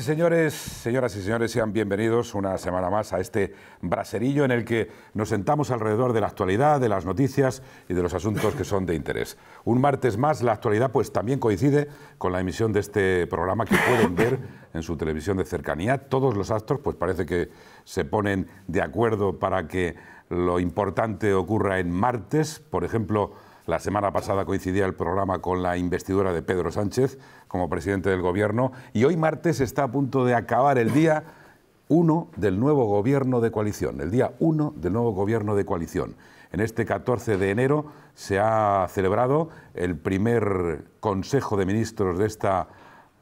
Señoras y señores, señoras y señores, sean bienvenidos una semana más a este braserillo en el que nos sentamos alrededor de la actualidad, de las noticias y de los asuntos que son de interés. Un martes más, la actualidad pues también coincide con la emisión de este programa que pueden ver en su televisión de cercanía. Todos los actos pues parece que se ponen de acuerdo para que lo importante ocurra en martes, por ejemplo, la semana pasada coincidía el programa con la investidura de Pedro Sánchez como presidente del Gobierno y hoy martes está a punto de acabar el día 1 del nuevo Gobierno de coalición, el día 1 del nuevo Gobierno de coalición. En este 14 de enero se ha celebrado el primer Consejo de Ministros de esta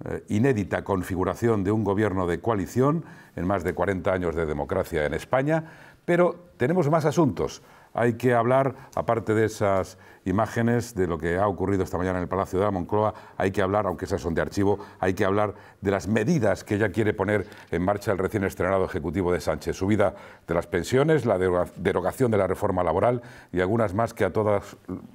eh, inédita configuración de un gobierno de coalición en más de 40 años de democracia en España, pero tenemos más asuntos hay que hablar, aparte de esas imágenes, de lo que ha ocurrido esta mañana en el Palacio de la Moncloa, hay que hablar, aunque esas son de archivo, hay que hablar de las medidas que ya quiere poner en marcha el recién estrenado Ejecutivo de Sánchez. Subida de las pensiones, la derogación de la reforma laboral y algunas más que a toda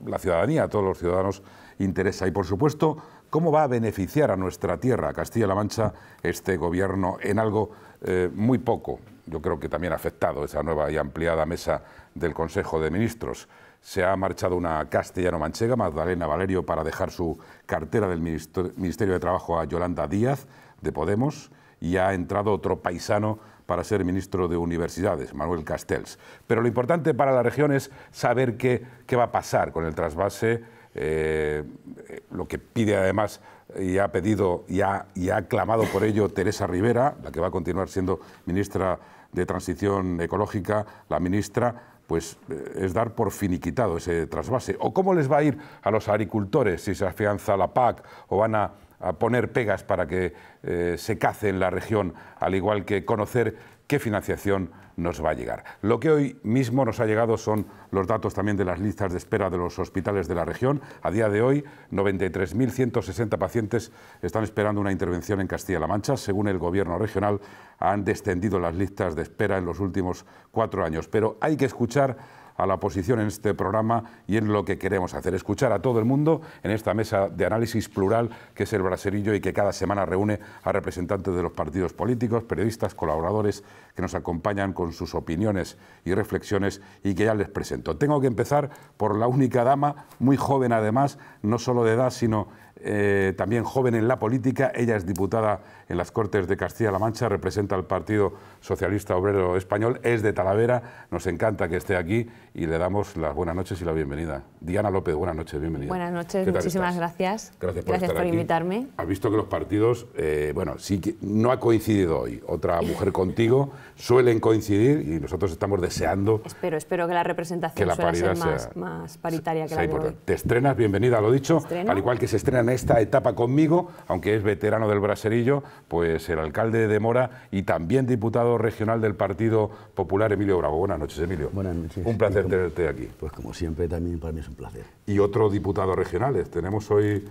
la ciudadanía, a todos los ciudadanos interesa. Y, por supuesto, cómo va a beneficiar a nuestra tierra, Castilla-La Mancha, este gobierno en algo eh, muy poco, yo creo que también ha afectado esa nueva y ampliada mesa del Consejo de Ministros. Se ha marchado una castellano-manchega, Magdalena Valerio, para dejar su cartera del Ministerio de Trabajo a Yolanda Díaz, de Podemos, y ha entrado otro paisano para ser ministro de Universidades, Manuel Castells. Pero lo importante para la región es saber qué, va a pasar con el trasvase, eh, eh, lo que pide además y ha pedido y ha, y ha clamado por ello Teresa Rivera, la que va a continuar siendo ministra de Transición Ecológica, la ministra pues eh, es dar por finiquitado ese trasvase. ¿O cómo les va a ir a los agricultores si se afianza la PAC o van a, poner pegas para que eh, se cace en la región, al igual que conocer qué financiación nos va a llegar. Lo que hoy mismo nos ha llegado son los datos también de las listas de espera de los hospitales de la región. A día de hoy, 93.160 pacientes están esperando una intervención en Castilla-La Mancha. Según el Gobierno regional, han descendido las listas de espera en los últimos cuatro años. Pero hay que escuchar a la oposición en este programa y en lo que queremos hacer, escuchar a todo el mundo en esta mesa de análisis plural que es el Braserillo y que cada semana reúne a representantes de los partidos políticos, periodistas, colaboradores que nos acompañan con sus opiniones y reflexiones y que ya les presento. Tengo que empezar por la única dama, muy joven además, no solo de edad, sino eh, también joven en la política. Ella es diputada en las Cortes de Castilla-La Mancha, representa al Partido Socialista Obrero Español, es de Talavera, nos encanta que esté aquí y le damos las buenas noches y la bienvenida. Diana López, buenas noches, bienvenida. Buenas noches, muchísimas gracias. Gracias por, invitarme. Has visto que los partidos, eh, bueno, sí no ha coincidido hoy otra mujer contigo, suelen coincidir y nosotros estamos deseando... Espero, espero que la representación que la más, sea, más, paritaria que la de Te estrenas, bienvenida, lo dicho, al igual que se estrena en esta etapa conmigo, aunque es veterano del Braserillo, pues el alcalde de Mora y también diputado regional del Partido Popular, Emilio Bravo. Buenas noches, Emilio. Buenas noches. Un placer tenerte aquí. Pues como siempre, también para mí es un placer. Y otro diputado regionales. Tenemos hoy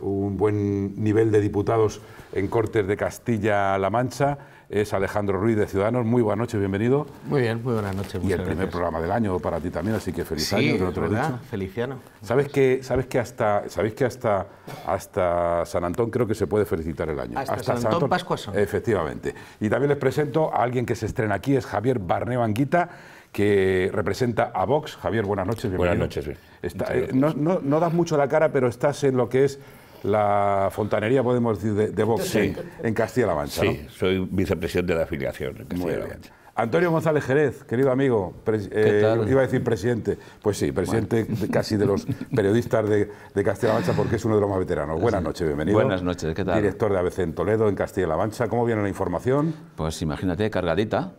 un buen nivel de diputados en Cortes de Castilla-La Mancha. Es Alejandro Ruiz de Ciudadanos. Muy buenas noches, bienvenido. Muy bien, muy buenas noches. Y el primer programa del año para ti también, así que feliz año. Que no Feliciano. Sabes que, sabes que hasta, sabéis que hasta, hasta San Antón creo que se puede felicitar el año. Hasta, hasta San, Antón, Efectivamente. Y también les presento a alguien que se estrena aquí, es Javier Barneo Anguita que representa a Vox. Javier, buenas noches. Buenas noches. Bien. Eh, no, das mucho la cara, pero estás en lo que es la fontanería, podemos decir, de, Vox en, Castilla-La Mancha. Sí, soy vicepresidente de la afiliación en Castilla-La Mancha. Antonio González Jerez, querido amigo, eh, iba a decir presidente, pues sí, presidente casi de los periodistas de, Castilla-La Mancha porque es uno de los más veteranos. Buenas noches, bienvenido. Buenas noches, ¿qué tal? Director de ABC en Toledo, en Castilla-La Mancha. ¿Cómo viene la información? Pues imagínate, cargadita,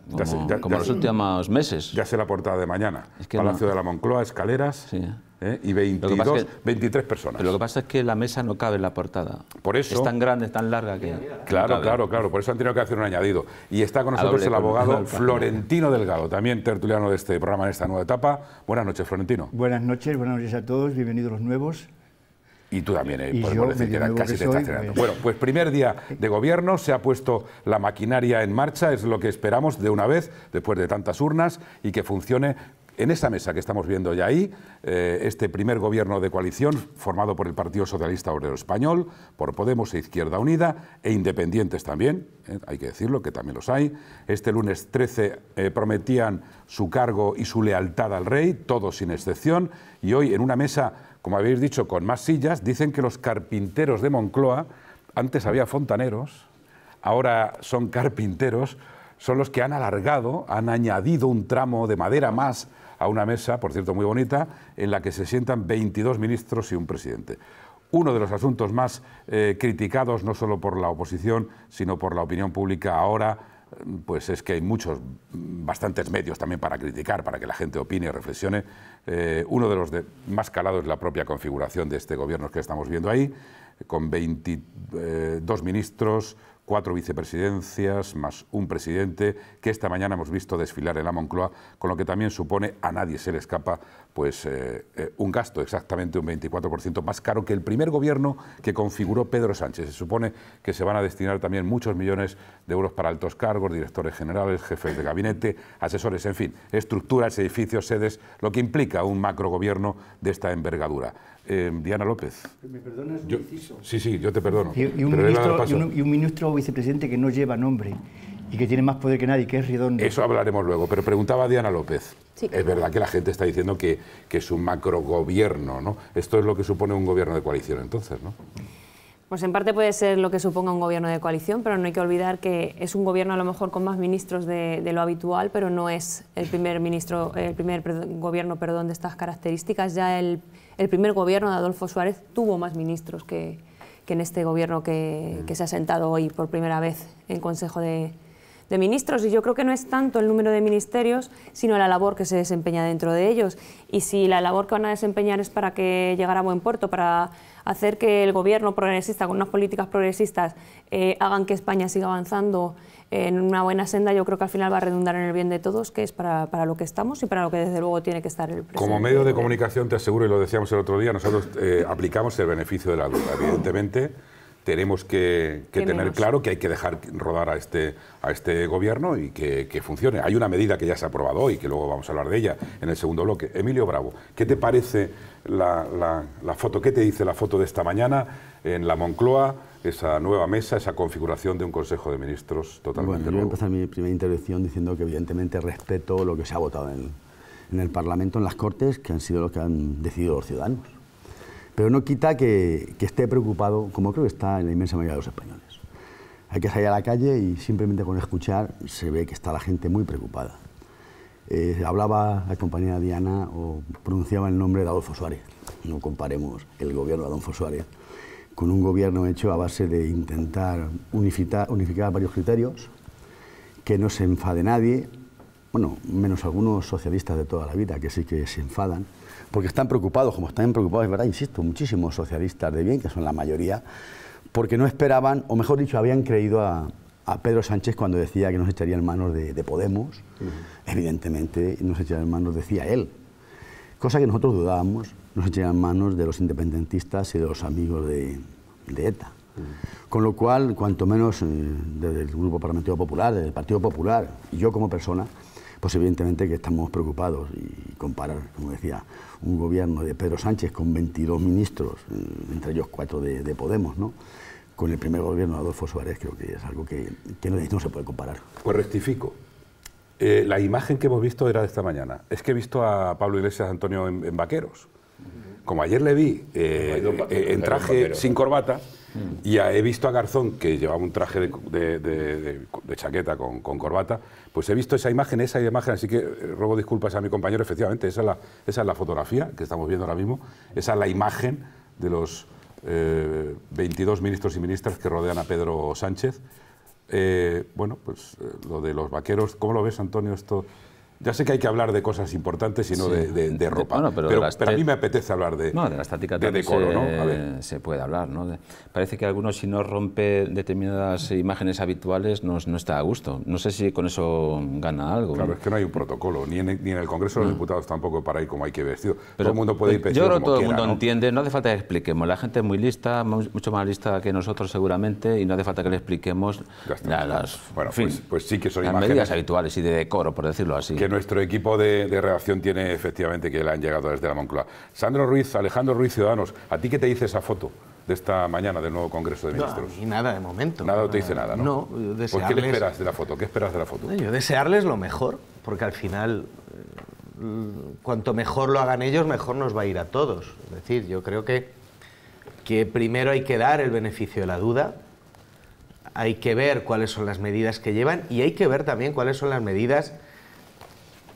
como, los últimos meses. Ya sé la portada de mañana. Palacio de la Moncloa, escaleras. Sí. ¿eh? y 22, 23 personas. Lo que pasa es que la mesa no cabe en la portada. Por eso. Es tan grande, es tan larga que. Claro, claro, claro. Por eso han tenido que hacer un añadido. Y está con nosotros el abogado Florentino Delgado, también tertuliano de este programa en esta nueva etapa. Buenas noches, Florentino. Buenas noches, buenas noches a todos. Bienvenidos los nuevos. Y tú también, eh, por casi te estás pues. Bueno, pues primer día de gobierno, se ha puesto la maquinaria en marcha, es lo que esperamos de una vez, después de tantas urnas, y que funcione en esa mesa que estamos viendo ya ahí, eh, este primer gobierno de coalición formado por el Partido Socialista Obrero Español, por Podemos e Izquierda Unida e Independientes también, eh, hay que decirlo que también los hay. Este lunes 13 eh, prometían su cargo y su lealtad al rey, todos sin excepción, y hoy en una mesa, como habéis dicho, con más sillas, dicen que los carpinteros de Moncloa, antes había fontaneros, ahora son carpinteros, son los que han alargado, han añadido un tramo de madera más a una mesa, por cierto muy bonita, en la que se sientan 22 ministros y un presidente uno de los asuntos más eh, criticados no solo por la oposición, sino por la opinión pública ahora, pues es que hay muchos, bastantes medios también para criticar, para que la gente opine y reflexione. Eh, uno de los más calados es la propia configuración de este gobierno que estamos viendo ahí, con 22 ministros, cuatro vicepresidencias más un presidente que esta mañana hemos visto desfilar en la Moncloa, con lo que también supone a nadie se le escapa pues eh, eh, un gasto exactamente un 24% más caro que el primer gobierno que configuró Pedro Sánchez. Se supone que se van a destinar también muchos millones de euros para altos cargos, directores generales, jefes de gabinete, asesores, en fin, estructuras, edificios, sedes, lo que implica un macrogobierno de esta envergadura. Eh, Diana López. ¿Me perdonas Sí, sí, yo te perdono. Y, un ministro, o vicepresidente que no lleva nombre y que tiene más poder que nadie, que es Redondo. Eso hablaremos luego, pero preguntaba Diana López. Es verdad que la gente está diciendo que, que es un macrogobierno, ¿no? Esto es lo que supone un gobierno de coalición entonces, ¿no? Pues en parte puede ser lo que suponga un gobierno de coalición, pero no hay que olvidar que es un gobierno a lo mejor con más ministros de, lo habitual, pero no es el primer ministro, el primer gobierno, perdón, de estas características. Ya el el primer gobierno de Adolfo Suárez tuvo más ministros que, en este gobierno mm. que, se ha sentado hoy por primera vez en Consejo de, de ministros. Y yo creo que no es tanto el número de ministerios, sino la labor que se desempeña dentro de ellos. Y si la labor que van a desempeñar es para que llegara a buen puerto, para hacer que el gobierno progresista, con unas políticas progresistas, eh, hagan que España siga avanzando eh, en una buena senda, yo creo que al final va a redundar en el bien de todos, que es para, para lo que estamos y para lo que desde luego tiene que estar el presidente. Como medio de comunicación, te aseguro, y lo decíamos el otro día, nosotros eh, aplicamos el beneficio de la duda. Evidentemente, tenemos que, tener claro que hay que dejar rodar a este, a este gobierno y que, funcione. Hay una medida que ya se ha aprobado y que luego vamos a hablar de ella en el segundo bloque. Emilio Bravo, ¿qué te parece la, foto? ¿Qué te dice la foto de esta mañana en la Moncloa? Esa nueva mesa, esa configuración de un Consejo de Ministros totalmente voy a empezar mi primera intervención diciendo que evidentemente respeto lo que se ha votado en, en el Parlamento, en las Cortes, que han sido lo que han decidido los ciudadanos pero no quita que, esté preocupado, como creo que está en la inmensa mayoría de los españoles. Hay que salir a la calle y simplemente con escuchar se ve que está la gente muy preocupada. Eh, hablaba la compañera Diana o pronunciaba el nombre de Adolfo Suárez. No comparemos el gobierno de Adolfo Suárez con un gobierno hecho a base de intentar unificar varios criterios, que no se enfade nadie, bueno, menos algunos socialistas de toda la vida que sí que se enfadan, porque están preocupados, como están preocupados, es verdad, insisto, muchísimos socialistas de bien, que son la mayoría, porque no esperaban, o mejor dicho, habían creído a, a Pedro Sánchez cuando decía que nos echaría en manos de, Podemos, evidentemente nos echaría en manos, decía él, cosa que nosotros dudábamos, nos echaría en manos de los independentistas y de los amigos de, ETA. Con lo cual, cuanto menos eh, desde el Grupo Parlamentario Popular, desde el Partido Popular, y yo como persona, pues evidentemente que estamos preocupados y comparar, como decía, un gobierno de Pedro Sánchez con 22 ministros, mm, entre ellos cuatro de, Podemos, ¿no? con el primer gobierno de Adolfo Suárez, creo que es algo que, no, se puede comparar. Pues rectifico. Eh, la imagen que hemos visto era de esta mañana. Es que he visto a Pablo Iglesias Antonio en, vaqueros. Como ayer le vi eh, eh, en traje sin corbata, Mm. Y he visto a Garzón, que llevaba un traje de, de, chaqueta con, corbata, pues he visto esa imagen, esa imagen, así que eh, robo disculpas a mi compañero, efectivamente, esa es la, fotografía que estamos viendo ahora mismo, esa es la imagen de los 22 eh, ministros y ministras que rodean a Pedro Sánchez. Eh, bueno, pues lo de los vaqueros, ¿cómo lo ves, Antonio, esto? Ya sé que hay que hablar de cosas importantes y no de, ropa. pero, a mí me apetece hablar de, de de decoro, se, ¿no? se puede hablar, ¿no? parece que algunos si no rompe determinadas imágenes habituales no, no, está a gusto. No sé si con eso gana algo. Claro, es que no hay un protocolo, ni en, el Congreso de los Diputados tampoco para ir como hay que vestir. todo el mundo puede ir Yo creo que todo el mundo entiende, no hace falta que expliquemos. La gente es muy lista, mucho más lista que nosotros seguramente, y no hace falta que le expliquemos las... Pues, pues, sí que son imágenes... medidas habituales y de decoro, por decirlo así nuestro equipo de, redacción tiene efectivamente que le han llegado desde la Moncloa. Sandro Ruiz, Alejandro Ruiz Ciudadanos, ¿a ti qué te dice esa foto? de esta mañana del nuevo Congreso de Ministros? No, y nada de momento. Nada te dice nada, ¿no? No, desearles... ¿Por qué esperas de la foto? ¿Qué esperas de la foto? Yo desearles lo mejor, porque al final, eh, cuanto mejor lo hagan ellos, mejor nos va a ir a todos. Es decir, yo creo que, que primero hay que dar el beneficio de la duda, hay que ver cuáles son las medidas que llevan y hay que ver también cuáles son las medidas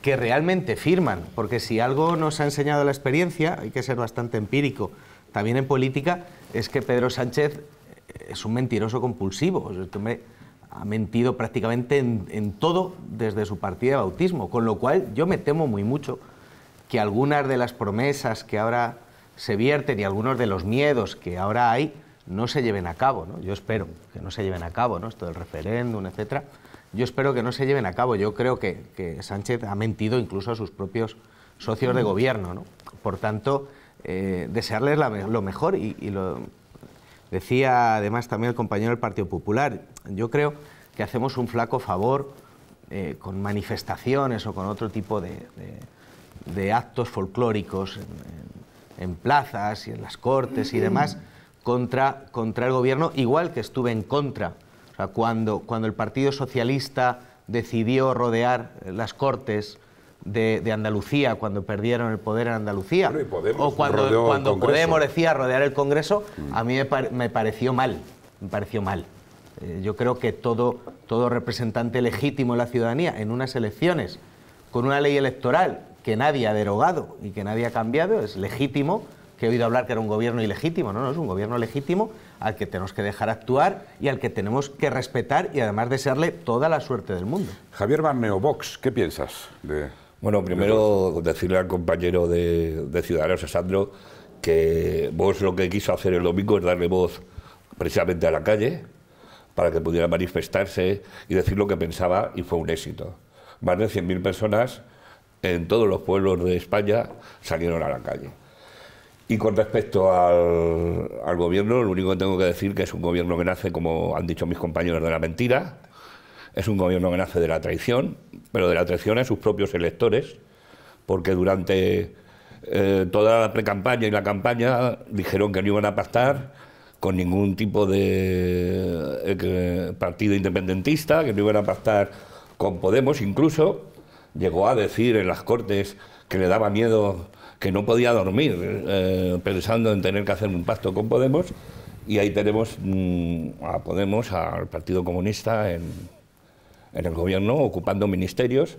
que realmente firman, porque si algo nos ha enseñado la experiencia, hay que ser bastante empírico, también en política, es que Pedro Sánchez eh, es un mentiroso compulsivo. ha mentido prácticamente en, todo desde su partida de bautismo, con lo cual yo me temo muy mucho que algunas de las promesas que ahora se vierten y algunos de los miedos que ahora hay no se lleven a cabo, ¿no? Yo espero que no se lleven a cabo, ¿no? Esto del referéndum, etcétera yo espero que no se lleven a cabo. Yo creo que, Sánchez ha mentido incluso a sus propios socios de mm. gobierno. ¿no? Por tanto, eh, desearles lo mejor y, lo decía además también el compañero del Partido Popular. Yo creo que hacemos un flaco favor eh, con manifestaciones o con otro tipo de, actos folclóricos en, plazas y en las cortes y mm. demás contra, contra el gobierno, igual que estuve en contra o sea, cuando, el Partido Socialista decidió rodear las Cortes de, Andalucía cuando perdieron el poder en Andalucía. o cuando, cuando Podemos decía rodear el Congreso, mm. a mí me, pareció mal. Me pareció mal. Eh, yo creo que todo, todo representante legítimo de la ciudadanía en unas elecciones, con una ley electoral que nadie ha derogado y que nadie ha cambiado, es legítimo, que he oído hablar que era un gobierno ilegítimo, no, no, es un gobierno legítimo al que tenemos que dejar actuar y al que tenemos que respetar y además desearle toda la suerte del mundo. Javier Barneo Vox, ¿qué piensas Bueno, primero decirle al compañero de, Ciudadanos, a Sandro, que vos lo que quiso hacer el domingo es darle voz precisamente a la calle para que pudiera manifestarse y decir lo que pensaba y fue un éxito. Más de 100.000 personas en todos los pueblos de España salieron a la calle. Y con respecto al, gobierno, lo único que tengo que decir es que es un gobierno que nace, como han dicho mis compañeros, de la mentira, es un gobierno que nace de la traición, pero de la traición a sus propios electores, porque durante eh, toda la precampaña y la campaña dijeron que no iban a pactar con ningún tipo de eh, partido independentista, que no iban a pactar con Podemos, incluso llegó a decir en las Cortes que le daba miedo que no podía dormir eh, pensando en tener que hacer un pacto con Podemos. Y ahí tenemos mm, a Podemos, al Partido Comunista, en, el gobierno, ocupando ministerios.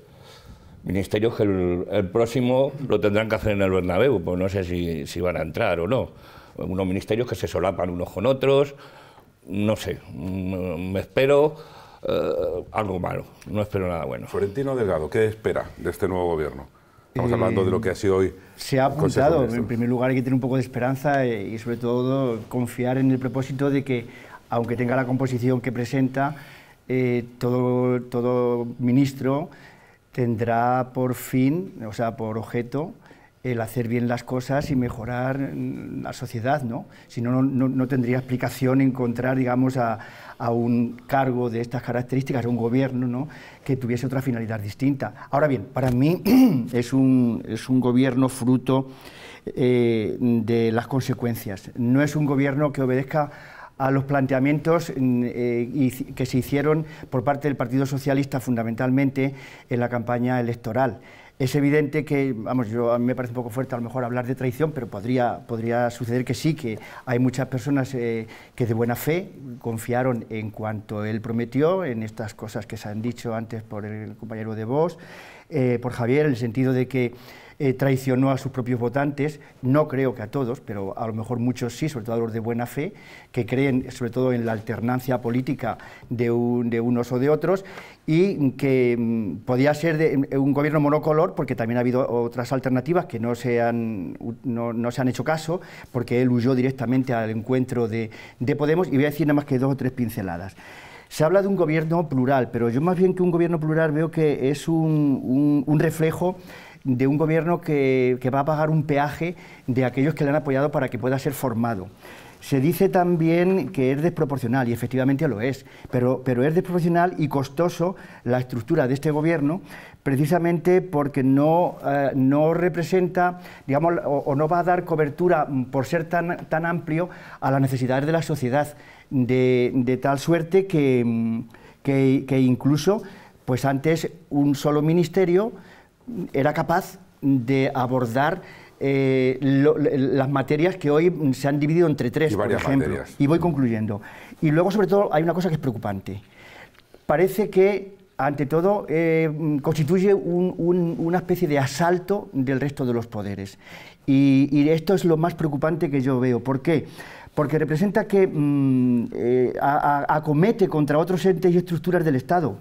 Ministerios que el, próximo lo tendrán que hacer en el Bernabéu, pues no sé si, van a entrar o no. Unos ministerios que se solapan unos con otros, no sé, mm, me espero eh, algo malo, no espero nada bueno. Florentino Delgado, ¿qué espera de este nuevo gobierno? Estamos hablando de lo que ha sido hoy. Se ha apuntado, en primer lugar hay que tener un poco de esperanza eh, y sobre todo confiar en el propósito de que, aunque tenga la composición que presenta, eh, todo, todo ministro tendrá por fin, o sea, por objeto, el hacer bien las cosas y mejorar mm, la sociedad, ¿no? Si no, no tendría explicación encontrar, digamos, a, a un cargo de estas características, a un gobierno que tuviese otra finalidad distinta. Ahora bien, para mí es un, es un gobierno fruto eh, de las consecuencias. No es un gobierno que obedezca a los planteamientos eh, que se hicieron por parte del Partido Socialista fundamentalmente en la campaña electoral. Es evidente que, vamos, yo, a mí me parece un poco fuerte a lo mejor hablar de traición, pero podría, podría suceder que sí, que hay muchas personas eh, que de buena fe confiaron en cuanto él prometió, en estas cosas que se han dicho antes por el compañero de Vos, eh, por Javier, en el sentido de que eh, traicionó a sus propios votantes, no creo que a todos, pero a lo mejor muchos sí, sobre todo a los de buena fe, que creen sobre todo en la alternancia política de, unos o de otros, y que mm, podía ser mm, un gobierno monocolor, porque también ha habido otras alternativas que no se han, no, se han hecho caso, porque él huyó directamente al encuentro de, de Podemos, y voy a decir nada más que dos o tres pinceladas. Se habla de un gobierno plural, pero yo más bien que un gobierno plural veo que es un, un reflejo de un gobierno que, va a pagar un peaje de aquellos que le han apoyado para que pueda ser formado. Se dice también que es desproporcional, y efectivamente lo es, pero, es desproporcional y costoso la estructura de este gobierno, precisamente porque no, eh, no representa, digamos, o, no va a dar cobertura, mm, por ser tan, amplio, a las necesidades de la sociedad, de, tal suerte que, mm, que, que incluso, pues antes un solo ministerio era capaz de abordar eh, las materias que hoy se han dividido entre tres, por ejemplo. Y voy concluyendo. Y luego, sobre todo, hay una cosa que es preocupante. Parece que, ante todo, eh, constituye una especie de asalto del resto de los poderes. Y, esto es lo más preocupante que yo veo. ¿Por qué? Porque representa que mm, eh, acomete contra otros entes y estructuras del Estado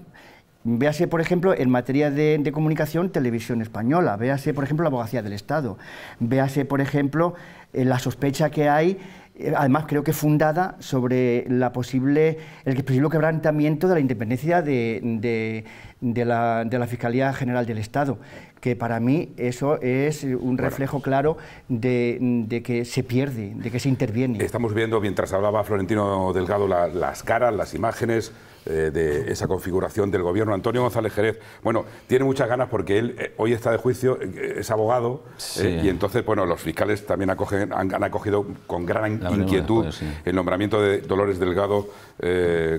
Véase, por ejemplo, en materia de, comunicación, televisión española, véase, por ejemplo, la abogacía del Estado, véase, por ejemplo, eh, la sospecha que hay, eh, además creo que fundada, sobre la posible, el posible quebrantamiento de la independencia de, la Fiscalía General del Estado que para mí eso es un reflejo claro de, que se pierde, de que se interviene. Estamos viendo, mientras hablaba Florentino Delgado, las caras, las imágenes eh, de esa configuración del gobierno. Antonio González Jerez, bueno, tiene muchas ganas porque él eh, hoy está de juicio, eh, es abogado, y entonces, bueno, los fiscales también han, acogido con gran inquietud el nombramiento de Dolores Delgado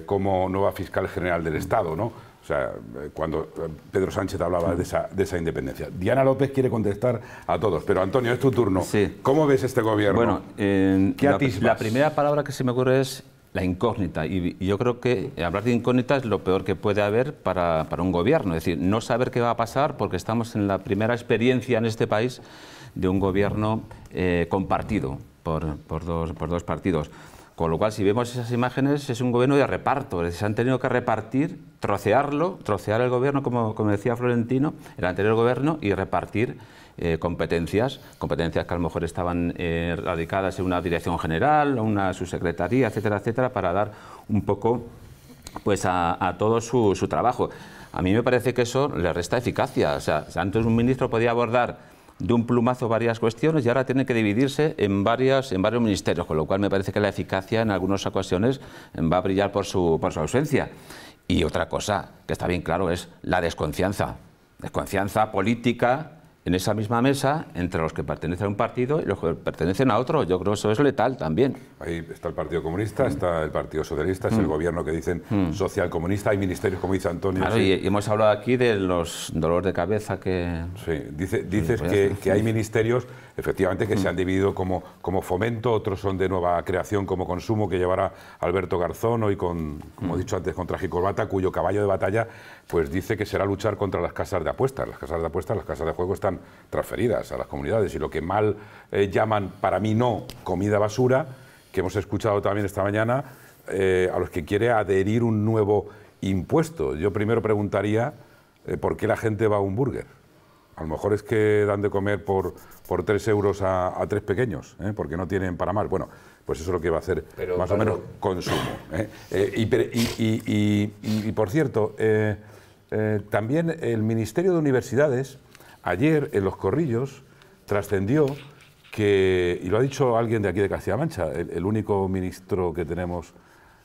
como nueva fiscal general del Estado, ¿no? O sea, cuando eh, Pedro Sánchez hablaba de esa, independencia. Diana López quiere contestar a todos, pero Antonio, es tu turno. ¿Cómo ves este gobierno? Bueno, ¿Qué la, la, primera palabra que se me ocurre es la incógnita. Y, yo creo que hablar de incógnita es lo peor que puede haber para, un gobierno. Es decir, no saber qué va a pasar porque estamos en la primera experiencia en este país de un gobierno eh, compartido por, dos, por dos partidos. Con lo cual, si vemos esas imágenes, es un gobierno de reparto. Se han tenido que repartir, trocearlo, trocear el gobierno, como, decía Florentino, el anterior gobierno, y repartir eh, competencias, competencias que a lo mejor estaban eh, radicadas en una dirección general, o una subsecretaría, etcétera, etcétera, para dar un poco pues a, todo su, su, trabajo. A mí me parece que eso le resta eficacia. O sea, antes un ministro podía abordar de un plumazo varias cuestiones y ahora tiene que dividirse en, varias, en varios ministerios, con lo cual me parece que la eficacia en algunas ocasiones em, va a brillar por su, por su ausencia. Y otra cosa que está bien claro es la desconfianza. Desconfianza política en esa misma mesa entre los que pertenecen a un partido y los que pertenecen a otro. Yo creo que eso es letal también. Ahí está el Partido Comunista, mm. está el Partido Socialista, es el mm. gobierno que dicen mm. social comunista, hay ministerios como dice Antonio. y, hemos hablado aquí de los dolores de cabeza que... Sí, dice, dices que, hay ministerios, efectivamente, que se han dividido como, como fomento, otros son de nueva creación como consumo, que llevará Alberto Garzón hoy con, como he dicho antes, con traje cuyo caballo de batalla pues dice que será luchar contra las casas de apuestas. Las casas de apuestas, las casas de juego están transferidas a las comunidades y lo que mal eh, llaman, para mí no, comida basura, que hemos escuchado también esta mañana, eh, a los que quiere adherir un nuevo impuesto. Yo primero preguntaría eh, por qué la gente va a un burger. A lo mejor es que dan de comer por, por 3 euros a, tres pequeños, porque no tienen para más. Bueno, pues eso es lo que va a hacer más o menos consumo. Y, y, por cierto, también el Ministerio de Universidades Ayer en Los Corrillos trascendió que, y lo ha dicho alguien de aquí de castilla Mancha, el, único ministro que tenemos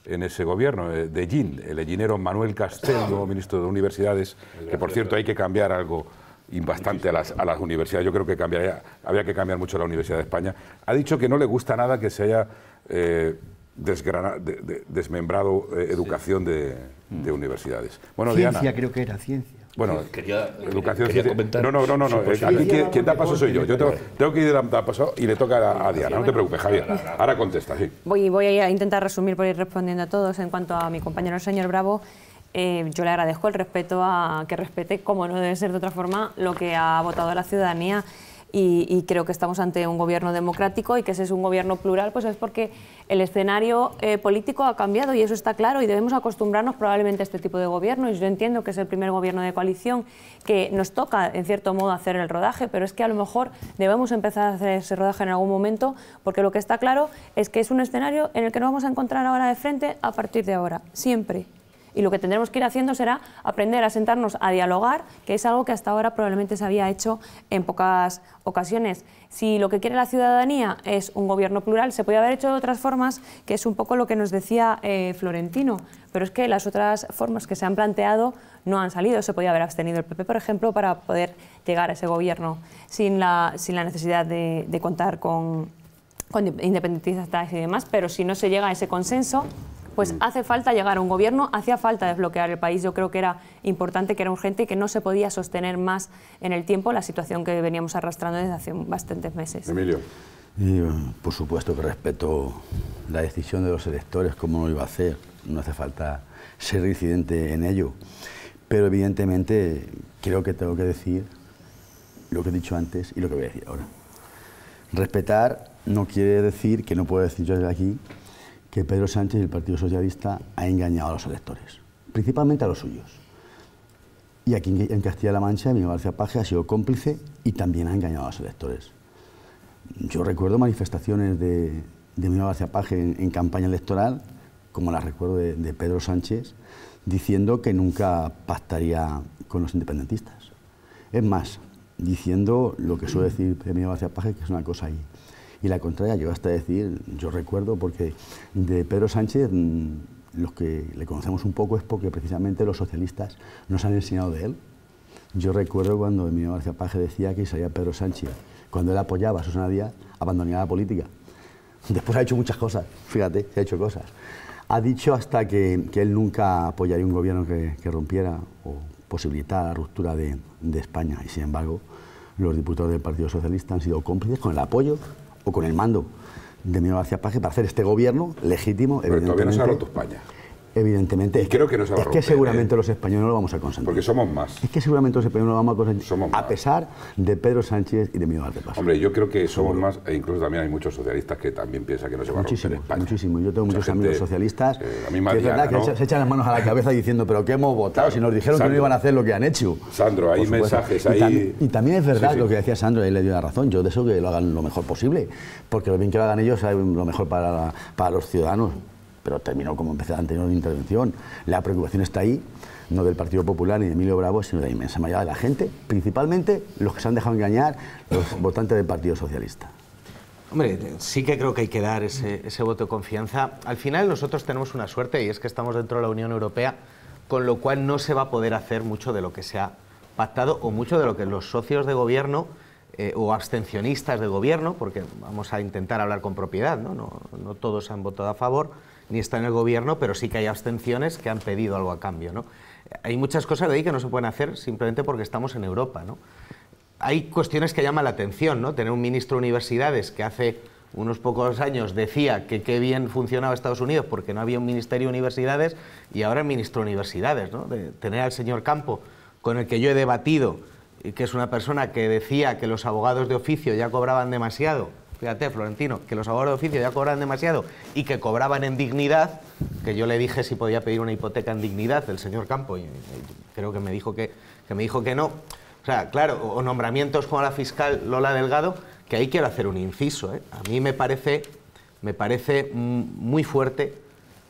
en ese gobierno, eh, de Gin, el eginero Manuel Castel, ministro de Universidades, que por cierto hay que cambiar algo bastante a las, a las, universidades. Yo creo que cambiaría, habría que cambiar mucho la Universidad de España. Ha dicho que no le gusta nada que se haya eh, desmembrado eh, educación de, mm. universidades. Bueno, ciencia creo que era ciencia. Bueno, eh, educación No, no, no, no. Aquí quien, da paso soy yo. Yo tengo, que ir dar paso y le toca a, Diana. No te preocupes, Javier. Ahora contesta, Voy, a intentar resumir por ir respondiendo a todos. En cuanto a mi compañero, el señor Bravo, eh, yo le agradezco el respeto a que respete, como no debe ser de otra forma, lo que ha votado la ciudadanía y, creo que estamos ante un gobierno democrático y que ese es un gobierno plural, pues es porque el escenario eh, político ha cambiado y eso está claro y debemos acostumbrarnos probablemente a este tipo de gobierno y yo entiendo que es el primer gobierno de coalición que nos toca en cierto modo hacer el rodaje, pero es que a lo mejor debemos empezar a hacer ese rodaje en algún momento porque lo que está claro es que es un escenario en el que nos vamos a encontrar ahora de frente a partir de ahora, siempre. Y lo que tendremos que ir haciendo será aprender a sentarnos a dialogar, que es algo que hasta ahora probablemente se había hecho en pocas ocasiones. Si lo que quiere la ciudadanía es un gobierno plural, se puede haber hecho de otras formas, que es un poco lo que nos decía eh, Florentino, pero es que las otras formas que se han planteado no han salido. Se podía haber abstenido el PP, por ejemplo, para poder llegar a ese gobierno sin la, sin la necesidad de, contar con, con independentistas y demás, pero si no se llega a ese consenso, pues mm. hace falta llegar a un gobierno, hacía falta desbloquear el país. Yo creo que era importante, que era urgente y que no se podía sostener más en el tiempo la situación que veníamos arrastrando desde hace bastantes meses. Emilio. Eh, por supuesto que respeto la decisión de los electores, como lo iba a hacer. No hace falta ser incidente en ello. Pero evidentemente creo que tengo que decir lo que he dicho antes y lo que voy a decir ahora. Respetar no quiere decir que no puedo decir yo desde aquí que Pedro Sánchez y el Partido Socialista ha engañado a los electores, principalmente a los suyos. Y aquí en Castilla-La Mancha, Miguel García Paje ha sido cómplice y también ha engañado a los electores. Yo recuerdo manifestaciones de, de García Paje en, campaña electoral, como las recuerdo de, Pedro Sánchez, diciendo que nunca pactaría con los independentistas. Es más, diciendo lo que suele decir Miguel García Paje, que es una cosa ahí y la contraria yo hasta decir, yo recuerdo, porque de Pedro Sánchez mm, los que le conocemos un poco es porque precisamente los socialistas nos han enseñado de él. Yo recuerdo cuando Emilio García Paje decía que salía Pedro Sánchez, cuando él apoyaba a Susana Díaz, abandonaba la política. Después ha hecho muchas cosas, fíjate, ha hecho cosas. Ha dicho hasta que, que él nunca apoyaría un gobierno que, que rompiera o posibilitara la ruptura de, de España. Y sin embargo, los diputados del Partido Socialista han sido cómplices con el apoyo o con el mando de Miguel García Paje para hacer este gobierno legítimo. Pero evidentemente, todavía no se ha roto España. Evidentemente. Es Creo que, seguramente ¿eh? los españoles no lo vamos a consentir. Porque somos más. Es que seguramente los españoles lo vamos a consentir. a pesar de Pedro Sánchez y de Miguel de Hombre, yo creo que somos más, e incluso también hay muchos socialistas que también piensan que no se va muchísimo, a romper Muchísimo. Yo tengo muchos amigos socialistas eh, que es verdad que se echan las manos a la cabeza diciendo, pero ¿qué hemos votado si nos dijeron que no iban a hacer lo que han hecho? Sandro, hay mensajes ahí. Y, también es verdad lo que decía Sandro, ahí le dio la razón. Yo deseo que lo hagan lo mejor posible, porque lo bien que lo hagan ellos es lo mejor para, para los ciudadanos pero terminó como empecé anterior mi intervención. La preocupación está ahí, no del Partido Popular ni de Emilio Bravo, sino de la inmensa mayoría de la gente, principalmente los que se han dejado engañar, los votantes del Partido Socialista. Hombre, sí que creo que hay que dar ese, voto de confianza. Al final nosotros tenemos una suerte y es que estamos dentro de la Unión Europea, con lo cual no se va a poder hacer mucho de lo que se ha pactado o mucho de lo que los socios de gobierno eh, o abstencionistas de gobierno, porque vamos a intentar hablar con propiedad, no, no todos han votado a favor, ni está en el gobierno, pero sí que hay abstenciones que han pedido algo a cambio. Hay muchas cosas de ahí que no se pueden hacer simplemente porque estamos en Europa. Hay cuestiones que llaman la atención, ¿no? Tener un ministro de universidades que hace unos pocos años decía que qué bien funcionaba Estados Unidos porque no había un ministerio de universidades y ahora el ministro de universidades, ¿no? De tener al señor Campo, con el que yo he debatido, y que es una persona que decía que los abogados de oficio ya cobraban demasiado, fíjate, Florentino, que los abogados de oficio ya cobran demasiado y que cobraban en dignidad, que yo le dije si podía pedir una hipoteca en dignidad, del señor Campo, y, creo que me dijo que, me dijo que no. O sea, claro, o nombramientos como la fiscal Lola Delgado, que ahí quiero hacer un inciso. ¿eh? A mí me parece, me parece muy fuerte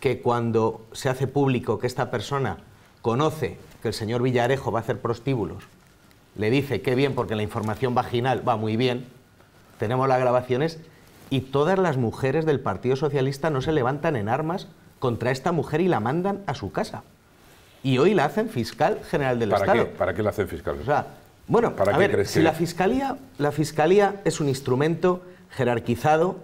que cuando se hace público que esta persona conoce que el señor Villarejo va a hacer prostíbulos, le dice, qué bien, porque la información vaginal va muy bien, tenemos las grabaciones y todas las mujeres del Partido Socialista no se levantan en armas contra esta mujer y la mandan a su casa. Y hoy la hacen fiscal general del ¿Para Estado. Qué? ¿Para qué la hacen fiscal? O sea, bueno, ¿Para a ver, si la fiscalía, la fiscalía es un instrumento jerarquizado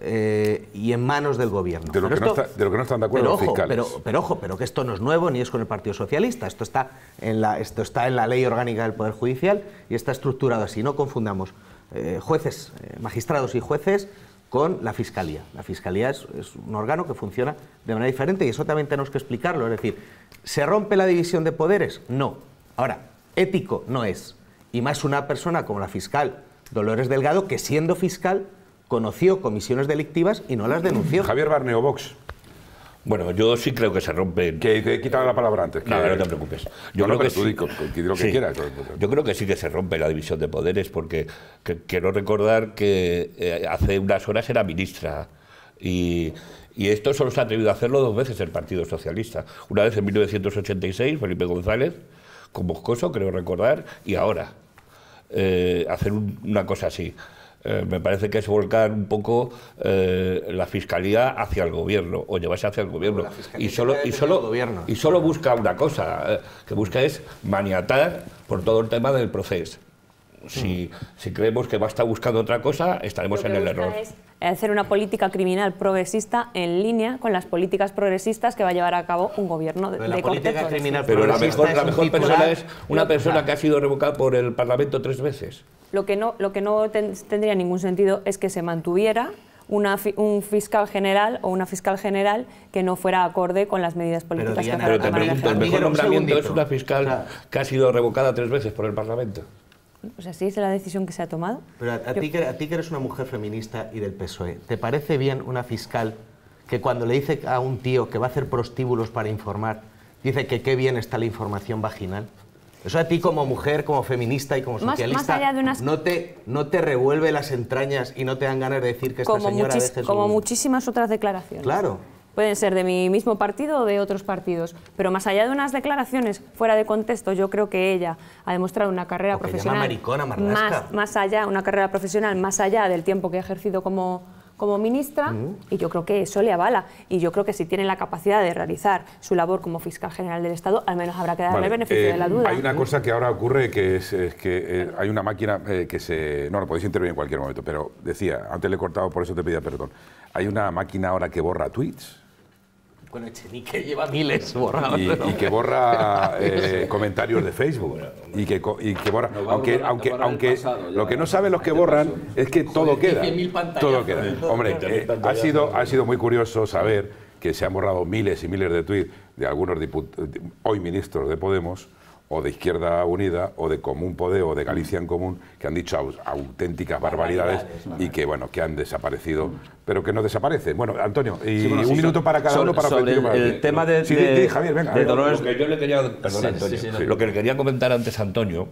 eh, y en manos del gobierno. De lo, que, no están de acuerdo los fiscales. Pero, pero, ojo, pero que esto no es nuevo ni es con el Partido Socialista. Esto está en la, esto está en la ley orgánica del Poder Judicial y está estructurado así. No confundamos. Eh, jueces, eh, magistrados y jueces con la Fiscalía. La Fiscalía es, un órgano que funciona de manera diferente y eso también tenemos que explicarlo. Es decir, ¿se rompe la división de poderes? No. Ahora, ético no es. Y más una persona como la fiscal Dolores Delgado, que siendo fiscal conoció comisiones delictivas y no las denunció. Javier Barneo Vox. Bueno, yo sí creo que se rompe... Que, que quitado la palabra antes. no, te preocupes. Yo creo que tú sí. que Yo creo que sí que se rompe la división de poderes, porque quiero recordar que eh, hace unas horas era ministra y, esto solo se ha atrevido a hacerlo dos veces el Partido Socialista. Una vez en 1986, Felipe González, con Moscoso, creo recordar, y ahora. Eh, hacer una cosa así. Eh, me parece que es volcar un poco eh, la fiscalía hacia el gobierno o llevarse hacia el gobierno y solo y solo busca una cosa eh, que busca es maniatar por todo el tema del proceso si, creemos que va a estar buscando otra cosa, estaremos en el error. Es eh, hacer una política criminal progresista en línea con las políticas progresistas que va a llevar a cabo un gobierno de, la política Pero la mejor, la persona es una persona que ha sido revocada por el Parlamento tres veces. Lo que no, lo que no tendría ningún sentido es que se mantuviera un fiscal general o una fiscal general que no fuera acorde con las medidas políticas pero Diana, Pero te pregunto, el mejor nombramiento es una fiscal que ha sido revocada tres veces por el Parlamento. O sea, sí es la decisión que se ha tomado. Pero a, a ti que, eres una mujer feminista y del PSOE, ¿te parece bien una fiscal que cuando le dice a un tío que va a hacer prostíbulos para informar, dice que qué bien está la información vaginal? Eso a ti como mujer, como feminista y como socialista, no, te, no te revuelve las entrañas y no te dan ganas de decir que esta señora... deje de como muchísimas otras declaraciones. Claro pueden ser de mi mismo partido o de otros partidos, pero más allá de unas declaraciones fuera de contexto, yo creo que ella ha demostrado una carrera profesional más, allá, una carrera profesional más allá del tiempo que ha ejercido como como ministra mm. y yo creo que eso le avala y yo creo que si tiene la capacidad de realizar su labor como fiscal general del Estado al menos habrá que darle el beneficio de la eh, duda. Hay una mm. cosa que ahora ocurre que es, que eh, hay una máquina eh, que se... No, no podéis intervenir en cualquier momento, pero decía, antes le he cortado, por eso te pedía perdón. Hay una máquina ahora que borra tweets bueno, que lleva miles borrados. Eh, y, que borra comentarios de Facebook. Y que, borra. aunque aunque, aunque lo que no saben los que borran es que todo queda. Todo queda. Hombre, eh, ha, sido, ha sido muy curioso saber que se han borrado miles y miles de tweets de algunos hoy ministros de Podemos o de Izquierda Unida o de Común Poder o de Galicia en Común que han dicho auténticas barbaridades, y que bueno que han desaparecido mm. pero que no desaparecen bueno Antonio y un minuto para cada uno para sobre el, tema de, sí, Javier venga lo que le quería perdón, lo que le quería comentar antes a Antonio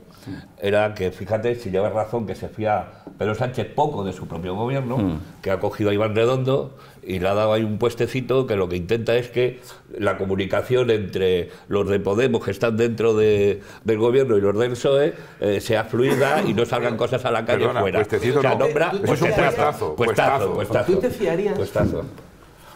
era que fíjate si lleva razón que se fía Pedro Sánchez poco de su propio gobierno mm. que ha cogido a Iván Redondo y le ha dado ahí un puestecito que lo que intenta es que la comunicación entre los de Podemos que están dentro de, del gobierno y los del PSOE eh, sea fluida y no salgan cosas a la calle fuera. Puestecito un puestazo, ¿Tú te fiarías? Puestazo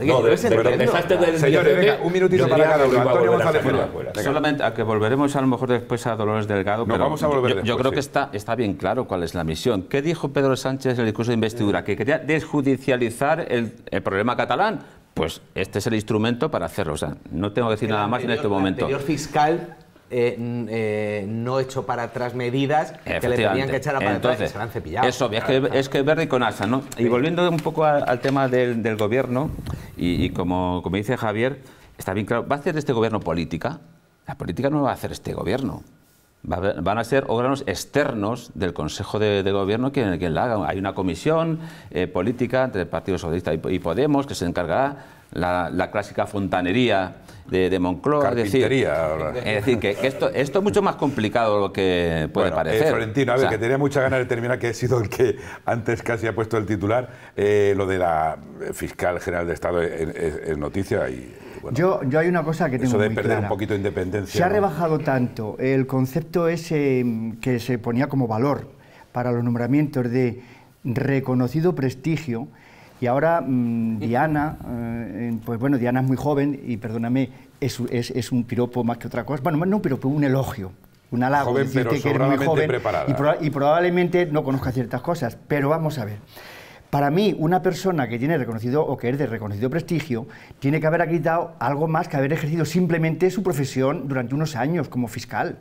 no, Señores, venga, un minutito para cada uno. Solamente a que volveremos a lo mejor después a Dolores Delgado. vamos a volver yo, creo que está, bien claro cuál es la misión. ¿Qué dijo Pedro Sánchez en el discurso de investidura? Que quería desjudicializar el, problema catalán. Pues este es el instrumento para hacerlo. O sea, no tengo que decir nada más en este momento. El anterior fiscal eh, eh, no hecho para atrás medidas que le tenían que echar a para atrás y se han cepillado. Eso, es que, es que con Asa, ¿no? Y volviendo un poco al tema del, gobierno, y, como, como dice Javier, está bien claro, ¿va a hacer este gobierno política? La política no va a hacer este gobierno. van a ser órganos externos del Consejo de, Gobierno quien, quien la haga. Hay una comisión eh, política entre el Partido Socialista y Podemos que se encargará la, clásica fontanería de, de Moncloa. Es decir, es decir que, esto, es mucho más complicado de lo que puede eh, parecer. Florentino, a ver, que tenía mucha ganas de terminar, que he sido el que antes casi ha puesto el titular. Eh, lo de la fiscal general de Estado en noticia y. Bueno, yo, hay una cosa que tengo Eso de perder un poquito de independencia. Se ha rebajado tanto el concepto ese mm, que se ponía como valor para los nombramientos de reconocido prestigio y ahora mm, Diana, eh, pues bueno, Diana es muy joven y perdóname, es, un piropo más que otra cosa. Bueno, no un piropo, un elogio, un halago. Joven, pero que muy joven preparada. Y, probablemente no conozca ciertas cosas, pero vamos a ver. Para mí, una persona que tiene reconocido o que es de reconocido prestigio, tiene que haber acreditado algo más que haber ejercido simplemente su profesión durante unos años como fiscal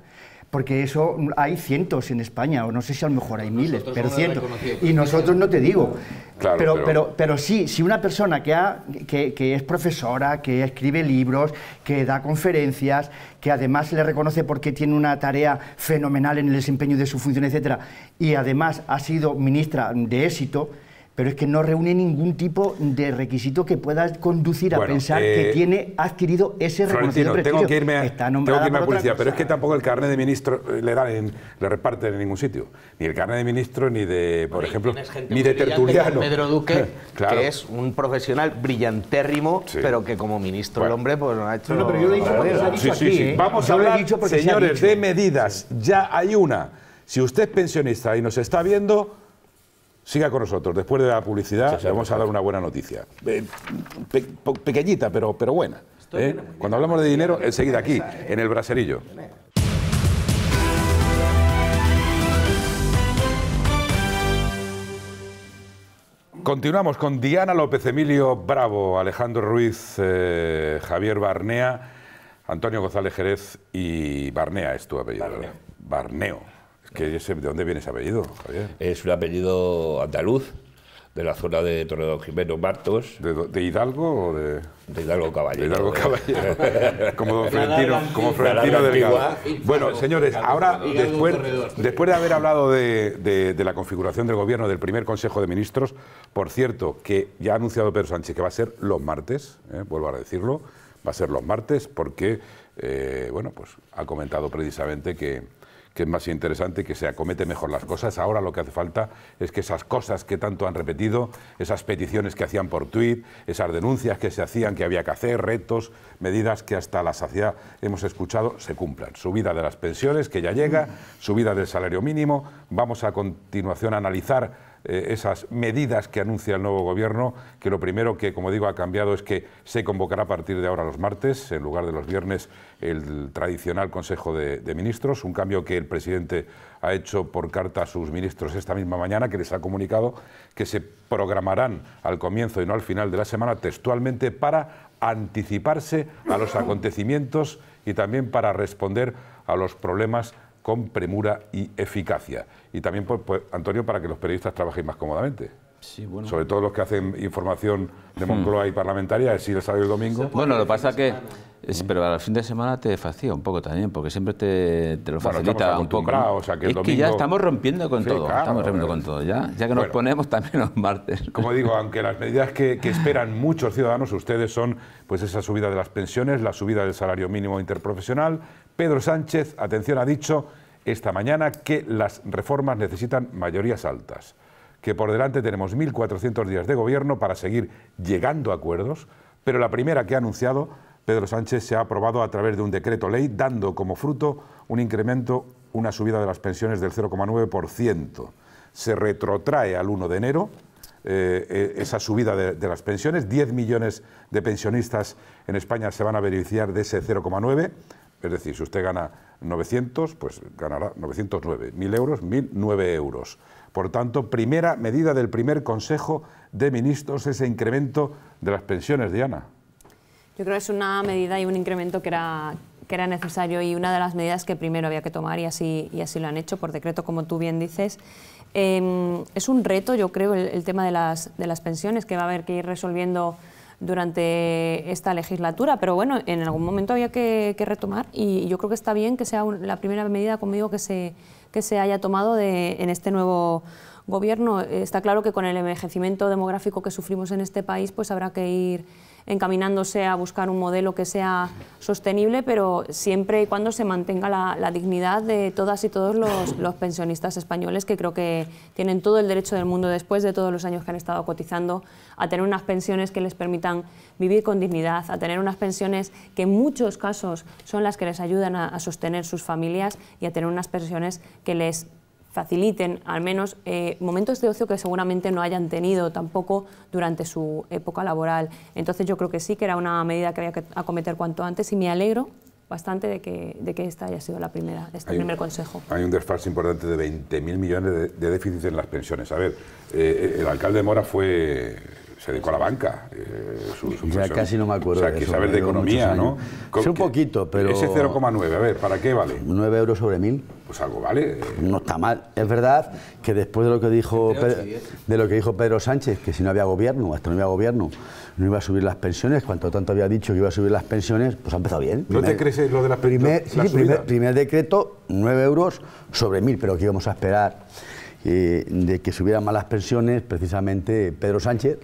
porque eso hay cientos en España, o no sé si a lo mejor hay miles, pero cientos. Y nosotros no te digo. pero, pero, pero, sí, si una persona que, ha, que, es profesora, que escribe libros, que da conferencias, que además se le reconoce porque tiene una tarea fenomenal en el desempeño de su función, etcétera, y además ha sido ministra de éxito, pero es que no reúne ningún tipo de requisito que pueda conducir a pensar eh, que tiene adquirido ese reconocimiento. prestigio. Tengo que irme a, que pero es que tampoco el carnet de ministro eh, le dan le reparten en ningún sitio, ni el carnet de ministro ni de, por ejemplo, ni de tertuliano. Pedro Duque, que es un profesional brillantérrimo, pero que como ministro el hombre pues no ha hecho. No, pero yo lo he dicho porque Vamos a hablar, señores, de medidas. Ya hay una. Si usted es pensionista y nos está viendo, Siga con nosotros. Después de la publicidad vamos a dar una buena noticia. Eh, pequeñita, pero, pero buena. ¿eh? Cuando hablamos de dinero, enseguida aquí, eh. en el braserillo. Continuamos con Diana López Emilio Bravo, Alejandro Ruiz, Javier Barnea, Antonio González Jerez y Barnea es tu apellido, Barneo. ¿De dónde viene ese apellido, Javier? Es un apellido andaluz, de la zona de Toledo Jimeno Martos. ¿De, Hidalgo o de...? De Hidalgo Caballero. De Hidalgo eh. Caballero. como Florentino, Bueno, señores, ahora, después, después de haber hablado de, la configuración del gobierno del primer Consejo de Ministros, por cierto, que ya ha anunciado Pedro Sánchez que va a ser los martes, eh, vuelvo a decirlo, va a ser los martes porque, eh, bueno, pues ha comentado precisamente que que es más interesante que se acomete mejor las cosas. Ahora lo que hace falta es que esas cosas que tanto han repetido, esas peticiones que hacían por tuit, esas denuncias que se hacían que había que hacer, retos, medidas que hasta la saciedad hemos escuchado, se cumplan. Subida de las pensiones, que ya llega, subida del salario mínimo. Vamos a continuación a analizar eh, esas medidas que anuncia el nuevo gobierno, que lo primero que, como digo, ha cambiado es que se convocará a partir de ahora los martes, en lugar de los viernes, el tradicional Consejo de Ministros, un cambio que el presidente ha hecho por carta a sus ministros esta misma mañana, que les ha comunicado que se programarán al comienzo y no al final de la semana textualmente para anticiparse a los acontecimientos y también para responder a los problemas con premura y eficacia y también, por, pues, pues, Antonio, para que los periodistas trabajen más cómodamente. Sobre todo los que hacen información de Moncloa y parlamentaria, si les el sábado el domingo. Bueno, lo pasa que... pero al fin de semana te fastidia un poco también, porque siempre te, lo facilita un poco. que ya estamos rompiendo con todo. estamos rompiendo con todo, ya, ya que nos ponemos también los martes. Como digo, aunque las medidas que, que, esperan muchos ciudadanos, ustedes son pues esa subida de las pensiones, la subida del salario mínimo interprofesional. Pedro Sánchez, atención, ha dicho esta mañana que las reformas necesitan mayorías altas, que por delante tenemos 1.400 días de gobierno para seguir llegando a acuerdos, pero la primera que ha anunciado Pedro Sánchez se ha aprobado a través de un decreto ley, dando como fruto un incremento, una subida de las pensiones del 0,9%. Se retrotrae al 1 de enero eh, eh, esa subida de, de, las pensiones. 10 millones de pensionistas en España se van a beneficiar de ese 0,9. Es decir, si usted gana 900, pues ganará 909. 1.000 euros, 1.009 euros. Por tanto, primera medida del primer Consejo de Ministros, ese incremento de las pensiones, Diana. Yo creo que es una medida y un incremento que era, que era necesario y una de las medidas que primero había que tomar y así, y así lo han hecho por decreto, como tú bien dices. Em, es un reto, yo creo, el, tema de las, de las pensiones, que va a haber que ir resolviendo durante esta legislatura, pero bueno, en algún momento había que, retomar y yo creo que está bien que sea la primera medida, conmigo que se, que se haya tomado en este nuevo gobierno. Está claro que con el envejecimiento demográfico que sufrimos en este país, pues habrá que ir encaminándose a buscar un modelo que sea sostenible, pero siempre y cuando se mantenga la, dignidad de todas y todos los, pensionistas españoles, que creo que tienen todo el derecho del mundo, después de todos los años que han estado cotizando, a tener unas pensiones que les permitan vivir con dignidad, a tener unas pensiones que en muchos casos son las que les ayudan a, a sostener sus familias y a tener unas pensiones que les faciliten al menos eh, momentos de ocio que seguramente no hayan tenido tampoco durante su época laboral. Entonces yo creo que sí que era una medida que había que acometer cuanto antes y me alegro bastante de que, de que esta haya sido la primera, este primer consejo. Hay un desfase importante de 20.000 millones de, déficit en las pensiones. A ver, eh, el alcalde Mora fue se dedicó a la banca. Eh, casi no me acuerdo. O sea, que saber de economía, ¿no? un poquito, pero. Ese 0,9, a ver, ¿para qué vale? 9 euros sobre 1000. Pues algo vale. Eh. No está mal. Es verdad que después de lo que dijo, Pedro, de lo que dijo Pedro Sánchez, que si no había gobierno, hasta no había gobierno, no iba a subir las pensiones, cuanto tanto había dicho que iba a subir las pensiones, pues ha empezado bien. ¿No te crees lo de las pensiones? Primer, decreto, 9 euros sobre 1000, pero que íbamos a esperar. Eh, de que subieran más las pensiones, precisamente Pedro Sánchez,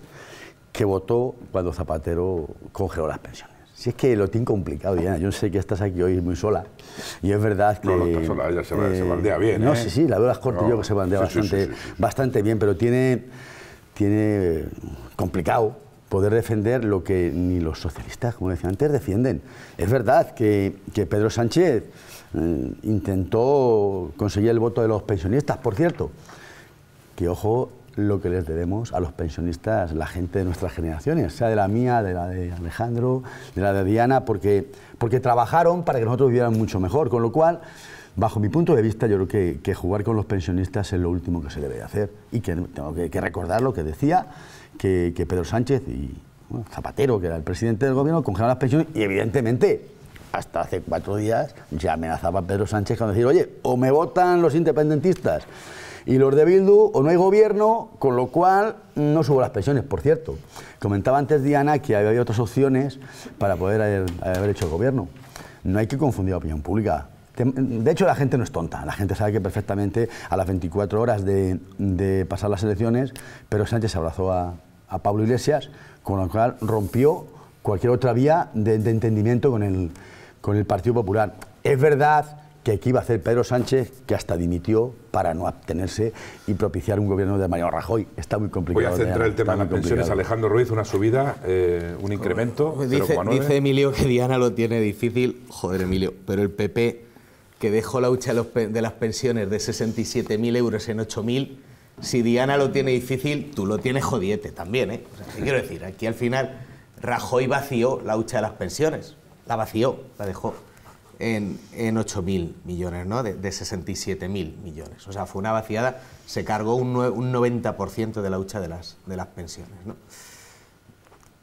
que votó cuando Zapatero congeló las pensiones. Si es que lo tiene complicado, Diana. Yo sé que estás aquí hoy muy sola. Y es verdad que. No, no está sola, ella se, eh, bien. No, ¿eh? sí, sí, la veo las yo que se bandea bastante, bastante bien, pero tiene, tiene complicado poder defender lo que ni los socialistas, como decía antes, defienden. Es verdad que, que Pedro Sánchez eh, intentó conseguir el voto de los pensionistas, por cierto. Que ojo, lo que les debemos a los pensionistas, la gente de nuestras generaciones, sea de la mía, de la de Alejandro, de la de Diana, porque, porque trabajaron para que nosotros vivieran mucho mejor. Con lo cual, bajo mi punto de vista, yo creo que, jugar con los pensionistas es lo último que se debe hacer. Y que tengo que, recordar lo que decía, que, Pedro Sánchez y Zapatero, que era el presidente del gobierno, congelaron las pensiones y evidentemente hasta hace cuatro días ya amenazaba a Pedro Sánchez con decir, oye, o me votan los independentistas y los de Bildu, o no hay gobierno, con lo cual no subo las pensiones, por cierto. Comentaba antes Diana que había otras opciones para poder haber, hecho el gobierno. No hay que confundir la opinión pública. De hecho, la gente no es tonta. La gente sabe que perfectamente a las 24 horas de, pasar las elecciones, pero Sánchez abrazó a, Pablo Iglesias, con lo cual rompió cualquier otra vía de, entendimiento con el, con el Partido Popular. Es verdad que aquí iba a hacer Pedro Sánchez, que hasta dimitió para no abstenerse y propiciar un gobierno de Mariano Rajoy. Está muy complicado. Voy a centrar el tema de las pensiones. Alejandro Ruiz, una subida, eh, un incremento. Pues dice, Emilio que Diana lo tiene difícil. Joder, Emilio, pero el PP que dejó la hucha de las pensiones de 67.000 euros en 8.000, si Diana lo tiene difícil, tú lo tienes jodiete también. ¿eh? quiero decir? Aquí al final Rajoy vació la hucha de las pensiones. La vació, la dejó en, en 8.000 millones, ¿no? de, de 67.000 millones. O sea, fue una vaciada, se cargó un, 90% de la hucha de las, pensiones.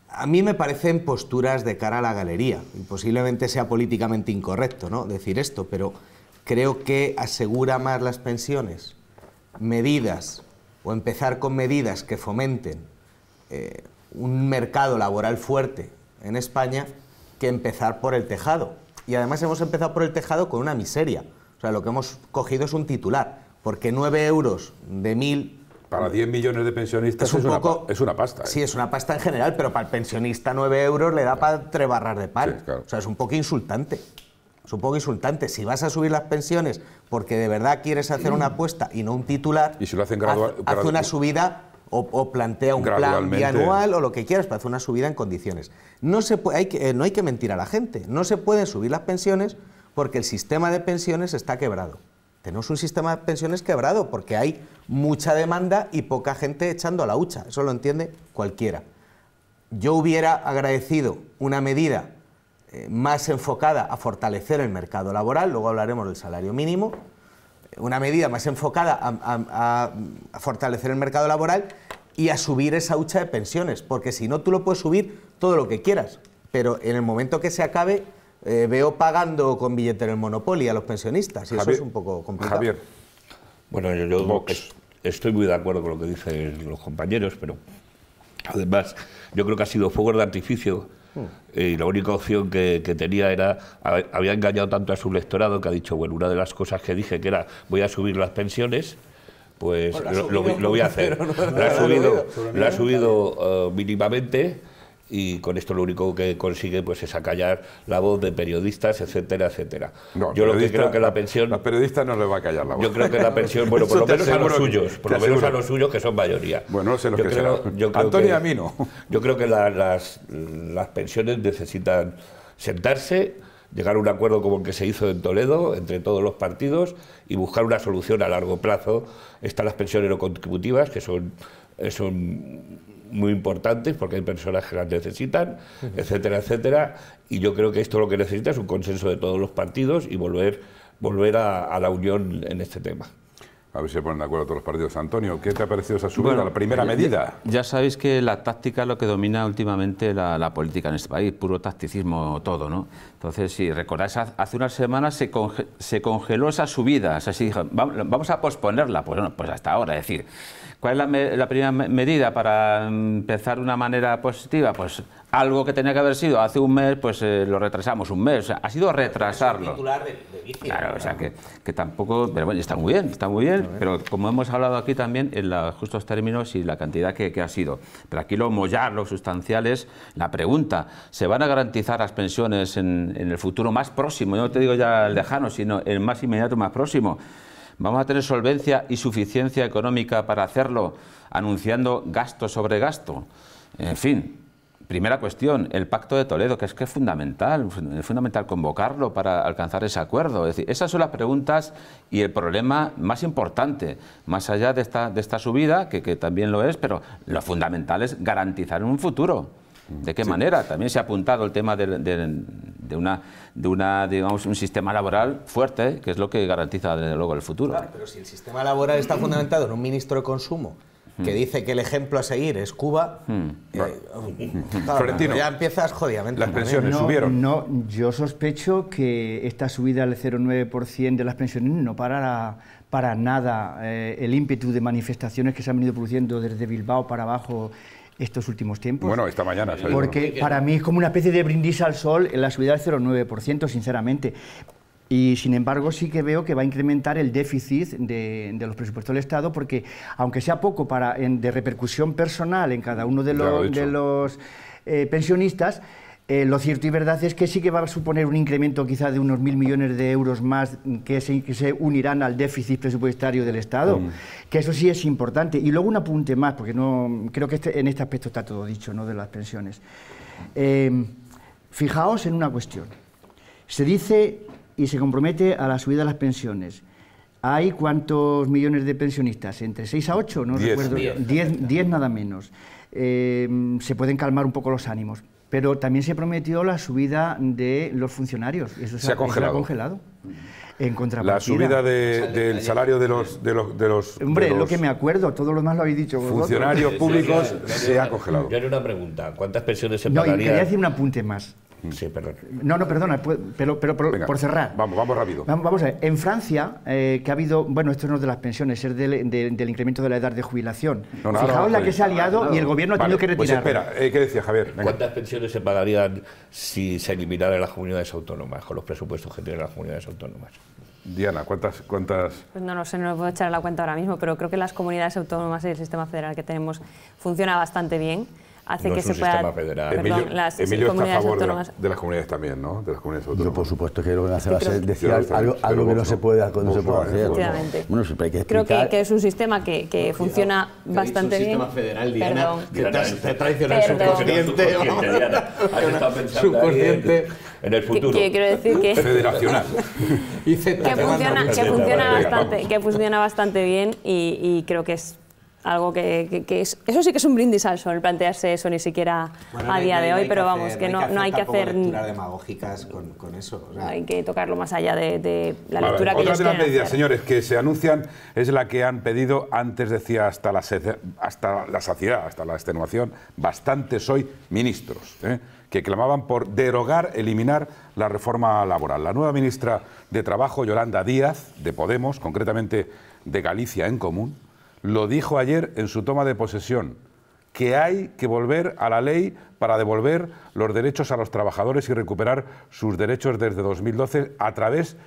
A mí me parecen posturas de cara a la galería, y posiblemente sea políticamente incorrecto decir esto, pero creo que asegura más las pensiones medidas o empezar con medidas que fomenten eh, un mercado laboral fuerte en España que empezar por el tejado, y además hemos empezado por el tejado con una miseria. O sea, lo que hemos cogido es un titular, porque 9 euros de mil... Para 10 millones de pensionistas es, una, pasta. ¿eh? Sí, es una pasta en general, pero para el pensionista 9 euros le da para tres de pan. O sea, es un poco insultante. Es un poco insultante. Si vas a subir las pensiones porque de verdad quieres hacer una apuesta y no un titular, y si lo hacen gradual, una subida o, plantea un plan bianual o lo que quieras para hacer una subida en condiciones. Eh, no, hay que, mentir a la gente. No se pueden subir las pensiones porque el sistema de pensiones está quebrado. Tenemos un sistema de pensiones quebrado porque hay mucha demanda y poca gente echando a la hucha. Eso lo entiende cualquiera. Yo hubiera agradecido una medida eh, más enfocada a fortalecer el mercado laboral, luego hablaremos del salario mínimo, una medida más enfocada a, fortalecer el mercado laboral y a subir esa hucha de pensiones, porque si no tú lo puedes subir todo lo que quieras, pero en el momento que se acabe eh, veo pagando con billete en el Monopoly a los pensionistas y eso es un poco complicado. Javier. Bueno, yo, estoy muy de acuerdo con lo que dicen los compañeros, pero además yo creo que ha sido fuego de artificio y la única opción que, tenía era, había engañado tanto a su electorado que ha dicho, bueno, una de las cosas que dije que era, voy a subir las pensiones, pues, pues lo, voy a hacer. lo ha subido, subido eh, mínimamente y con esto lo único que consigue pues es acallar la voz de periodistas, etcétera, etcétera. yo lo que creo que la pensión... Los periodistas no les va a callar la voz. Yo creo que la pensión, bueno, por lo menos a los suyos, por lo menos a los suyos que son mayoría. Bueno, no sé lo que Antonio que, a mí no. Yo creo que las, pensiones necesitan sentarse, llegar a un acuerdo como el que se hizo en Toledo entre todos los partidos y buscar una solución a largo plazo. Están las pensiones no contributivas, que son, son muy importantes porque hay personas que las necesitan, etcétera, etcétera. Y yo creo que esto lo que necesita es un consenso de todos los partidos y volver, volver a la unión en este tema a ver si se ponen de acuerdo todos los partidos. Antonio, ¿qué te ha parecido esa subida, la primera medida? Ya, sabéis que la táctica es lo que domina últimamente la, política en este país, puro tacticismo todo, ¿no? Entonces, si recordáis, hace unas semanas se, congeló esa subida, o sea, se dijo, vamos a posponerla, pues bueno, pues hasta ahora, es decir, ¿cuál es la, la primera medida para mm, empezar de una manera positiva? Pues algo que tenía que haber sido hace un mes, pues eh, lo retrasamos un mes. ha sido retrasarlo. Titular de, claro, o sea, que, que, tampoco. Pero bueno, está muy bien, está muy bien. Pero como hemos hablado aquí también, en los justos términos y la cantidad que, ha sido. Pero aquí lo mollar, lo sustancial es la pregunta: ¿se van a garantizar las pensiones en, el futuro más próximo? Yo no te digo ya el lejano, sino el más inmediato, más próximo. ¿Vamos a tener solvencia y suficiencia económica para hacerlo, anunciando gasto sobre gasto? En fin, Primera cuestión, el Pacto de Toledo, que es que es fundamental, es fundamental convocarlo para alcanzar ese acuerdo. Es decir, esas son las preguntas y el problema más importante, más allá de esta, de esta subida, que, también lo es, pero lo fundamental es garantizar un futuro. ¿De qué manera? También se ha apuntado el tema de, una, de una digamos, un sistema laboral fuerte, que es lo que garantiza, desde luego, el futuro. Claro, pero si el sistema laboral está fundamentado en un ministro de consumo que mm. dice que el ejemplo a seguir es Cuba, mm. eh, eh, oh, mm. Florentino, ya empiezas jodidamente. Las pensiones subieron. No, yo sospecho que esta subida al 0,9% de las pensiones no parará para nada eh, el ímpetu de manifestaciones que se han venido produciendo desde Bilbao para abajo estos últimos tiempos. Bueno, esta mañana. Porque para mí es como una especie de brindis al sol en la subida del 0,9%, sinceramente. Y sin embargo, sí que veo que va a incrementar el déficit de, los presupuestos del Estado, porque aunque sea poco para, de repercusión personal en cada uno de, los eh, pensionistas, eh, lo cierto y verdad es que sí que va a suponer un incremento quizá de unos mil millones de euros más que se, unirán al déficit presupuestario del Estado, mm. que eso sí es importante. Y luego un apunte más, porque no, creo que este, en este aspecto está todo dicho, ¿no? de las pensiones. Eh, fijaos en una cuestión. Se dice y se compromete a la subida de las pensiones. ¿Hay cuántos millones de pensionistas? ¿Entre 6 a 8? No diez, recuerdo. 10 nada menos. Eh, se pueden calmar un poco los ánimos. Pero también se prometió la subida de los funcionarios. Eso se, ha congelado. La subida del salario de los, de los, de los Hombre, lo que me acuerdo, todo lo demás lo habéis dicho Funcionarios públicos se ha congelado. Yo haré una pregunta. ¿Cuántas pensiones se pagarían? No, quería decir un apunte más. No, no, perdona, pero, pero, por cerrar. Vamos, vamos rápido. Vamos, a En Francia, eh, que ha habido, bueno, esto no es de las pensiones, es del, del incremento de la edad de jubilación. Fijaos la pues que se ha liado ah, y el gobierno ha tenido que pues retirar. Pues espera, eh, ¿qué decía Javier? ¿Cuántas pensiones se pagarían si se eliminaran las comunidades autónomas, con los presupuestos que tienen las comunidades autónomas? Diana, ¿cuántas, ¿cuántas...? Pues no no sé, no lo puedo echar a la cuenta ahora mismo, pero creo que las comunidades autónomas y el sistema federal que tenemos funciona bastante bien hace que se pueda. Federal. Emilio, perdón, las, Emilio está a favor de, las comunidades también, ¿no? De las comunidades autónomas. Yo, por supuesto, que lo que hace va a ser decir algo, que no, se puede, no se puede hacer. Bueno, siempre hay que explicar. Creo que, es un sistema que, que funciona bastante bien. Es un sistema federal, Diana, Perdón. que te el subconsciente. Subconsciente. En el futuro. Que, quiero decir que. Federacional. que, funciona, que, funciona bastante, que funciona bastante bien y, y creo que es algo que, es, eso sí que es un brindis al sol, plantearse eso ni siquiera a día de hoy, pero vamos, que no, hay que hacer... No hay que demagógicas con, eso. Hay que tocarlo más allá de, la lectura que Otra de las medidas, señores, que se anuncian es la que han pedido, antes decía, hasta la, hasta la saciedad, hasta la extenuación, bastantes hoy ministros. ¿eh? que clamaban por derogar, eliminar la reforma laboral. La nueva ministra de Trabajo, Yolanda Díaz, de Podemos, concretamente de Galicia en Común, lo dijo ayer en su toma de posesión, que hay que volver a la ley para devolver los derechos a los trabajadores y recuperar sus derechos desde 2012 a través de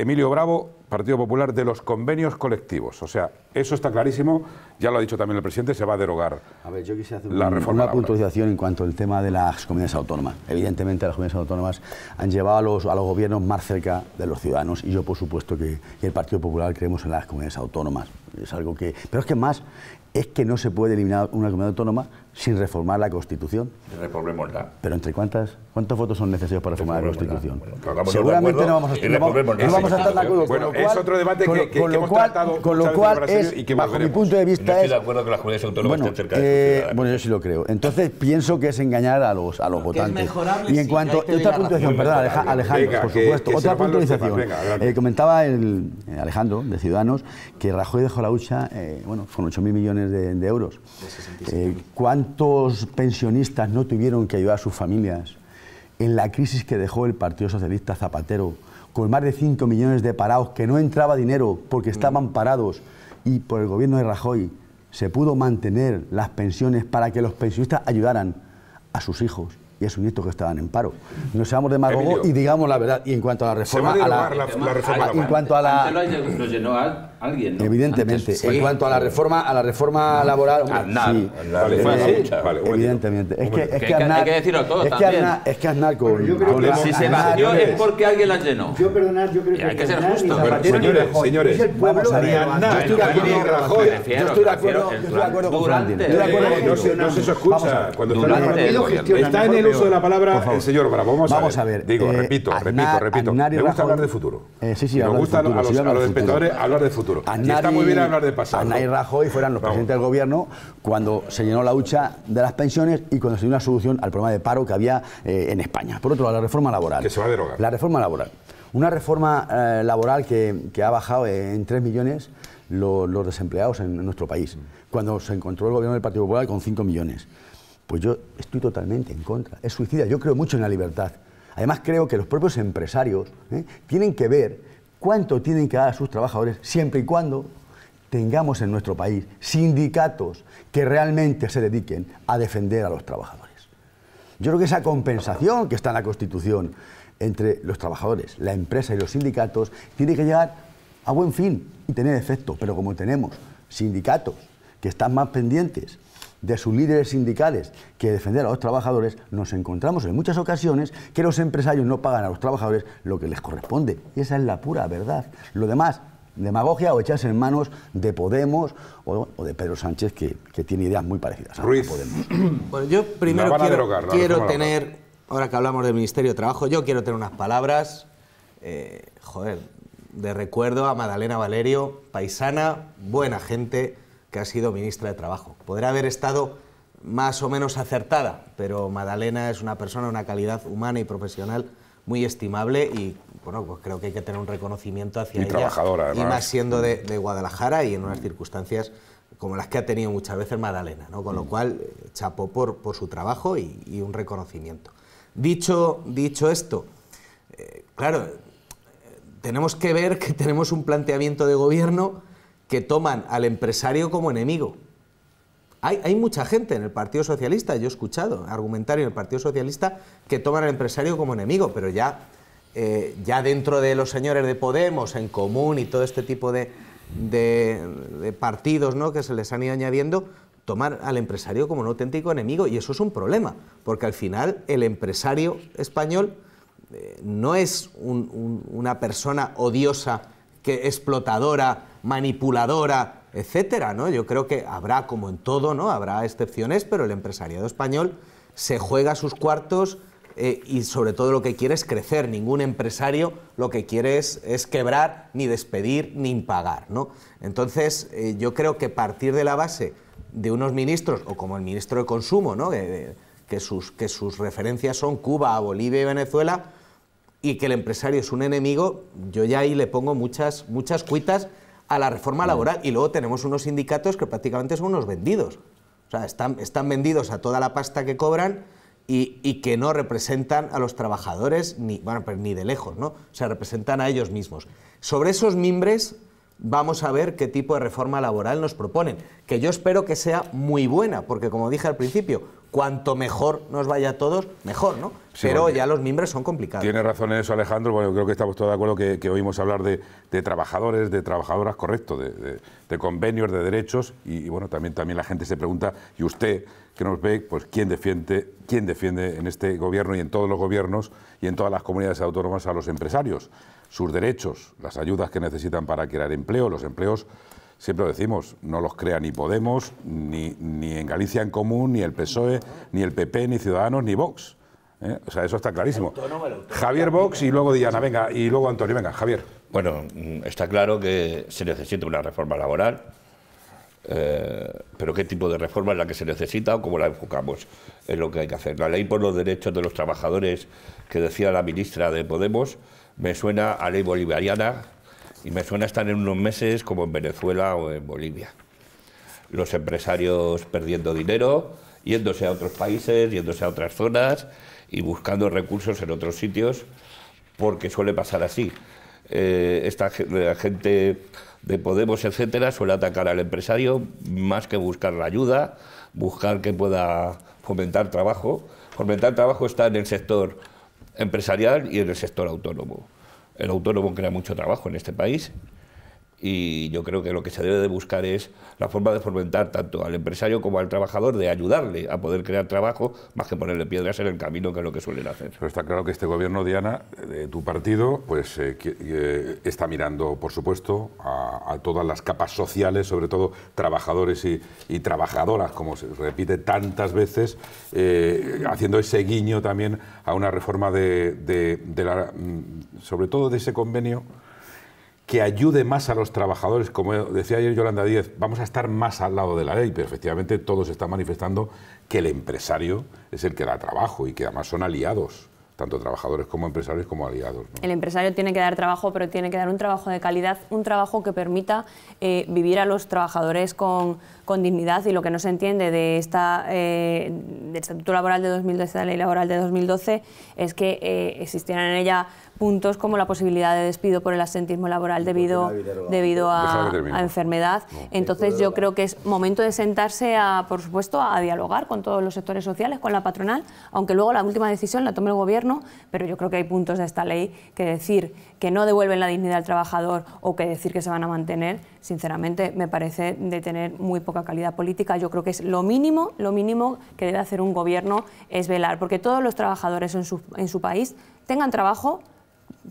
Emilio Bravo, Partido Popular, de los convenios colectivos. O sea, eso está clarísimo, ya lo ha dicho también el presidente, se va a derogar. A ver, yo quisiera hacer la reforma una puntualización en cuanto al tema de las comunidades autónomas. Evidentemente, las comunidades autónomas han llevado a los, gobiernos más cerca de los ciudadanos y yo, por supuesto, que, el Partido Popular creemos en las comunidades autónomas. Es algo que. Pero es que más, es que no se puede eliminar una comunidad autónoma sin reformar la Constitución. Pero entre cuántas, cuántos votos son necesarios para reformar la Constitución. Seguramente no vamos a, estar de acuerdo. Bueno, con lo es otro debate con, que, hemos tratado con lo cual es, bajo mi punto de vista es, acuerdo las comunidades autónomas bueno, eh, Bueno, yo sí lo creo. Entonces pienso que es engañar a los a los votantes. y en cuanto otra puntualización, perdón, Alejandro, por supuesto, otra puntualización. Comentaba el eh, Alejandro de Ciudadanos que Rajoy dejó la hucha, eh, bueno, con 8.000 millones de euros. ¿Cuánto ¿Cuántos pensionistas no tuvieron que ayudar a sus familias en la crisis que dejó el Partido Socialista Zapatero, con más de 5 millones de parados, que no entraba dinero porque estaban mm. parados y por el gobierno de Rajoy se pudo mantener las pensiones para que los pensionistas ayudaran a sus hijos? y a sus nietos que estaban en paro. No seamos demagogos y digamos la verdad. Y en cuanto a la reforma... a, la, en cuanto a la alguien, ¿no? Evidentemente. Antes, sí. En cuanto a la reforma, a la reforma laboral. Aznar. Sí. Vale, vale, vale, evidentemente. Es que, es que, Aznar, hay que decirlo todo es también. Aznar, es que Aznar con. Bueno, yo creo con que la, si se vació es porque alguien las llenó. Yo perdonad, yo creo que. Hay que ser justo. Pero, señores, señores. El pueblo de Aznar. Yo estoy de acuerdo. Yo estoy de acuerdo con Franklin. No se escucha. Cuando está en el uso de la palabra el señor Bravo. Vamos a ver. Digo, repito, repito, repito. Me gusta hablar de futuro. Sí, sí, Me gusta a los espectadores hablar de futuro está muy bien hablar de pasado. Ana y Rajoy fueran los presidentes del gobierno cuando se llenó la hucha de las pensiones y cuando se dio una solución al problema de paro que había eh, en España. Por otro lado, la reforma laboral. Que se va a derogar. La reforma laboral. Una reforma eh, laboral que, ha bajado en 3 millones los, desempleados en, nuestro país, mm. cuando se encontró el gobierno del Partido Popular con 5 millones. Pues yo estoy totalmente en contra. Es suicida. Yo creo mucho en la libertad. Además, creo que los propios empresarios eh, tienen que ver cuánto tienen que dar a sus trabajadores siempre y cuando tengamos en nuestro país sindicatos que realmente se dediquen a defender a los trabajadores. Yo creo que esa compensación que está en la Constitución entre los trabajadores, la empresa y los sindicatos tiene que llegar a buen fin y tener efecto, pero como tenemos sindicatos que están más pendientes de sus líderes sindicales que defender a los trabajadores, nos encontramos en muchas ocasiones que los empresarios no pagan a los trabajadores lo que les corresponde. Y esa es la pura verdad. Lo demás, demagogia o echarse en manos de Podemos o, de Pedro Sánchez, que, tiene ideas muy parecidas a Ruiz. Podemos. Bueno, yo primero quiero, tener, ahora que hablamos del Ministerio de Trabajo, yo quiero tener unas palabras, eh, joder, de recuerdo a Madalena Valerio, paisana, buena gente ha sido ministra de Trabajo. Podrá haber estado más o menos acertada, pero Madalena es una persona de una calidad humana y profesional muy estimable y bueno, pues creo que hay que tener un reconocimiento hacia y Trabajadora, además. Y más siendo mm. de, Guadalajara y en unas circunstancias como las que ha tenido muchas veces Madalena, ¿no? Con lo mm. cual, eh, chapó por, por su trabajo y, un reconocimiento. Dicho, dicho esto, eh, claro, eh, tenemos que ver que tenemos un planteamiento de gobierno que toman al empresario como enemigo. Hay, mucha gente en el Partido Socialista, yo he escuchado argumentario en el Partido Socialista, que toman al empresario como enemigo, pero ya, eh, ya dentro de los señores de Podemos, en común y todo este tipo de, partidos ¿no? que se les han ido añadiendo, tomar al empresario como un auténtico enemigo. Y eso es un problema, porque al final el empresario español eh, no es una persona odiosa, que, explotadora, manipuladora, etcétera, ¿no? Yo creo que habrá, como en todo, ¿no? Habrá excepciones, pero el empresariado español se juega sus cuartos eh, y sobre todo lo que quiere es crecer. Ningún empresario lo que quiere es, quebrar, ni despedir, ni impagar, ¿no? Entonces, eh, yo creo que partir de la base de unos ministros, o como el ministro de Consumo, que, sus, que sus referencias son Cuba, Bolivia y Venezuela, y que el empresario es un enemigo, yo ya ahí le pongo muchas, muchas cuitas a la reforma laboral y luego tenemos unos sindicatos que prácticamente son unos vendidos. O sea, están, están vendidos a toda la pasta que cobran y, que no representan a los trabajadores ni, bueno, pues ni de lejos, ¿no? O Se representan a ellos mismos. Sobre esos mimbres vamos a ver qué tipo de reforma laboral nos proponen, que yo espero que sea muy buena, porque como dije al principio, cuanto mejor nos vaya a todos, mejor, ¿no? Pero ya los mimbres son complicados. Tiene razón en eso, Alejandro. Bueno, creo que estamos todos de acuerdo que, oímos hablar de, trabajadores, de trabajadoras, correcto, de, convenios, de derechos. Y, y, bueno, también, también la gente se pregunta, y usted que nos ve, pues quién defiende, quién defiende en este gobierno y en todos los gobiernos y en todas las comunidades autónomas a los empresarios sus derechos, las ayudas que necesitan para crear empleo, los empleos, siempre lo decimos, no los crea ni Podemos, ni, ni en Galicia en Común, ni el PSOE, ni el PP, ni Ciudadanos, ni Vox. ¿eh? O sea, eso está clarísimo. Javier Vox y luego Diana, venga, y luego Antonio, venga, Javier. Bueno, mm, está claro que se necesita una reforma laboral, eh, pero qué tipo de reforma es la que se necesita o cómo la enfocamos es lo que hay que hacer. La ley por los derechos de los trabajadores que decía la ministra de Podemos me suena a ley bolivariana y me suena a estar en unos meses como en Venezuela o en Bolivia. Los empresarios perdiendo dinero, yéndose a otros países, yéndose a otras zonas y buscando recursos en otros sitios, porque suele pasar así. Eh, esta gente de Podemos, etcétera, suele atacar al empresario más que buscar la ayuda, buscar que pueda fomentar trabajo. Fomentar trabajo está en el sector empresarial y en el sector autónomo. El autónomo crea mucho trabajo en este país y yo creo que lo que se debe de buscar es la forma de fomentar tanto al empresario como al trabajador, de ayudarle a poder crear trabajo, más que ponerle piedras en el camino, que es lo que suelen hacer. Pero está claro que este gobierno, Diana, de tu partido, pues eh, eh, está mirando, por supuesto, a, todas las capas sociales, sobre todo trabajadores y, trabajadoras, como se repite tantas veces, eh, haciendo ese guiño también a una reforma de, la, mm, sobre todo de ese convenio que ayude más a los trabajadores, como decía ayer Yolanda Díez, vamos a estar más al lado de la ley, pero efectivamente todos están manifestando que el empresario es el que da trabajo y que además son aliados tanto trabajadores como empresarios como aliados. El empresario tiene que dar trabajo, pero tiene que dar un trabajo de calidad, un trabajo que permita eh, vivir a los trabajadores con, dignidad y lo que no se entiende de esta eh, del Estatuto Laboral de 2012, de la Ley Laboral de 2012, es que eh, existieran en ella puntos como la posibilidad de despido por el asentismo laboral debido, debido a, enfermedad. Entonces yo creo que es momento de sentarse, a, por supuesto, a dialogar con todos los sectores sociales, con la patronal, aunque luego la última decisión la tome el Gobierno, pero yo creo que hay puntos de esta ley que decir que no devuelven la dignidad al trabajador o que decir que se van a mantener, sinceramente me parece de tener muy poca calidad política. Yo creo que es lo mínimo, lo mínimo que debe hacer un Gobierno es velar, porque todos los trabajadores en su, en su país tengan trabajo,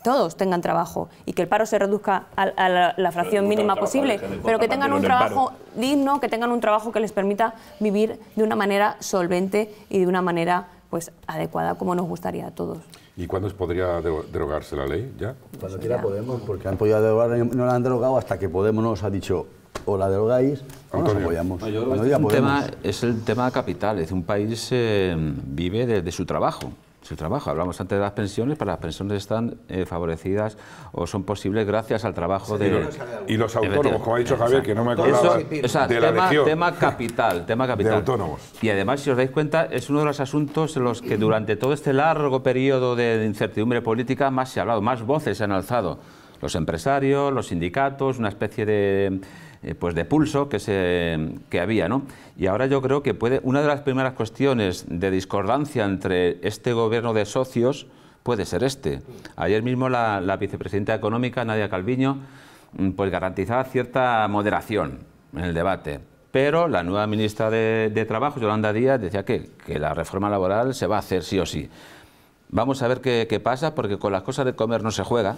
todos tengan trabajo y que el paro se reduzca a, la, fracción mínima posible, pero que tengan un trabajo digno, que tengan un trabajo que les permita vivir de una manera solvente y de una manera pues adecuada como nos gustaría a todos. ¿Y cuándo podría derogarse la ley ya? Cuando quiera Podemos, porque han podido no la han derogado hasta que Podemos nos ha dicho o la derogáis o No, es, tema, es el tema capital, es un país eh, vive de su trabajo su trabajo. Hablamos antes de las pensiones, para las pensiones están eh, favorecidas o son posibles gracias al trabajo de... Y los autónomos, como ha dicho Javier, que no me acordaba Eso, o tema, tema capital, tema capital. De autónomos. Y además, si os dais cuenta, es uno de los asuntos en los que durante todo este largo periodo de incertidumbre política más se ha hablado, más voces se han alzado. Los empresarios, los sindicatos, una especie de eh, pues de pulso que, se, había. ¿no? Y ahora yo creo que puede, una de las primeras cuestiones de discordancia entre este gobierno de socios puede ser este. Ayer mismo la, vicepresidenta económica, Nadia Calviño, mm, pues garantizaba cierta moderación en el debate. Pero la nueva ministra de, Trabajo, Yolanda Díaz, decía que, la reforma laboral se va a hacer sí o sí. Vamos a ver qué, pasa, porque con las cosas de comer no se juega.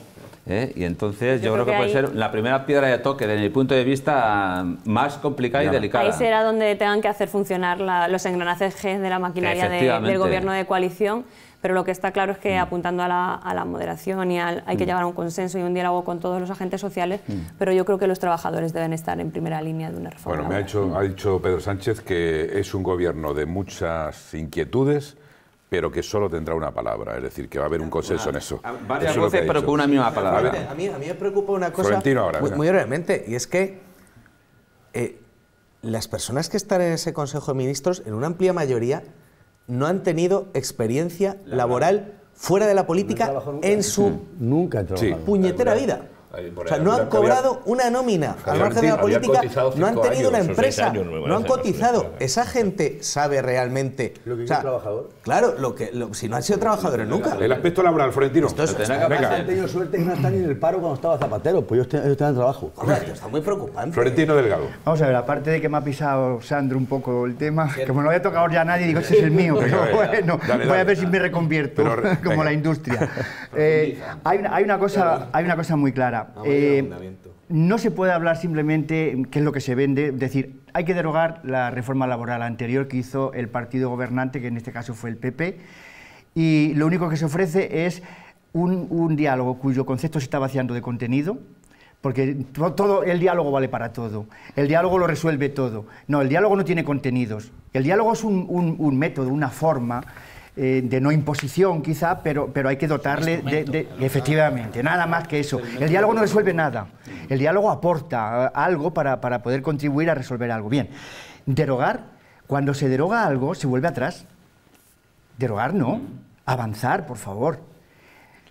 ¿eh? Y entonces yo, creo, que, puede ser la primera piedra de toque desde mi punto de vista más complicada y delicada. Ahí será donde tengan que hacer funcionar los engranajes de la maquinaria del gobierno de coalición, pero lo que está claro es que mm. apuntando a la, moderación y hay que mm. llevar a un consenso y un diálogo con todos los agentes sociales, mm. pero yo creo que los trabajadores deben estar en primera línea de una reforma. Bueno, me ha dicho Pedro Sánchez que es un gobierno de muchas inquietudes, pero que solo tendrá una palabra, es decir, que va a haber un consenso en eso. Ah, varias pero con una misma palabra. A mí, me preocupa una cosa muy, realmente, brevemente, y es que eh, las personas que están en ese Consejo de Ministros, en una amplia mayoría, no han tenido experiencia laboral fuera de la política en su mm. puñetera vida. O sea, no han cobrado una nómina, al margen de la política, no han tenido una empresa, no han cotizado. Esa gente sabe realmente... Lo que es trabajador. Claro, lo que, si no han sido trabajadores nunca. El aspecto laboral, Florentino. Han tenido suerte y no están en el paro cuando estaba Zapatero, pues ellos en trabajo. Está muy preocupante. Florentino Delgado. Vamos a ver, aparte de que me ha pisado Sandro un poco el tema, como no había tocado ya nadie, digo, ese es el mío, pero bueno, voy a ver si me reconvierto, como la industria. Eh, hay una cosa muy clara. Eh, no se puede hablar simplemente qué es lo que se vende, es decir, hay que derogar la reforma laboral anterior que hizo el partido gobernante, que en este caso fue el PP, y lo único que se ofrece es un, diálogo cuyo concepto se está vaciando de contenido, porque todo el diálogo vale para todo. El diálogo lo resuelve todo. No, el diálogo no tiene contenidos. El diálogo es un método, una forma eh, de no imposición quizá, pero, hay que dotarle de, Efectivamente, nada más que eso. El diálogo no resuelve nada, el diálogo aporta eh, algo para, para poder contribuir a resolver algo. Bien, derogar, cuando se deroga algo, se vuelve atrás. Derogar no, avanzar, por favor.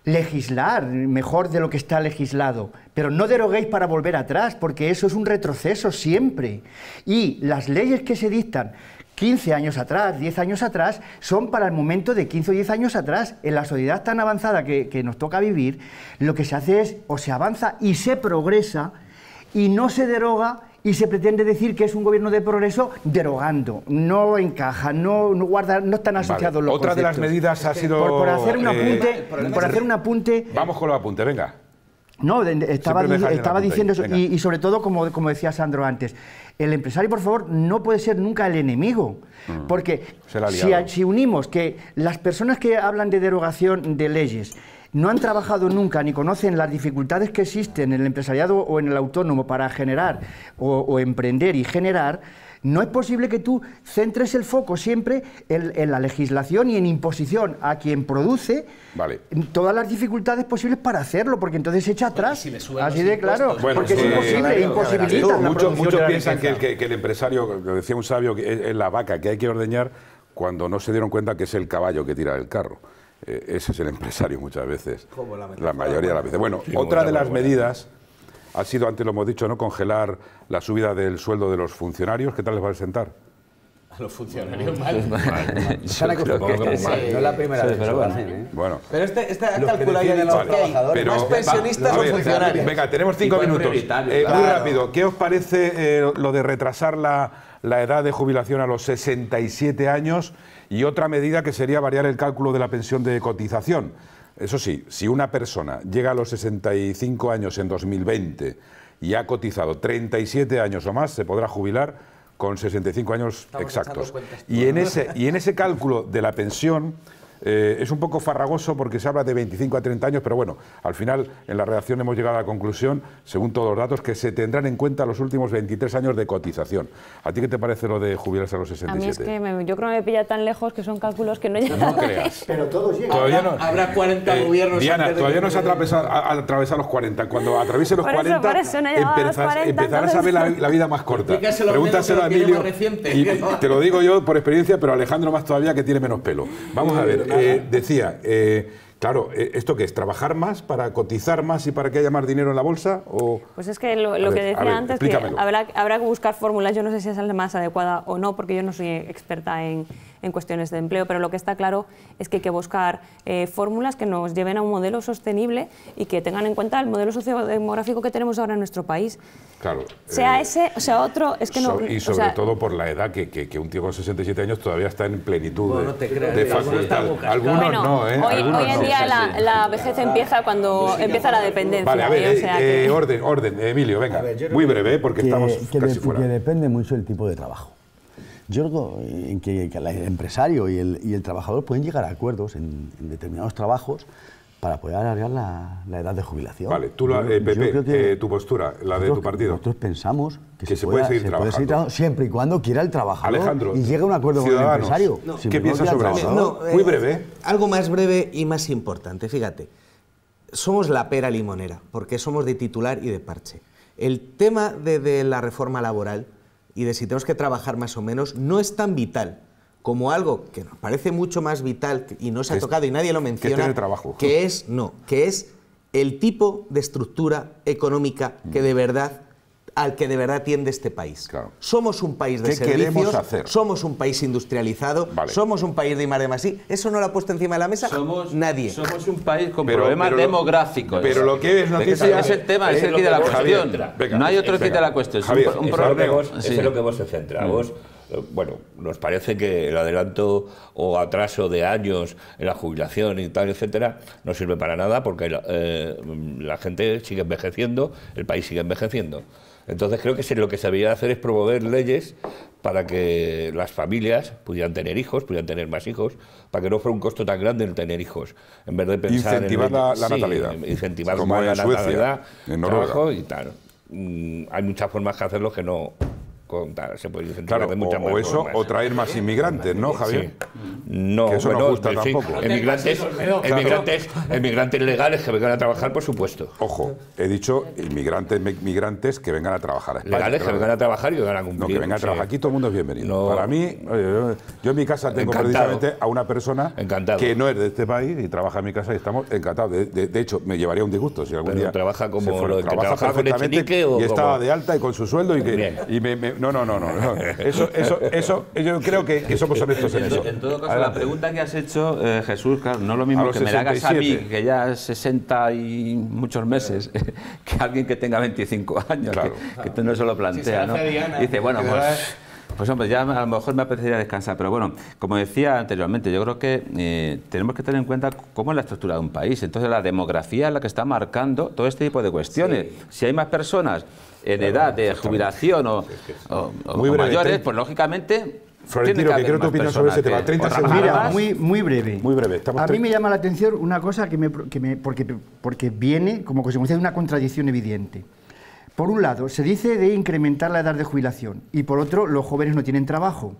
Legislar mejor de lo que está legislado, pero no deroguéis para volver atrás, porque eso es un retroceso siempre. Y las leyes que se dictan, 15 años atrás, 10 años atrás, son para el momento de 15 o 10 años atrás, en la sociedad tan avanzada que, nos toca vivir, lo que se hace es o se avanza y se progresa y no se deroga y se pretende decir que es un gobierno de progreso derogando. No encaja, no, guarda, no están asociados los Otra de las medidas ha sido... Por, hacer un eh, apunte... por hacer un apunte Vamos con los apuntes, venga. No, estaba, estaba diciendo eso. Y, sobre todo, como, como decía Sandro antes, el empresario, por favor, no puede ser nunca el enemigo. Mm. Porque si, unimos que las personas que hablan de derogación de leyes no han trabajado nunca ni conocen las dificultades que existen en el empresariado o en el autónomo para generar o emprender y generar, no es posible que tú centres el foco siempre en, la legislación y en imposición a quien produce todas las dificultades posibles para hacerlo, porque entonces se echa atrás. así de claro, porque es imposible, Muchos, piensan que el, empresario, decía un sabio, que es, la vaca que hay que ordeñar cuando no se dieron cuenta que es el caballo que tira el carro eh, ese es el empresario muchas veces. la, mayoría de las veces. Bueno, otra de las medidas ha sido, antes lo hemos dicho, ¿no? congelar la subida del sueldo de los funcionarios. ¿Qué tal les va a sentar? A los funcionarios mal. mal. No es la primera vez ¿eh? bueno. Pero este, este ha calculado ya de los trabajadores. más pensionistas o funcionarios. Venga, tenemos cinco minutos. Eh, muy rápido. ¿Qué os parece eh, lo de retrasar la, la edad de jubilación a los 67 años? Y otra medida que sería variar el cálculo de la pensión de cotización eso sí, si una persona llega a los 65 años en 2020 y ha cotizado 37 años o más, se podrá jubilar con 65 años exactos. y en, ese, y en ese cálculo de la pensión eh, es un poco farragoso porque se habla de 25 a 30 años, pero bueno, al final en la redacción hemos llegado a la conclusión, según todos los datos, que se tendrán en cuenta los últimos 23 años de cotización. ¿A ti qué te parece lo de jubilarse a los 67? A mí es que yo creo que me pilla tan lejos que son cálculos que no llegan. No creas. Pero todos llegan. Habrá 40 eh, gobiernos. Diana, antes todavía no se ha atravesado los 40. Cuando atraviese los, 40, empezarás a ver la, vida más corta. Pregúntaselo a Emilio. te lo digo yo por experiencia, pero Alejandro más todavía que tiene menos pelo. Vamos a ver. Eh, decía, eh, claro, eh, ¿esto qué es? ¿Trabajar más para cotizar más y para que haya más dinero en la bolsa? O... Pues es que lo, que decía antes, que habrá, habrá que buscar fórmulas, yo no sé si es la más adecuada o no, porque yo no soy experta en en cuestiones de empleo, pero lo que está claro es que hay que buscar eh, fórmulas que nos lleven a un modelo sostenible y que tengan en cuenta el modelo sociodemográfico que tenemos ahora en nuestro país. Claro. Sea eh, ese, o sea otro, es que no... y sobre todo por la edad, que, que, un tío con 67 años todavía está en plenitud de, no facultad. Algunos no, ¿eh? Hoy, hoy en día la, la, vejez empieza cuando empieza la dependencia. Vale, a ver, ¿eh? orden, orden, Emilio, venga. Muy breve, porque estamos casi Que depende mucho el tipo de trabajo. Yo creo que, el empresario y el, trabajador pueden llegar a acuerdos en, determinados trabajos para poder alargar la, edad de jubilación. Vale, tú, eh, Pepe, eh, tu postura, la de tu partido. Nosotros pensamos que, se, puede, seguir, trabajando. siempre y cuando quiera el trabajador Alejandro, y llega a un acuerdo con el empresario. ¿Qué piensas sobre eso? Muy eh, breve. Algo más breve y más importante, fíjate. Somos la pera limonera, porque somos de titular y de parche. El tema de la reforma laboral y de si tenemos que trabajar más o menos, no es tan vital como algo que nos parece mucho más vital y no se ha tocado y nadie lo menciona, que, trabajo. que es, no, que es el tipo de estructura económica que mm. de verdad al que de verdad tiende este país. Somos un país de ¿Qué servicios, hacer? somos un país industrializado, somos un país de más de Eso no lo ha puesto encima de la mesa somos, nadie. Somos un país con problemas demográficos. Pero lo que es noticia... es el tema, es el kit de la cuestión. no hay otro kit de la cuestión. es un, Lo que vos se centra. Mm. Eh, bueno, nos parece que el adelanto o atraso de años en la jubilación y tal, etcétera, no sirve para nada porque eh, la gente sigue envejeciendo, el país sigue envejeciendo. Entonces creo que lo que se debería hacer es promover leyes para que las familias pudieran tener hijos, pudieran tener más hijos, para que no fuera un costo tan grande el tener hijos, en vez de pensar en la, natalidad, incentivar más la natalidad, en Noruega. y tal. Mm, hay muchas formas de hacerlo que no se puede o, eso, o traer más inmigrantes, ¿no, Javier? No, eso no gusta tampoco. Inmigrantes, inmigrantes, legales que vengan a trabajar, por supuesto. Ojo, he dicho inmigrantes, que vengan a trabajar Legales que vengan a trabajar y que vengan a cumplir. que vengan a trabajar. Aquí todo el mundo es bienvenido. Para mí, eh, yo en mi casa tengo precisamente a una persona que no es de este país y trabaja en mi casa y estamos encantados. De, hecho, me llevaría un disgusto si algún día... trabaja como... trabaja, y estaba de alta y con su sueldo y, que, me no, no, no, no. Eso, eso, eso, yo creo que, eso somos honestos en, eso. En todo caso, la pregunta que has hecho, eh, Jesús, claro, no es lo mismo que me la hagas a mí, que ya 60 y muchos meses, que alguien que tenga 25 años, que, tú no se lo plantea, ¿no? dice, bueno, pues pues hombre, ya a lo mejor me apetecería descansar, pero bueno, como decía anteriormente, yo creo que eh, tenemos que tener en cuenta cómo es la estructura de un país. Entonces la demografía es la que está marcando todo este tipo de cuestiones. Si hay más personas en edad de jubilación o, mayores, pues lógicamente tu sobre ese tema. Mira, muy, muy breve. Muy breve. a mí me llama la atención una cosa que me, que me porque, porque viene como consecuencia de una contradicción evidente. Por un lado, se dice de incrementar la edad de jubilación y por otro, los jóvenes no tienen trabajo.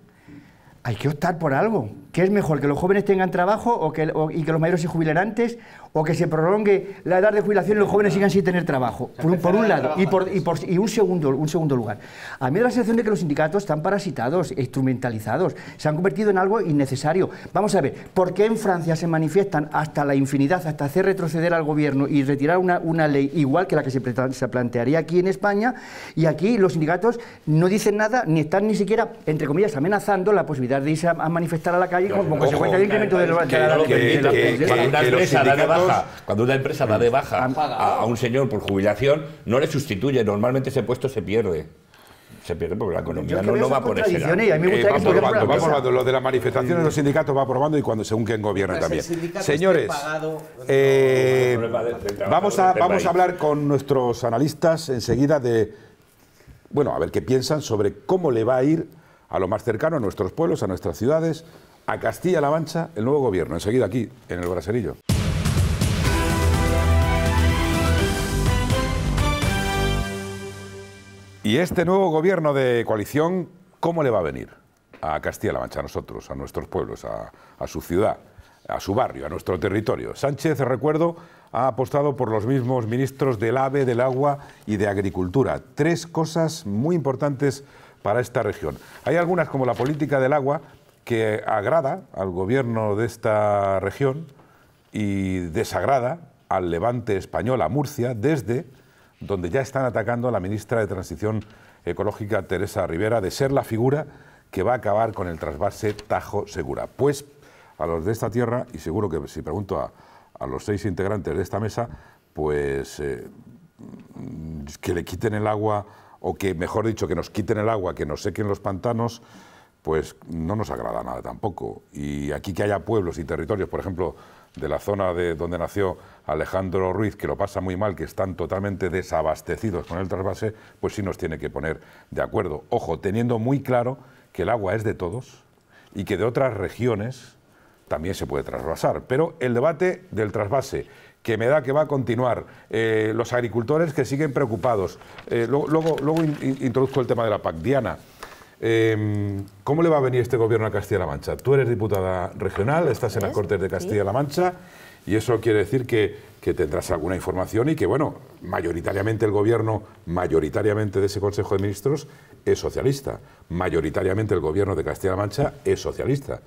Hay que optar por algo. ¿Qué es mejor, que los jóvenes tengan trabajo o que, y que los mayores se jubilen antes o que se prolongue la edad de jubilación y los jóvenes sigan sin tener trabajo, por, un lado, y, por, y, un, segundo, un segundo lugar. A mí me da la sensación de que los sindicatos están parasitados, instrumentalizados, se han convertido en algo innecesario. Vamos a ver, ¿por qué en Francia se manifiestan hasta la infinidad, hasta hacer retroceder al gobierno y retirar una, una ley igual que la que se, plantearía aquí en España? Y aquí los sindicatos no dicen nada, ni están ni siquiera, entre comillas, amenazando la posibilidad de irse a, manifestar a la calle como consecuencia del incremento de los cuando una empresa va de baja a, un señor por jubilación, no le sustituye, normalmente ese puesto se pierde se pierde porque la economía no, lo va por ese a lo de las manifestaciones, los sindicatos va probando y cuando según quien gobierna también. Señores, vamos, a, vamos a hablar con nuestros analistas enseguida de, bueno, a ver qué piensan sobre cómo le va a ir a lo más cercano, a nuestros pueblos, a nuestras ciudades, a Castilla-La Mancha, el nuevo gobierno. Enseguida aquí, en el Braserillo. ¿Y este nuevo gobierno de coalición cómo le va a venir? A Castilla-La Mancha, a nosotros, a nuestros pueblos, a, su ciudad, a su barrio, a nuestro territorio. Sánchez, recuerdo, ha apostado por los mismos ministros del AVE, del Agua y de Agricultura. Tres cosas muy importantes para esta región. Hay algunas como la política del agua que agrada al gobierno de esta región y desagrada al levante español, a Murcia, desde donde ya están atacando a la ministra de Transición Ecológica, Teresa Rivera, de ser la figura que va a acabar con el trasvase Tajo Segura. Pues a los de esta tierra, y seguro que si pregunto a, los seis integrantes de esta mesa, pues eh, mm, que le quiten el agua, o que, mejor dicho, que nos quiten el agua, que nos sequen los pantanos, pues no nos agrada nada tampoco. Y aquí que haya pueblos y territorios, por ejemplo, de la zona de donde nació Alejandro Ruiz, que lo pasa muy mal, que están totalmente desabastecidos con el trasvase, pues sí nos tiene que poner de acuerdo. Ojo, teniendo muy claro que el agua es de todos y que de otras regiones también se puede trasvasar. Pero el debate del trasvase que me da que va a continuar, eh, los agricultores que siguen preocupados. Eh, luego, luego, introduzco el tema de la PAC. Diana, Em, ¿Cómo le va a venir este gobierno a Castilla-La Mancha? Tú eres diputada regional, estás en las Cortes de Castilla-La Mancha y eso quiere decir que, tendrás alguna información y que, bueno, mayoritariamente el gobierno, mayoritariamente de ese Consejo de Ministros, es socialista. Mayoritariamente el gobierno de Castilla-La Mancha es socialista.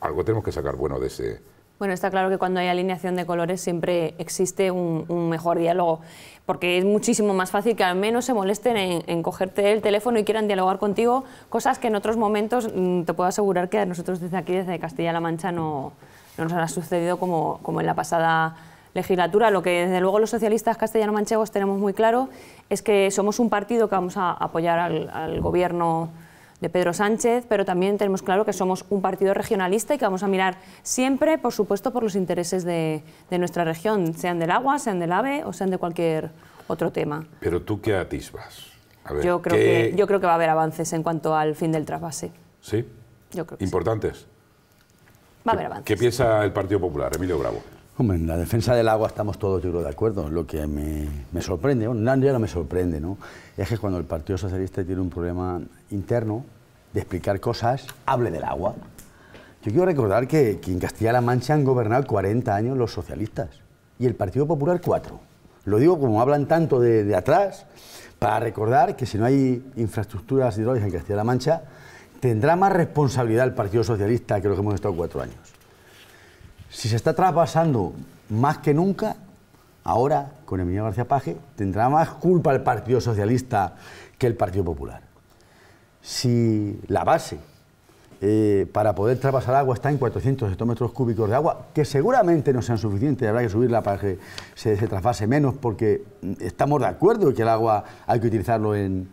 Algo tenemos que sacar bueno de ese, bueno, está claro que cuando hay alineación de colores siempre existe un, mejor diálogo porque es muchísimo más fácil que al menos se molesten en, cogerte el teléfono y quieran dialogar contigo, cosas que en otros momentos mm, te puedo asegurar que a nosotros desde aquí, desde Castilla-La Mancha, no, nos ha sucedido como, en la pasada legislatura. Lo que desde luego los socialistas castellano-manchegos tenemos muy claro es que somos un partido que vamos a apoyar al, al gobierno de Pedro Sánchez, pero también tenemos claro que somos un partido regionalista y que vamos a mirar siempre, por supuesto, por los intereses de, de nuestra región, sean del agua, sean del AVE o sean de cualquier otro tema. Pero tú qué atisbas. yo, creo que, yo creo que va a haber avances en cuanto al fin del trasvase. ¿Sí? Yo creo ¿Importantes? Va a haber avances. ¿Qué piensa el Partido Popular, Emilio Bravo? Hombre, en la defensa del agua estamos todos, de acuerdo. Lo que me, sorprende, no me sorprende, ¿no? es que cuando el Partido Socialista tiene un problema interno de explicar cosas, hable del agua. Yo quiero recordar que, en Castilla-La Mancha han gobernado 40 años los socialistas y el Partido Popular 4. Lo digo como hablan tanto de, atrás, para recordar que si no hay infraestructuras hidráulicas en Castilla-La Mancha, tendrá más responsabilidad el Partido Socialista que los que hemos estado cuatro años. Si se está traspasando más que nunca Ahora, con Emilio García Paje, tendrá más culpa el Partido Socialista que el Partido Popular. Si la base eh, para poder traspasar agua está en 400 hectómetros cúbicos de agua, que seguramente no sean suficientes, habrá que subirla para que se, traspase menos, porque estamos de acuerdo que el agua hay que utilizarlo en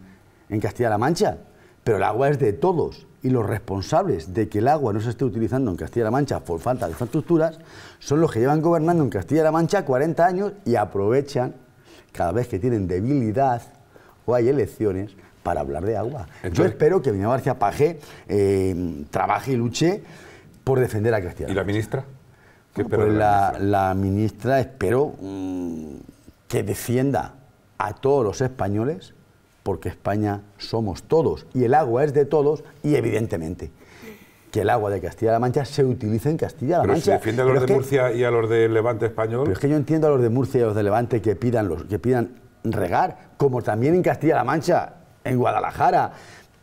Castilla-La Mancha, pero el agua es de todos y los responsables de que el agua no se esté utilizando en Castilla-La Mancha por falta de infraestructuras son los que llevan gobernando en Castilla-La Mancha 40 años y aprovechan cada vez que tienen debilidad o hay elecciones para hablar de agua. Yo espero que Viña García Paje eh, trabaje y luche por defender a Castilla. -La Mancha. ¿Y pues la ministra? la, ministra? espero mm, que defienda a todos los españoles porque España somos todos y el agua es de todos y evidentemente que el agua de Castilla-La Mancha se utilice en Castilla-La Mancha. Pero si defiende a los de Murcia y a los de Levante español. Pero es que yo entiendo a los de Murcia y a los de Levante que pidan, los, que pidan regar, como también en Castilla-La Mancha, en Guadalajara,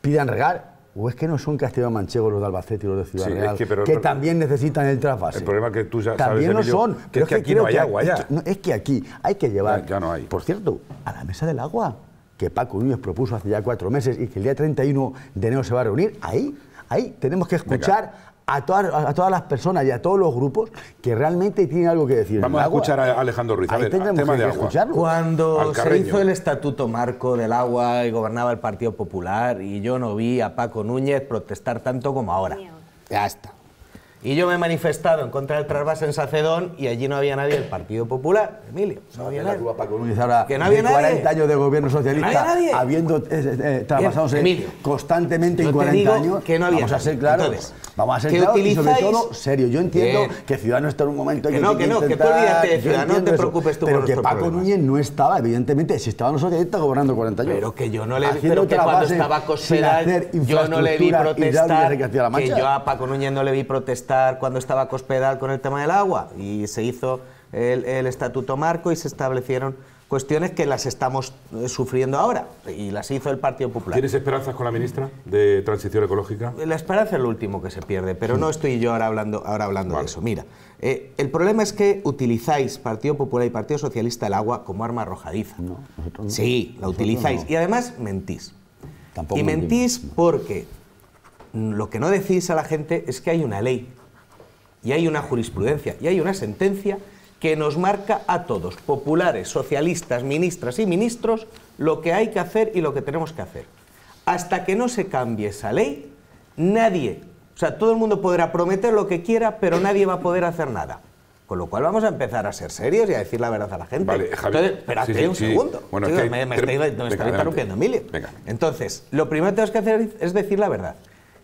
pidan regar. ¿O es que no son Castilla-La manchegos los de Albacete y los de Ciudad Real, que, también necesitan el trasvase? El problema es que tú ya También no son. pero es que, aquí no hay agua Es que, aquí hay que llevar, ya no hay. por cierto, a la mesa del agua que Paco Núñez propuso hace ya cuatro meses y que el día 31 de enero se va a reunir, ahí, ahí tenemos que escuchar A todas, a todas, las personas y a todos los grupos que realmente tienen algo que decir. Vamos a escuchar a Alejandro Ruiz. A ver, tema Cuando se hizo el estatuto marco del agua y gobernaba el Partido Popular, y yo no vi a Paco Núñez protestar tanto como ahora. Ya está. Y yo me he manifestado en contra del trasvase en Sacedón y allí no había nadie del Partido Popular, Emilio. No había nadie. que no había nadie. 40 años de gobierno socialista, habiendo eh, eh, eh, eh constantemente en 40 años. Que no había vamos a ser claros. vamos a ser claros y sobre todo serio. Yo entiendo que, Ciudadanos está en un momento que, que no, que, no, que tú olvídate de no te preocupes tú Pero que Paco Núñez no estaba, evidentemente, si estaban los socialistas gobernando 40 años. Pero que yo no le vi, que cuando estaba yo no le vi protestar, que yo a Paco Núñez no le vi protestar cuando estaba Cospedal con el tema del agua y se hizo el, estatuto marco y se establecieron cuestiones que las estamos eh, sufriendo ahora y las hizo el Partido Popular. ¿Tienes esperanzas con la ministra de Transición Ecológica? La esperanza es lo último que se pierde, pero no estoy yo ahora hablando, ahora hablando de eso. Mira, eh, el problema es que utilizáis Partido Popular y Partido Socialista el agua como arma arrojadiza. Sí, la utilizáis y además mentís. y mentís porque lo que no decís a la gente es que hay una ley y hay una jurisprudencia y hay una sentencia que nos marca a todos, populares, socialistas, ministras y ministros, lo que hay que hacer y lo que tenemos que hacer. Hasta que no se cambie esa ley, nadie, o sea, todo el mundo podrá prometer lo que quiera, pero nadie va a poder hacer nada. Con lo cual vamos a empezar a ser serios y a decir la verdad a la gente. Vale, pero un segundo. me, me interrumpiendo, Emilio. Entonces, lo primero que tenemos que hacer es decir la verdad.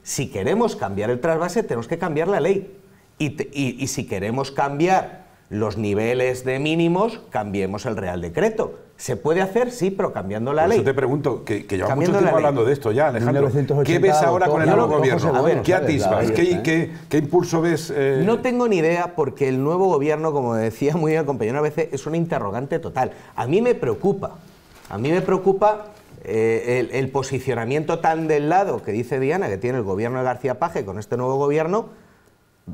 Si queremos cambiar el trasvase, tenemos que cambiar la ley. Y, si queremos cambiar los niveles de mínimos, cambiemos el Real Decreto. ¿Se puede hacer? Sí, pero cambiando la ley. Yo te pregunto, que, que llevamos mucho tiempo hablando de esto ya, Alejandro. ¿Qué ves ahora con el nuevo gobierno? ¿Qué atisbas? ¿Qué, impulso ves? Eh? No tengo ni idea porque el nuevo gobierno, como decía muy bien el compañero a veces, es una interrogante total. A mí me preocupa. A mí me preocupa eh, el, el posicionamiento tan del lado que dice Diana que tiene el gobierno de García Paje con este nuevo gobierno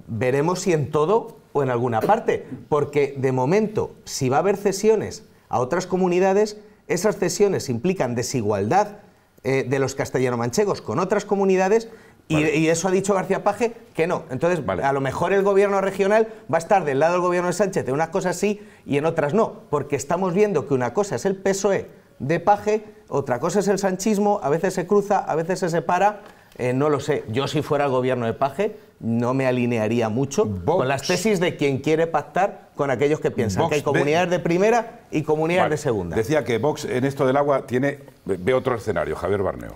veremos si en todo o en alguna parte, porque de momento, si va a haber cesiones a otras comunidades, esas cesiones implican desigualdad eh, de los castellano-manchegos con otras comunidades Y, eso ha dicho García Paje que no. Entonces, a lo mejor el gobierno regional va a estar del lado del gobierno de Sánchez en unas cosas sí y en otras no, porque estamos viendo que una cosa es el PSOE de Paje, otra cosa es el sanchismo, a veces se cruza, a veces se separa. Eh, no lo sé. Yo si fuera el gobierno de Paje, no me alinearía mucho con las tesis de quien quiere pactar con aquellos que piensan que hay comunidades de... primera y comunidades de segunda. Decía que Vox en esto del agua tiene ve otro escenario, Javier Barneo.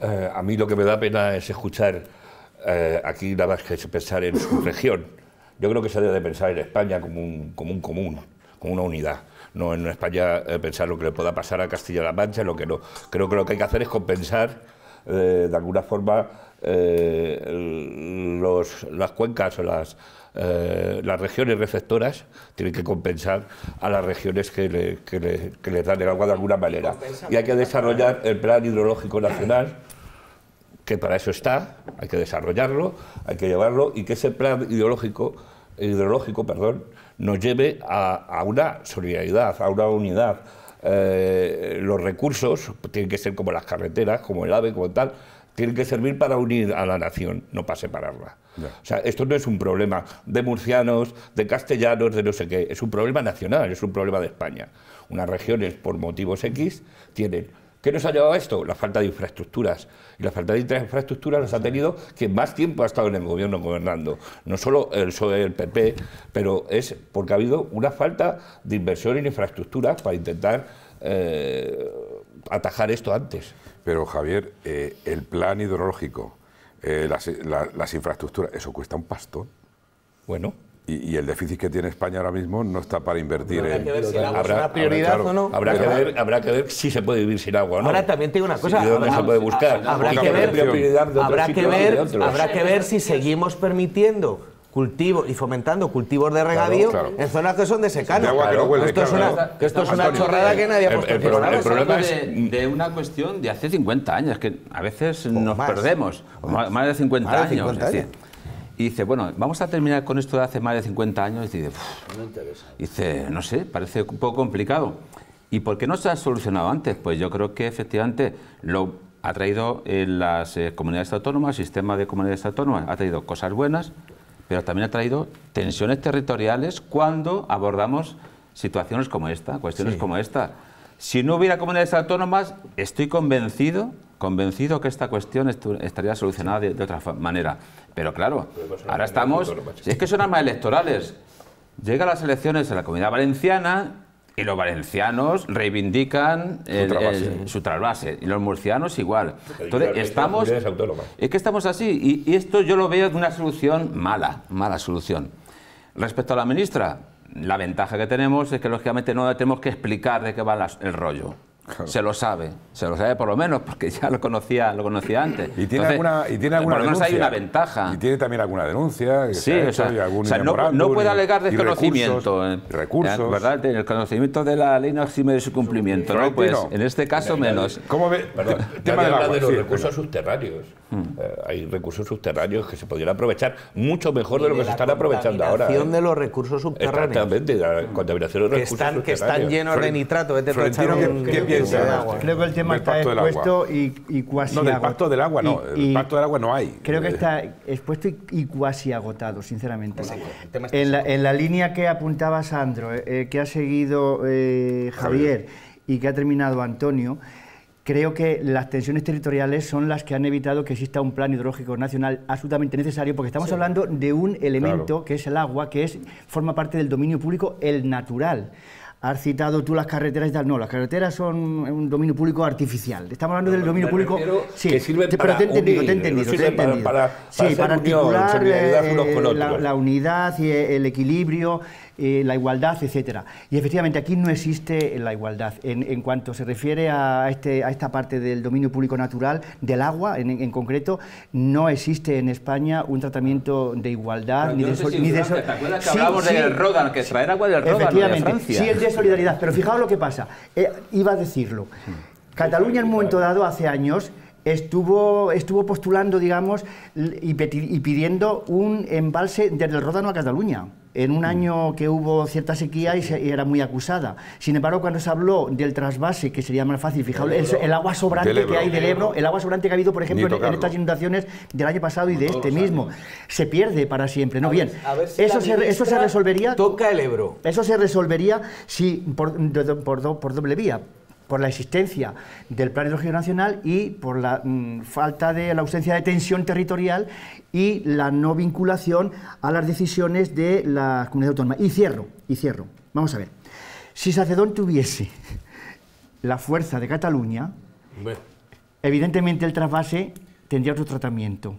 Eh, a mí lo que me da pena es escuchar eh, aquí nada más que pensar en su región. Yo creo que se debe de pensar en España como un, como un común, como una unidad no en España eh, pensar lo que le pueda pasar a Castilla-La Mancha, lo que no. Creo que lo que hay que hacer es compensar eh, de alguna forma, eh, las cuencas o eh, las, regiones receptoras tienen que compensar a las regiones que les dan el agua de alguna manera. Y hay que desarrollar el Plan Hidrológico Nacional que para eso está, hay que desarrollarlo, hay que llevarlo y que ese plan ideológico, hidrológico perdón, nos lleve a una solidaridad, a una unidad, eh, los recursos, tienen que ser como las carreteras, como el AVE, como tal, tienen que servir para unir a la nación, no para separarla. O sea, esto no es un problema de murcianos, de castellanos, de no sé qué, es un problema nacional, es un problema de España. Unas regiones, por motivos X, tienen ¿Qué nos ha llevado a esto? La falta de infraestructuras. Y la falta de infraestructuras nos ha tenido que más tiempo ha estado en el gobierno gobernando. No solo el PSOE, el PP, pero es porque ha habido una falta de inversión en infraestructuras para intentar eh, atajar esto antes. Pero Javier, eh, el plan hidrológico, eh, las, las infraestructuras, eso cuesta un pastón. Bueno, y, el déficit que tiene España ahora mismo no está para invertir en. Habrá que ver Habrá que ver si se puede vivir sin agua no. Ahora también tengo una cosa. habrá, buscar. Habrá que ver, habrá que ver, si seguimos permitiendo cultivos y fomentando cultivos de regadío en zonas que son de secano. esto, es una, esto es una chorrada que nadie ha puesto el, el, el, problema es de, una cuestión de hace 50 años que a veces nos perdemos más, de 50 años. Y dice, bueno, vamos a terminar con esto de hace más de 50 años. Y dice, no dice no sé, parece un poco complicado. ¿Y por qué no se ha solucionado antes? Pues yo creo que efectivamente lo ha traído en eh, las eh, comunidades autónomas, sistema de comunidades autónomas, ha traído cosas buenas, pero también ha traído tensiones territoriales cuando abordamos situaciones como esta, cuestiones como esta. Si no hubiera comunidades autónomas, estoy convencido convencido que esta cuestión estaría solucionada de, otra manera. Pero claro, pues ahora estamos... Si es que son armas electorales. Llegan las elecciones en la Comunidad Valenciana y los valencianos reivindican su, trasvase. Y los murcianos igual. Entonces, estamos... Es que estamos así. Y, y esto yo lo veo de una solución mala, mala solución. Respecto a la ministra, la ventaja que tenemos es que lógicamente no tenemos que explicar de qué va el rollo. Se lo sabe, se lo sabe por lo menos, porque ya lo conocía, lo conocía antes. Y tiene alguna, y tiene alguna por lo menos hay una ventaja. Y tiene también alguna denuncia. Que sí, no, puede alegar desconocimiento. Eh. recursos, eh, El conocimiento de la ley no exime de su cumplimiento, ¿no? Pues en este caso menos. ¿Cómo ve? Perdón, tema de los recursos subterráneos. Mm. Eh, hay recursos subterráneos que se podrían aprovechar mucho mejor de, lo que se están aprovechando ahora. La contaminación de los recursos subterráneos. Exactamente, la contaminación de los recursos Que están llenos de nitrato. Creo que el tema está expuesto y, y, cuasi No, del pacto del agua no, el pacto del agua no hay. Creo que eh. está expuesto y, cuasi agotado, sinceramente. en, la, línea que apuntaba Sandro, eh, eh, que ha seguido Javier, y que ha terminado Antonio, creo que las tensiones territoriales son las que han evitado que exista un plan hidrológico nacional absolutamente necesario, porque estamos hablando de un elemento que es el agua, que es, forma parte del dominio público, el natural has citado tú las carreteras y tal. No, las carreteras son un dominio público artificial. Estamos hablando del dominio público. Sí, que sirve para pero te he entendido, te he entendido. Para, sí, para articular eh, eh, la, unidad y el equilibrio eh, la igualdad, etcétera. Y efectivamente aquí no existe la igualdad. En, cuanto se refiere a, este, a, esta parte del dominio público natural, del agua en, concreto, no existe en España un tratamiento de igualdad ni de, solidaridad. ¿Te acuerdas que hablábamos del Rodan, que traer agua del Rodan? Efectivamente, sí es de solidaridad, pero fijaos lo que pasa. Eh, iba a decirlo. Cataluña en un momento dado, hace años, estuvo, estuvo postulando, digamos, y, y pidiendo un embalse desde el Ródano a Cataluña en un mm. año que hubo cierta sequía y, era muy acusada. Sin embargo, cuando se habló del trasvase, que sería más fácil, fijaos, el, agua sobrante que hay del Ebro, el agua sobrante que ha habido, por ejemplo, en, estas inundaciones del año pasado y de este mismo, se pierde para siempre. No bien, eso, se, eso se resolvería... Toca el Ebro. Eso se resolvería si por, por, por doble vía por la existencia del Plan Hidrológico Nacional y por la mm, falta de la ausencia de tensión territorial y la no vinculación a las decisiones de la comunidad autónoma Y cierro, y cierro. Vamos a ver. Si Sacedón tuviese la fuerza de Cataluña, evidentemente el trasvase tendría otro tratamiento.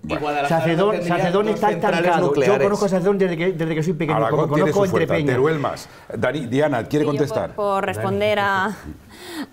Sacedón, está estancado. Yo conozco a Sacedón desde que, desde que soy pequeño, Aragón conozco entre Peña. Teruel Diana, ¿quiere contestar? Por, responder a,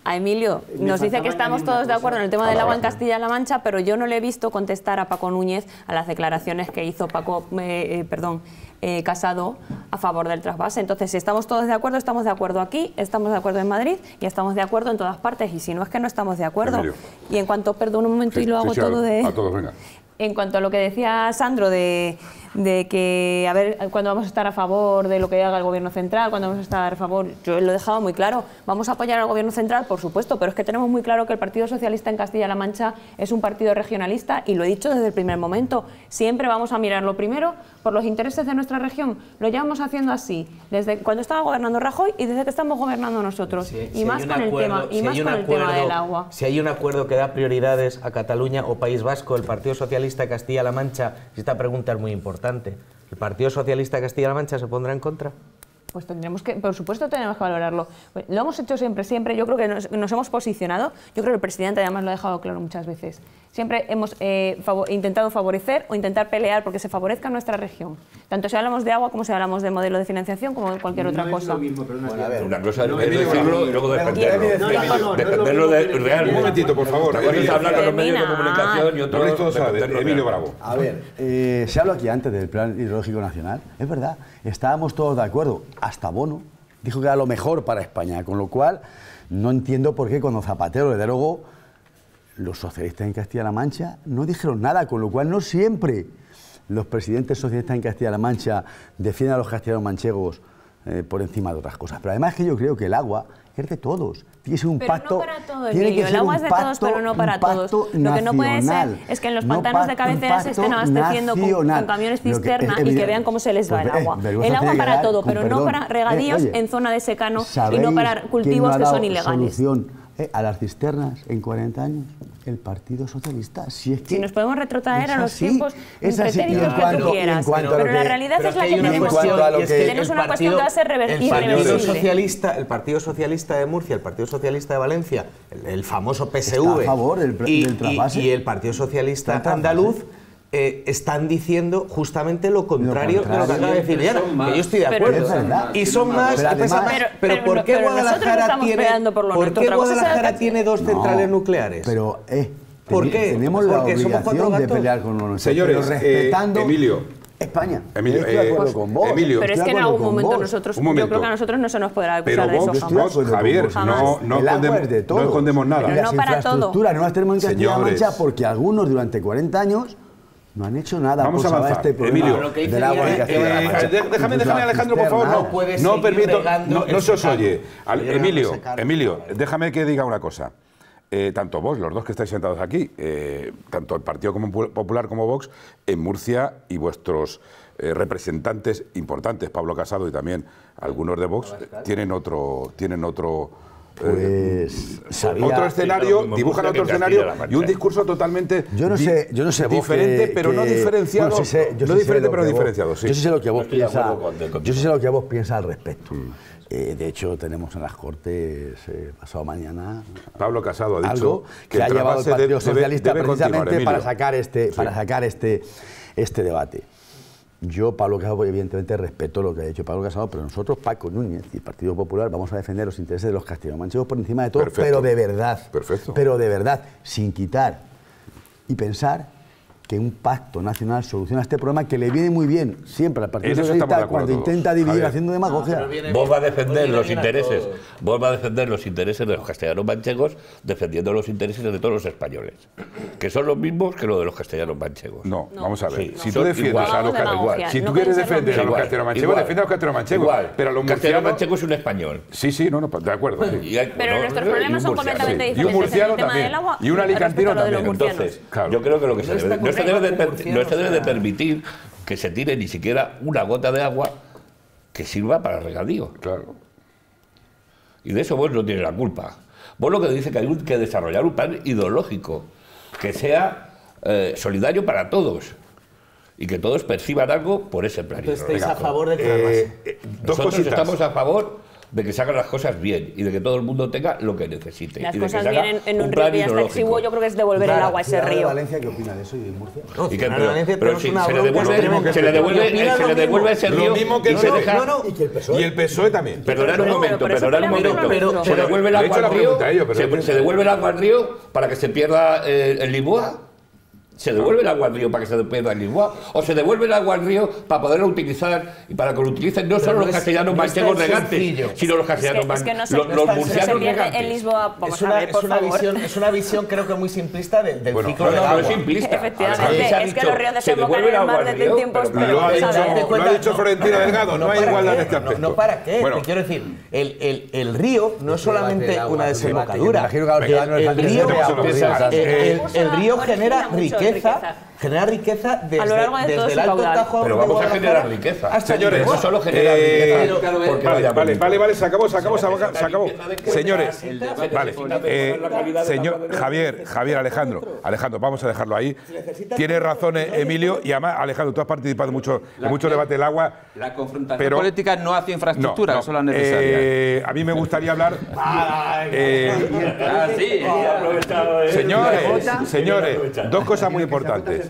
a Emilio, nos dice que estamos todos de acuerdo en el tema ah, del agua en Castilla-La Mancha, pero yo no le he visto contestar a Paco Núñez a las declaraciones que hizo Paco, eh, eh, perdón, eh, casado a favor del trasvase. Entonces, si estamos todos de acuerdo, estamos de acuerdo aquí, estamos de acuerdo en Madrid y estamos de acuerdo en todas partes. Y si no es que no estamos de acuerdo. Y en cuanto, perdón un momento y lo hago todo de... A todos, venga. En cuanto a lo que decía Sandro de de que a ver cuando vamos a estar a favor de lo que haga el gobierno central, cuando vamos a estar a favor. Yo lo he dejado muy claro. Vamos a apoyar al gobierno central, por supuesto, pero es que tenemos muy claro que el Partido Socialista en Castilla-La Mancha es un partido regionalista y lo he dicho desde el primer momento. Siempre vamos a mirarlo primero por los intereses de nuestra región. Lo llevamos haciendo así desde cuando estaba gobernando Rajoy y desde que estamos gobernando nosotros. y más con el tema, y más con el tema del agua. Si hay un acuerdo que da prioridades a Cataluña o País Vasco, el Partido Socialista Castilla-La Mancha, esta pregunta es muy importante. ¿El Partido Socialista de Castilla-La Mancha se pondrá en contra? Pues tendremos que, por supuesto, tenemos que valorarlo. Lo hemos hecho siempre, siempre. Yo creo que nos, hemos posicionado. Yo creo que el presidente además lo ha dejado claro muchas veces. Siempre hemos eh, intentado favorecer o intentar pelear porque se favorezca nuestra región. Tanto si hablamos de agua como si hablamos de modelo de financiación como de cualquier otra cosa. una cosa es, decirlo y luego defenderlo. de, realmente. Un momentito, por favor. hablar con los medios de comunicación y otro Emilio Bravo. A ver, se habló aquí antes del Plan Hidrológico Nacional. Es verdad estábamos todos de acuerdo, hasta Bono dijo que era lo mejor para España, con lo cual no entiendo por qué cuando Zapatero, desde luego, los socialistas en Castilla-La Mancha no dijeron nada, con lo cual no siempre los presidentes socialistas en Castilla-La Mancha defienden a los castellanos manchegos eh, por encima de otras cosas. Pero además que yo creo que el agua es de todos. Tiene que ser un pero pacto. No para tiene el agua es de todos, pero no para todos. Lo que no puede ser es que en los pantanos de cabeceras se estén abasteciendo con, camiones cisterna y que vean cómo se les va el agua. el agua para todo, pero no para regadíos eh, en zona de secano y no para cultivos que son ilegales. Eh, a las cisternas en 40 años el Partido Socialista. Si, es que si nos podemos retrotraer a los tiempos es así. que tú quieras. Pero, la realidad es la que, tenemos. tenemos una cuestión que va a el Partido Socialista de Murcia, el Partido Socialista de Valencia, el, famoso PSV. a favor y, el Partido Socialista andaluz eh, están diciendo justamente lo contrario, lo de lo que acaba de decir que yo estoy de acuerdo. Pero, verdad, y son más, pero, además, pero, ¿por qué Guadalajara, tiene, por qué Guadalajara tiene dos centrales nucleares? Pero, eh, ¿Por qué? Tenemos la Porque obligación de pelear con Señores, eh, respetando... Emilio, España. Emilio, estoy de eh, acuerdo con vos. pero es que en algún momento nosotros, yo creo que a nosotros no se nos podrá acusar de eso jamás. Vos, Javier, jamás. no, no, escondemos, de no escondemos nada. Pero no no las tenemos en castilla porque algunos durante 40 años no han hecho nada. Vamos pues, a avanzar. Este Emilio, eh, eh, déjame, déjame, Alejandro, por favor. No, no permito. No, se os oye. Emilio, Emilio, déjame que diga una cosa. Eh, tanto vos, los dos que estáis sentados aquí, tanto el Partido Popular como Vox, en Murcia y vuestros representantes importantes, Pablo Casado y también algunos de Vox, tienen otro, tienen otro pues otro escenario, dibujan otro escenario y un discurso totalmente yo no sé, yo no sé diferente, pero no diferenciado. no diferente, pero diferenciado. Yo sí sé lo que vos piensas. Yo sé lo que vos piensa al respecto. Mm. Eh, de hecho, tenemos en las Cortes eh, pasado mañana. Pablo Casado ha dicho algo que, ha llevado el Partido Socialista precisamente para sacar este, para sacar este, este debate. Yo, Pablo Casado, evidentemente respeto lo que ha dicho Pablo Casado, pero nosotros, Paco Núñez y el Partido Popular, vamos a defender los intereses de los castellanos por encima de todo, pero de verdad. Perfecto. Pero de verdad, sin quitar y pensar que un pacto nacional soluciona este problema que le viene muy bien siempre al Partido Socialista cuando intenta dividir haciendo demagogia. Ah, vos va a defender los intereses, vos va a defender los intereses de los castellanos manchegos defendiendo los intereses de todos los españoles, que son los mismos que los de los castellanos manchegos. No, vamos a ver. si tú defiendes a los castellanos, si tú quieres defender a los castellanos manchegos, defiende a los castellanos manchegos, igual, pero los murcianos manchegos es un español. Sí, sí, no, no, de acuerdo. pero nuestros problemas son completamente diferentes. Y un murciano también. Y un alicantino también. Entonces, yo creo que lo que se debe no se debe de permitir que se tire ni siquiera una gota de agua que sirva para regadío. Claro. Y de eso vos no tienes la culpa. Vos lo que dice que hay que desarrollar un plan ideológico que sea eh, solidario para todos y que todos perciban algo por ese plan. ¿Estáis a favor eh, eh, estamos a favor de que se hagan las cosas bien y de que todo el mundo tenga lo que necesite. Las y cosas vienen en, un, río y hasta exiguo, yo creo que es devolver el agua a ese río. Valencia qué opina de eso y de Murcia? ¿Y que, pero, Valencia se le devuelve, se le se, le devuelve ese río y se deja... y, el PSOE, también. Perdonad un momento, perdonad un momento. Se devuelve el agua al río para que se pierda eh, el Lisboa se devuelve el agua al río para que se pueda Lisboa o se devuelve el agua al río para poder utilizar y para que lo utilicen no solo los castellanos no manchegos regantes, sino los castellanos es los, murcianos regantes. es, una, es, una Visión, creo que muy simplista del, ciclo del agua. No es simplista. Efectivamente, es que los ríos desembocan en el mar desde tiempos Lo ha dicho, lo ha Delgado, no hay igualdad en este aspecto. No para qué, te quiero decir, el río no es solamente una desembocadura. El río genera riqueza riqueza, riqueza generar riqueza desde, a lo largo de el alto Tajo. Pero vamos a generar riqueza. Señores, no solo genera. Eh, riqueza. porque eh, vale, vale, vale, sacamos se acabó, se acabó, Señores, señor, Javier, Javier, Alejandro, Alejandro, vamos a dejarlo ahí. Tiene razón eh, Emilio y además, Alejandro, tú has participado mucho en mucho debate del agua. La confrontación política no hace infraestructura, eso es a mí me gustaría hablar... Señores, señores, dos cosas muy importantes.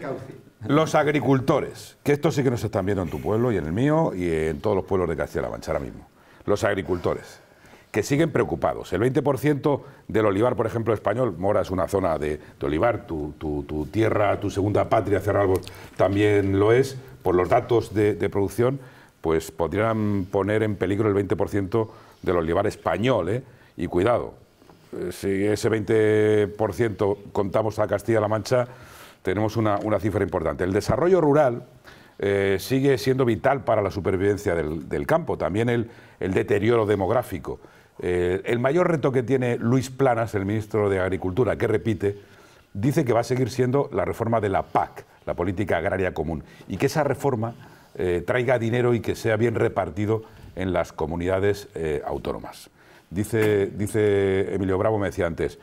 Los agricultores, que esto sí que nos están viendo en tu pueblo y en el mío y en todos los pueblos de Castilla-La Mancha ahora mismo. Los agricultores, que siguen preocupados. El 20% del olivar, por ejemplo, español, Mora es una zona de, olivar, tu, tierra, tu segunda patria, Cerralbo también lo es, por los datos de, producción, pues podrían poner en peligro el 20% del olivar español. ¿eh? Y cuidado, eh, si ese 20% contamos a Castilla-La Mancha, tenemos una, cifra importante. El desarrollo rural eh, sigue siendo vital para la supervivencia del, campo, también el, deterioro demográfico. Eh, el mayor reto que tiene Luis Planas, el ministro de Agricultura, que repite, dice que va a seguir siendo la reforma de la PAC, la Política Agraria Común, y que esa reforma eh, traiga dinero y que sea bien repartido en las comunidades autónomas. Dice, dice Emilio Bravo, me decía antes,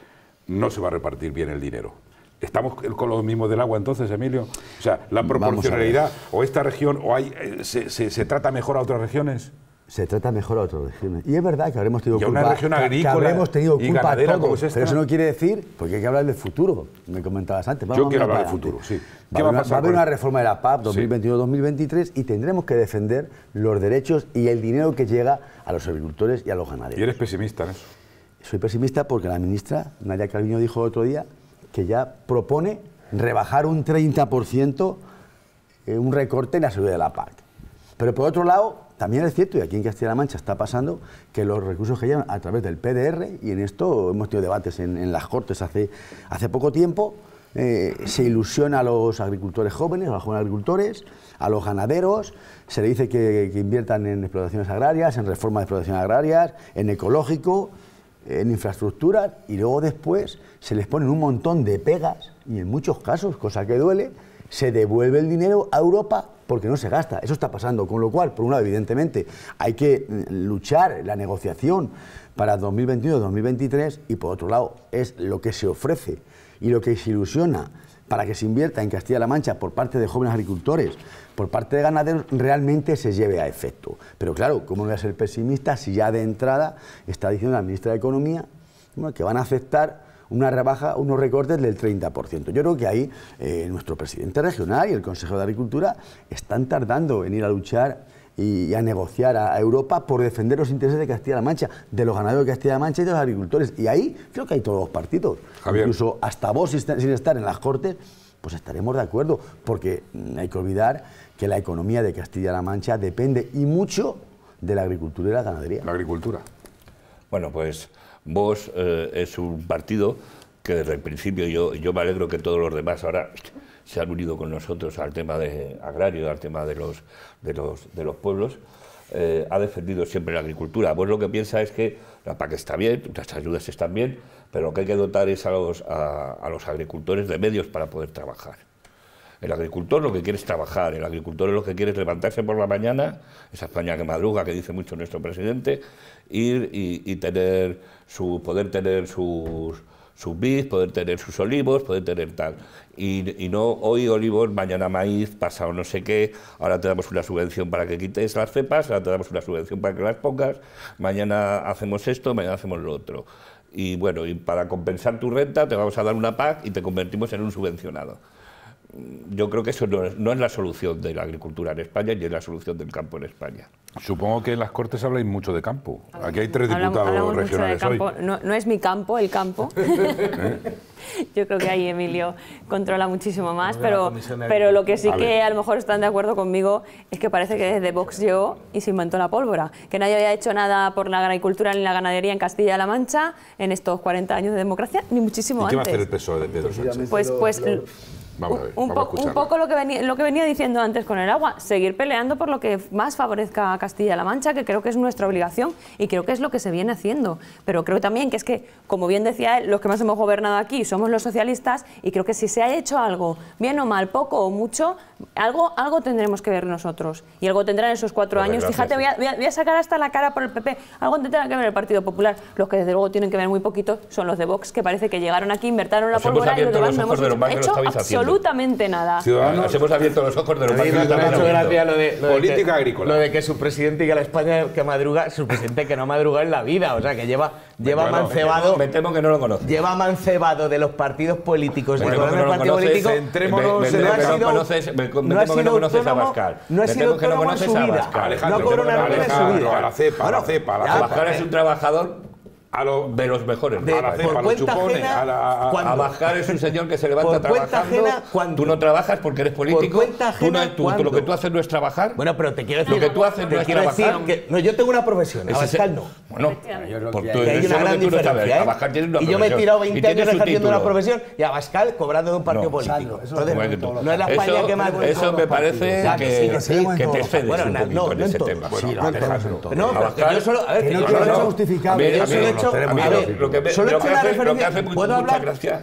no se va a repartir bien el dinero. ¿Estamos con lo mismo del agua entonces, Emilio? O sea, la proporcionalidad o esta región o hay, eh, se, trata mejor a otras regiones. Se trata mejor a otras regiones. Y es verdad que habremos tenido Una región agrícola que habremos tenido culpa a pero eso no quiere decir, porque hay que hablar del futuro. Me comentabas antes. Yo quiero hablar del futuro, sí. Va, a haber una reforma de la PAP 2021-2023 y tendremos que defender los derechos y el dinero que llega a los agricultores y a los ganaderos. Y eres pesimista en eso. Soy pesimista porque la ministra Nadia Calviño dijo el otro día que ya propone rebajar un 30% eh, un recorte en la salud de la PAC. Pero por otro lado, también es cierto, y aquí en Castilla-La Mancha está pasando, que los recursos que llegan a través del PDR, y en esto hemos tenido debates en, las Cortes hace, hace poco tiempo, eh, se ilusiona a los agricultores jóvenes, a los jóvenes agricultores, a los ganaderos, se le dice que, que inviertan en explotaciones agrarias, en reforma de explotaciones agrarias, en ecológico, en infraestructuras y luego después se les ponen un montón de pegas y en muchos casos, cosa que duele, se devuelve el dinero a Europa porque no se gasta. Eso está pasando, con lo cual, por un lado, evidentemente, hay que eh, luchar la negociación para 2021 2023 y por otro lado es lo que se ofrece y lo que se ilusiona para que se invierta en Castilla-La Mancha por parte de jóvenes agricultores, por parte de ganaderos, realmente se lleve a efecto. Pero claro, ¿cómo no voy a ser pesimista si ya de entrada está diciendo la ministra de Economía que van a aceptar una rebaja, unos recortes del 30%. Yo creo que ahí eh, nuestro presidente regional y el Consejo de Agricultura están tardando en ir a luchar y, a negociar a, Europa por defender los intereses de Castilla-La Mancha, de los ganaderos de Castilla-La Mancha y de los agricultores. Y ahí creo que hay todos los partidos. Incluso hasta vos, sin estar en las Cortes, pues estaremos de acuerdo, porque mm, hay que olvidar que la economía de Castilla-La Mancha depende y mucho de la agricultura y la ganadería. La agricultura. Bueno, pues vos eh, es un partido que desde el principio yo, yo me alegro que todos los demás ahora se han unido con nosotros al tema de agrario, al tema de los, de los, de los pueblos. Eh, ha defendido siempre la agricultura. Pues lo que piensa es que la PAC está bien, las ayudas están bien, pero lo que hay que dotar es a los, a, los agricultores de medios para poder trabajar. El agricultor lo que quiere es trabajar, el agricultor lo que quiere es levantarse por la mañana, esa España que madruga, que dice mucho nuestro presidente, ir y, y tener su, poder tener sus, sus vid, poder tener sus olivos, poder tener tal. Y, no hoy olivos, mañana maíz, pasado no sé qué, ahora te damos una subvención para que quites las cepas, ahora te damos una subvención para que las pongas, mañana hacemos esto, mañana hacemos lo otro. Y bueno, y para compensar tu renta te vamos a dar una PAC y te convertimos en un subvencionado. Yo creo que eso no es, la solución de la agricultura en España y es la solución del campo en España. Supongo que en las Cortes habláis mucho de campo. Aquí hay tres diputados regionales No, es mi campo, el campo. ¿Eh? Yo creo que ahí Emilio controla muchísimo más, pero, pero lo que sí que a lo mejor están de acuerdo conmigo es que parece que desde Vox llegó y se inventó la pólvora. Que nadie había hecho nada por la agricultura ni la ganadería en Castilla-La Mancha en estos 40 años de democracia, ni muchísimo antes. ¿Qué va a hacer el PSOE de Pedro Sánchez? Pues, pues, un, poco lo que, venía, lo que venía diciendo antes con el agua, seguir peleando por lo que más favorezca a Castilla-La Mancha, que creo que es nuestra obligación y creo que es lo que se viene haciendo. Pero creo también que es que, como bien decía él, los que más hemos gobernado aquí somos los socialistas y creo que si se ha hecho algo, bien o mal, poco o mucho, algo, algo tendremos que ver nosotros y algo tendrán esos cuatro años. Fíjate, voy a, sacar hasta la cara por el PP, algo tendrá que ver el Partido Popular. Los que desde luego tienen que ver muy poquito son los de Vox, que parece que llegaron aquí, invertaron la pólvora y lo demás hemos absolutamente nada. Ciudadanos, hemos abierto los ojos de los partidos lo de, Política que, agrícola. Lo de que su presidente y que la España que madruga, su presidente que no madruga en la vida, o sea, que lleva, lleva mancebado... Me temo, que no lo conoce. Lleva mancebado de los partidos políticos. Me temo que no lo conoces, Me no ha que no conoces a Abascal. No ha sido autónomo en su vida. No corona nada en su vida. la cepa, la cepa. Abascal es un trabajador a lo, de los mejores, a, la por a los chupones, ajena, a, a, bajar es un señor que se levanta trabajando. Ajena, tú no trabajas porque eres político. Por ajena, tú, no, tú, lo que tú haces no es trabajar. Bueno, pero te quiero decir. Lo que tú haces no es trabajar. yo tengo una profesión. Abascal no. Bueno, yo hay una gran diferencia. ¿eh? una Y yo me he tirado 20 años haciendo una profesión y Abascal cobrando de un partido político. Pues, no es la España que más. Eso me parece que te Bueno, un no en ese tema. No, yo solo. A ver, hecho, lo que, hace, ¿Puedo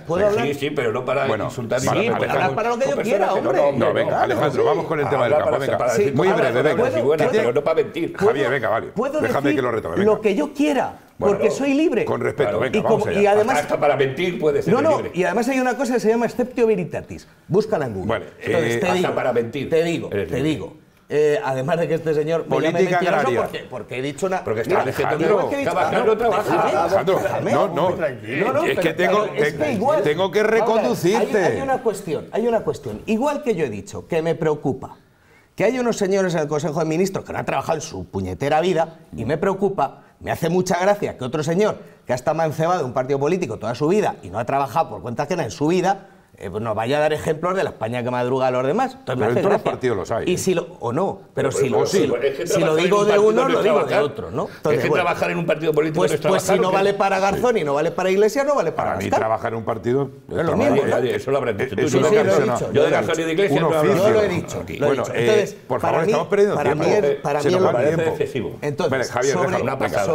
¿Puedo hablar? Sí, sí, pero no para bueno, insultar. Sí, para, para, pues para, lo que yo quiera, hombre. No, venga, Alejandro, vamos con el tema de la Venga. muy breve, venga. pero no para mentir. Javier, venga, vale. Déjame que lo retome. Lo que yo quiera. Porque soy libre. Con respeto, venga, y, y además Hasta para mentir puede ser No, no, y además hay una cosa que se llama exceptio veritatis. Búscala en Google. Bueno, eh, hasta para mentir. Te digo, te digo. Eh, además de que este señor política agraria. Porque, he dicho una porque está Alejandro, Alejandro no no, no, no es que tengo que tengo que reconducirte hay, una cuestión hay una cuestión igual que yo he dicho que me preocupa que hay unos señores en el Consejo de Ministros que no han trabajado en su puñetera vida y me preocupa me hace mucha gracia que otro señor que ha estado mancebado de un partido político toda su vida y no ha trabajado por cuenta ajena en su vida eh, pues nos vaya a dar ejemplos de la España que madruga a los demás. pero en todos los partidos los hay. Y ¿eh? si lo, o no, pero si, lo, si, digo de uno, lo digo de otro. ¿no? es que trabajar en un partido político pues, no es Pues si no vale para Garzón y no vale para Iglesias no vale para Para mí trabajar en un partido es lo mismo. Eso lo habré dicho tú. dicho. Yo de Garzón y de Iglesia no lo he dicho. Bueno, eh, por favor, estamos perdiendo tiempo. Para mí es excesivo. Entonces, Javier, una pasada,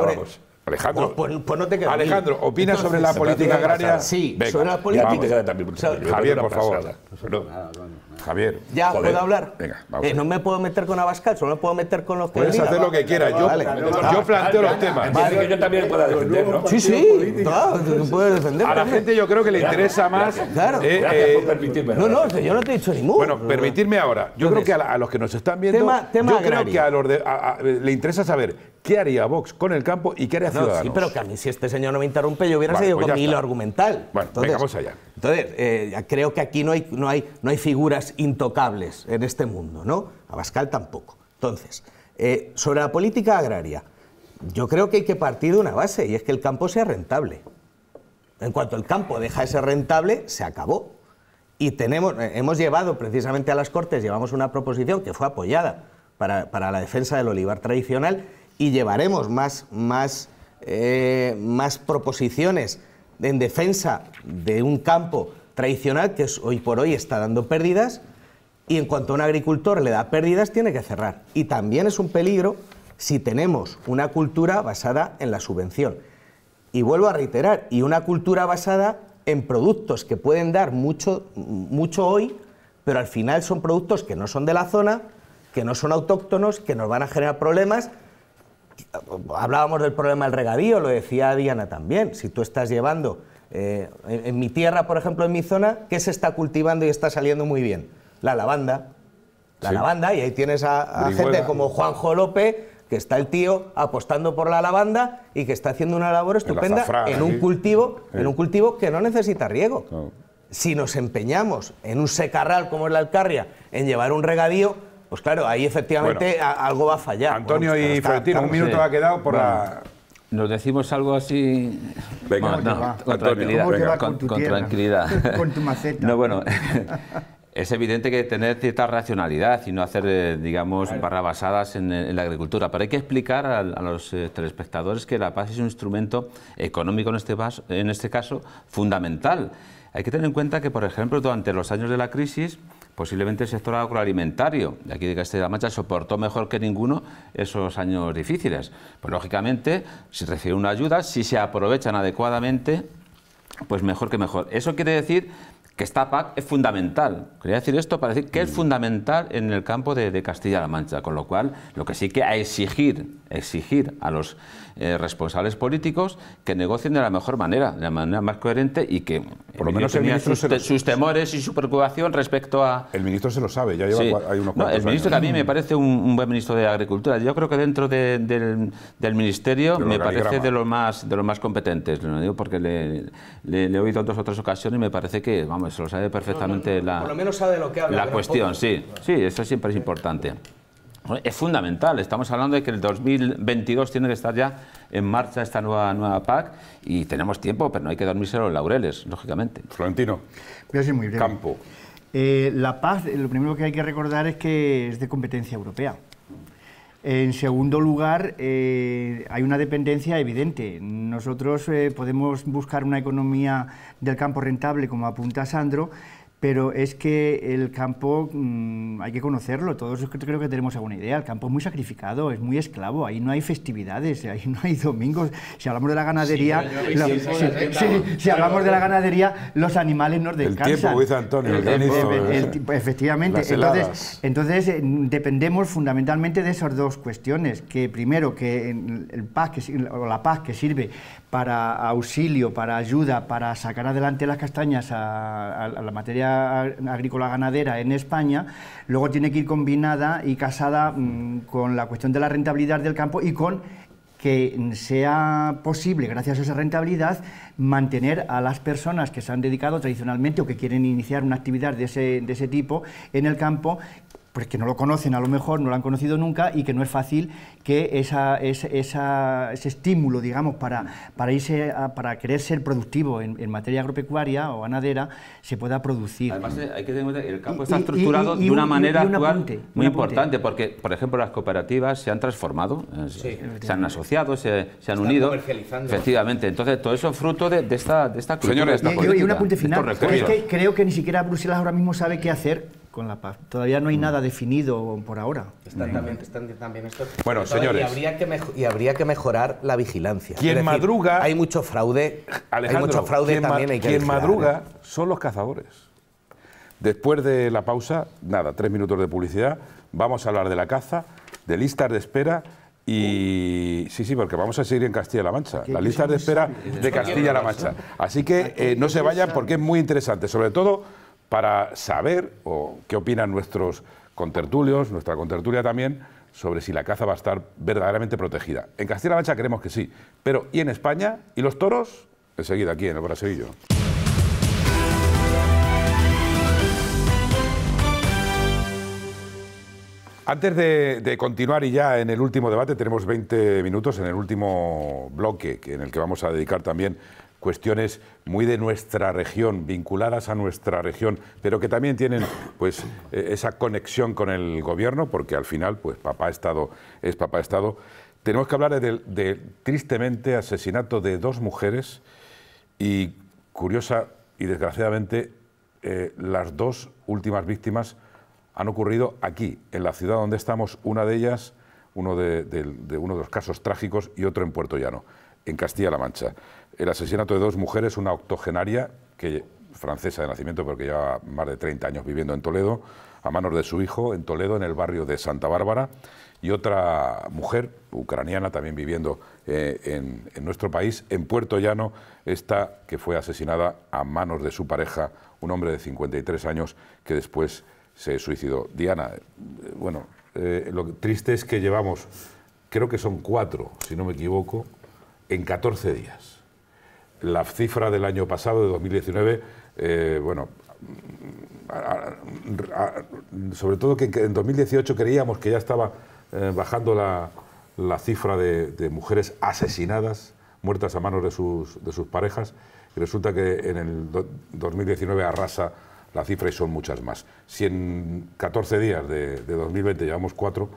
Alejandro, pues, pues, pues no te Alejandro, ¿opinas Entonces, sobre la política agraria? Sí, Venga, sobre la política. agraria también. Javier, por favor. No, no, no. Javier. Ya, puedo hablar. Venga, eh, vamos. no me puedo meter con Abascal, solo me puedo meter con los que. Puedes hacer lo que quieras. Yo, planteo los temas. Que yo también pueda defender, ¿no? Sí, sí. Claro, tú puedes defender. A la gente yo creo que le interesa más. Claro. Eh, por eh, permitirme. No, no, yo no te he dicho ninguno. Bueno, permitirme ahora. Yo creo que a, los que nos están viendo. yo creo que a los le interesa saber qué haría Vox con el campo y qué haría Ciudadanos. sí, pero que a mí, si este señor no me interrumpe, yo hubiera sido seguido pues con mi hilo argumental. Bueno, Entonces, vamos allá. Entonces, eh, creo que aquí no hay, no, hay, no hay figuras intocables en este mundo, ¿no? Abascal tampoco. Entonces, eh, sobre la política agraria, yo creo que hay que partir de una base y es que el campo sea rentable. En cuanto el campo deja de ser rentable, se acabó. Y tenemos, eh, hemos llevado precisamente a las Cortes, llevamos una proposición que fue apoyada para, la defensa del olivar tradicional y llevaremos más, más, más proposiciones en defensa de un campo tradicional que hoy por hoy está dando pérdidas y en cuanto a un agricultor le da pérdidas tiene que cerrar. Y también es un peligro si tenemos una cultura basada en la subvención. Y vuelvo a reiterar, y una cultura basada en productos que pueden dar mucho, mucho hoy, pero al final son productos que no son de la zona, que no son autóctonos, que nos van a generar problemas hablábamos del problema del regadío, lo decía Diana también, si tú estás llevando, eh, en, mi tierra, por ejemplo, en mi zona, ¿qué se está cultivando y está saliendo muy bien? La lavanda. La lavanda, y ahí tienes a, gente como Juanjo López, que está el tío apostando por la lavanda y que está haciendo una labor estupenda en, un cultivo, en un cultivo que no necesita riego. Si nos empeñamos en un secarral como es la alcarria, en llevar un regadío, pues claro, ahí efectivamente algo va a fallar. Antonio y Florentino, un minuto ha quedado por la... Nos decimos algo así... Venga, con tranquilidad. Con, tranquilidad. tu maceta. No, bueno... es evidente que tener cierta racionalidad y no hacer, eh, digamos, barrabasadas en, en, la agricultura. Pero hay que explicar a, los eh, telespectadores que la paz es un instrumento económico en este, en este caso fundamental. Hay que tener en cuenta que, por ejemplo, durante los años de la crisis, Posiblemente el sector agroalimentario de aquí de Castilla-La Mancha soportó mejor que ninguno esos años difíciles. Pues lógicamente, si recibe una ayuda, si se aprovechan adecuadamente, pues mejor que mejor. Eso quiere decir que esta PAC es fundamental. Quería decir esto para decir que es mm. fundamental en el campo de, Castilla-La Mancha, con lo cual lo que sí que a exigir, exigir a los eh, responsables políticos que negocien de la mejor manera, de la manera más coherente y que por lo eh, menos sus, temores y su preocupación respecto a... El ministro se lo sabe, ya lleva hay unos El ministro a mí me parece un, buen ministro de Agricultura. Yo creo que dentro del, del, ministerio me parece de los más, de los más competentes, lo digo porque le, he oído en otras ocasiones y me parece que, vamos, se lo sabe perfectamente la... cuestión, sí. Sí, eso siempre es importante es fundamental. Estamos hablando de que el 2022 tiene que estar ya en marcha esta nueva, nueva PAC y tenemos tiempo, pero no hay que dormirse los laureles, lógicamente. Florentino. Voy a muy breve. Campo. Eh, la paz, eh, lo primero que hay que recordar es que es de competencia europea. En segundo lugar, eh, hay una dependencia evidente. Nosotros podemos buscar una economía del campo rentable, como apunta Sandro, pero es que el campo mm, hay que conocerlo, todos creo que tenemos alguna idea, el campo es muy sacrificado, es muy esclavo, ahí no hay festividades, ahí no hay domingos, si hablamos de la ganadería, ¿eh? si hablamos de la ganadería, los animales nos descansan. El tiempo, dice Antonio, el, el, eh, efectivamente, entonces, eh, dependemos fundamentalmente de esas dos cuestiones, que primero que el paz que, o la paz que sirve para auxilio, para ayuda, para sacar adelante las castañas a, la materia agrícola ganadera en España, luego tiene que ir combinada y casada mm, con la cuestión de la rentabilidad del campo y con que sea posible, gracias a esa rentabilidad, mantener a las personas que se han dedicado tradicionalmente o que quieren iniciar una actividad de ese, de ese tipo en el campo, pues que no lo conocen a lo mejor, no lo han conocido nunca y que no es fácil que esa, ese estímulo, digamos, para, para, irse para querer ser productivo en, materia agropecuaria o ganadera se pueda producir. Además, eh, hay que tener en cuenta que el campo está estructurado de una manera muy importante, porque, por ejemplo, las cooperativas se han transformado, eh, se han asociado, se, han unido. Efectivamente, entonces todo eso es fruto de, esta, de cultura. y, un apunte final, creo que ni siquiera Bruselas ahora mismo sabe qué hacer con la paz. Todavía no hay mm. nada definido por ahora. bueno, señores. Y habría, que mejorar la vigilancia. Quien madruga. Hay mucho fraude. hay mucho fraude también. quien madruga ¿eh? son los cazadores. Después de la pausa, nada, tres minutos de publicidad. Vamos a hablar de la caza, de listas de espera y sí, sí, porque vamos a seguir en Castilla-La Mancha, las listas de espera de Castilla-La Mancha. Así que eh, no se vayan porque es muy interesante, sobre todo para saber o qué opinan nuestros contertulios, nuestra contertulia también, sobre si la caza va a estar verdaderamente protegida. En Castilla-La Mancha creemos que sí, pero ¿y en España? ¿Y los toros? Enseguida aquí en el Brasilillo. Antes de, de, continuar y ya en el último debate, tenemos 20 minutos en el último bloque en el que vamos a dedicar también cuestiones muy de nuestra región, vinculadas a nuestra región, pero que también tienen pues eh, esa conexión con el gobierno, porque al final pues papá Estado es papá Estado. Tenemos que hablar del de, tristemente asesinato de dos mujeres y curiosa y desgraciadamente eh, las dos últimas víctimas han ocurrido aquí, en la ciudad donde estamos, una de ellas, uno de, de uno de los casos trágicos y otro en Puerto Llano, en Castilla-La Mancha el asesinato de dos mujeres, una octogenaria, que, francesa de nacimiento, pero que lleva más de 30 años viviendo en Toledo, a manos de su hijo, en Toledo, en el barrio de Santa Bárbara, y otra mujer ucraniana también viviendo eh, en, nuestro país, en Puerto Llano, esta que fue asesinada a manos de su pareja, un hombre de 53 años que después se suicidó. Diana, eh, bueno, eh, lo triste es que llevamos, creo que son cuatro, si no me equivoco, en 14 días la cifra del año pasado, de 2019, eh, bueno, sobre todo que, en 2018 creíamos que ya estaba eh, bajando la, cifra de, mujeres asesinadas, muertas a manos de sus, parejas, y resulta que en el 2019 arrasa la cifra y son muchas más. Si en 14 días de, 2020 llevamos cuatro,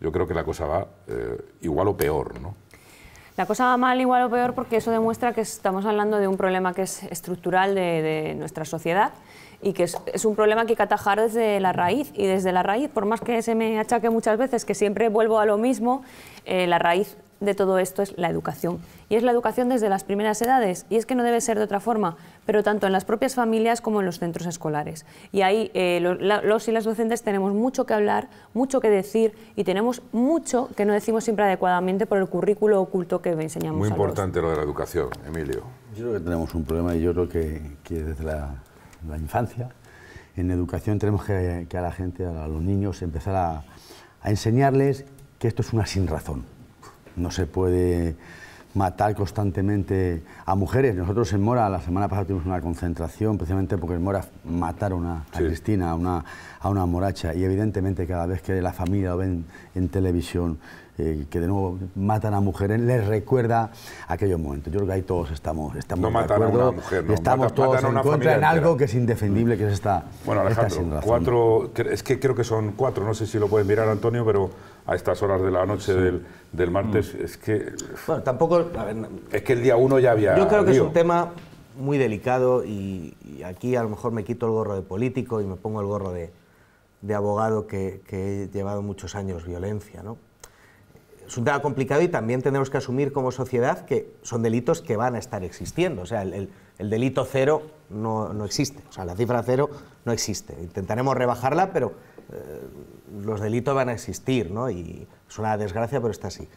yo creo que la cosa va eh, igual o peor, ¿no? La cosa va mal igual o peor porque eso demuestra que estamos hablando de un problema que es estructural de, nuestra sociedad y que es, un problema que hay que atajar desde la raíz. Y desde la raíz, por más que se me achaque muchas veces que siempre vuelvo a lo mismo, eh, la raíz de todo esto es la educación. Y es la educación desde las primeras edades. Y es que no debe ser de otra forma, pero tanto en las propias familias como en los centros escolares. Y ahí eh, los y las docentes tenemos mucho que hablar, mucho que decir y tenemos mucho que no decimos siempre adecuadamente por el currículo oculto que enseñamos. Muy importante lo de la educación, Emilio. Yo creo que tenemos un problema y yo creo que, desde la, infancia, en educación tenemos que, a la gente, a los niños, empezar a, a enseñarles que esto es una sin razón no se puede matar constantemente a mujeres. Nosotros en Mora, la semana pasada tuvimos una concentración, precisamente porque en Mora mataron a, Cristina, a una, a una moracha, y evidentemente cada vez que la familia lo ven en televisión, eh, que de nuevo matan a mujeres, les recuerda aquellos momentos. Yo creo que ahí todos estamos, estamos no matan a una mujer, no. estamos todos en contra en algo que es indefendible, que es esta Bueno, Alejandro, cuatro, es que creo que son cuatro, no sé si lo puedes mirar, Antonio, pero a estas horas de la noche del, del, martes, mm. es que... Bueno, tampoco... es que el día uno ya había... Yo creo que es un tema muy delicado y, aquí a lo mejor me quito el gorro de político y me pongo el gorro de, abogado que, he llevado muchos años violencia, ¿no? es un tema complicado y también tenemos que asumir como sociedad que son delitos que van a estar existiendo. O sea, el, delito cero no, existe. O sea, la cifra cero no existe. Intentaremos rebajarla, pero eh, los delitos van a existir, ¿no? Y es una desgracia, pero está así.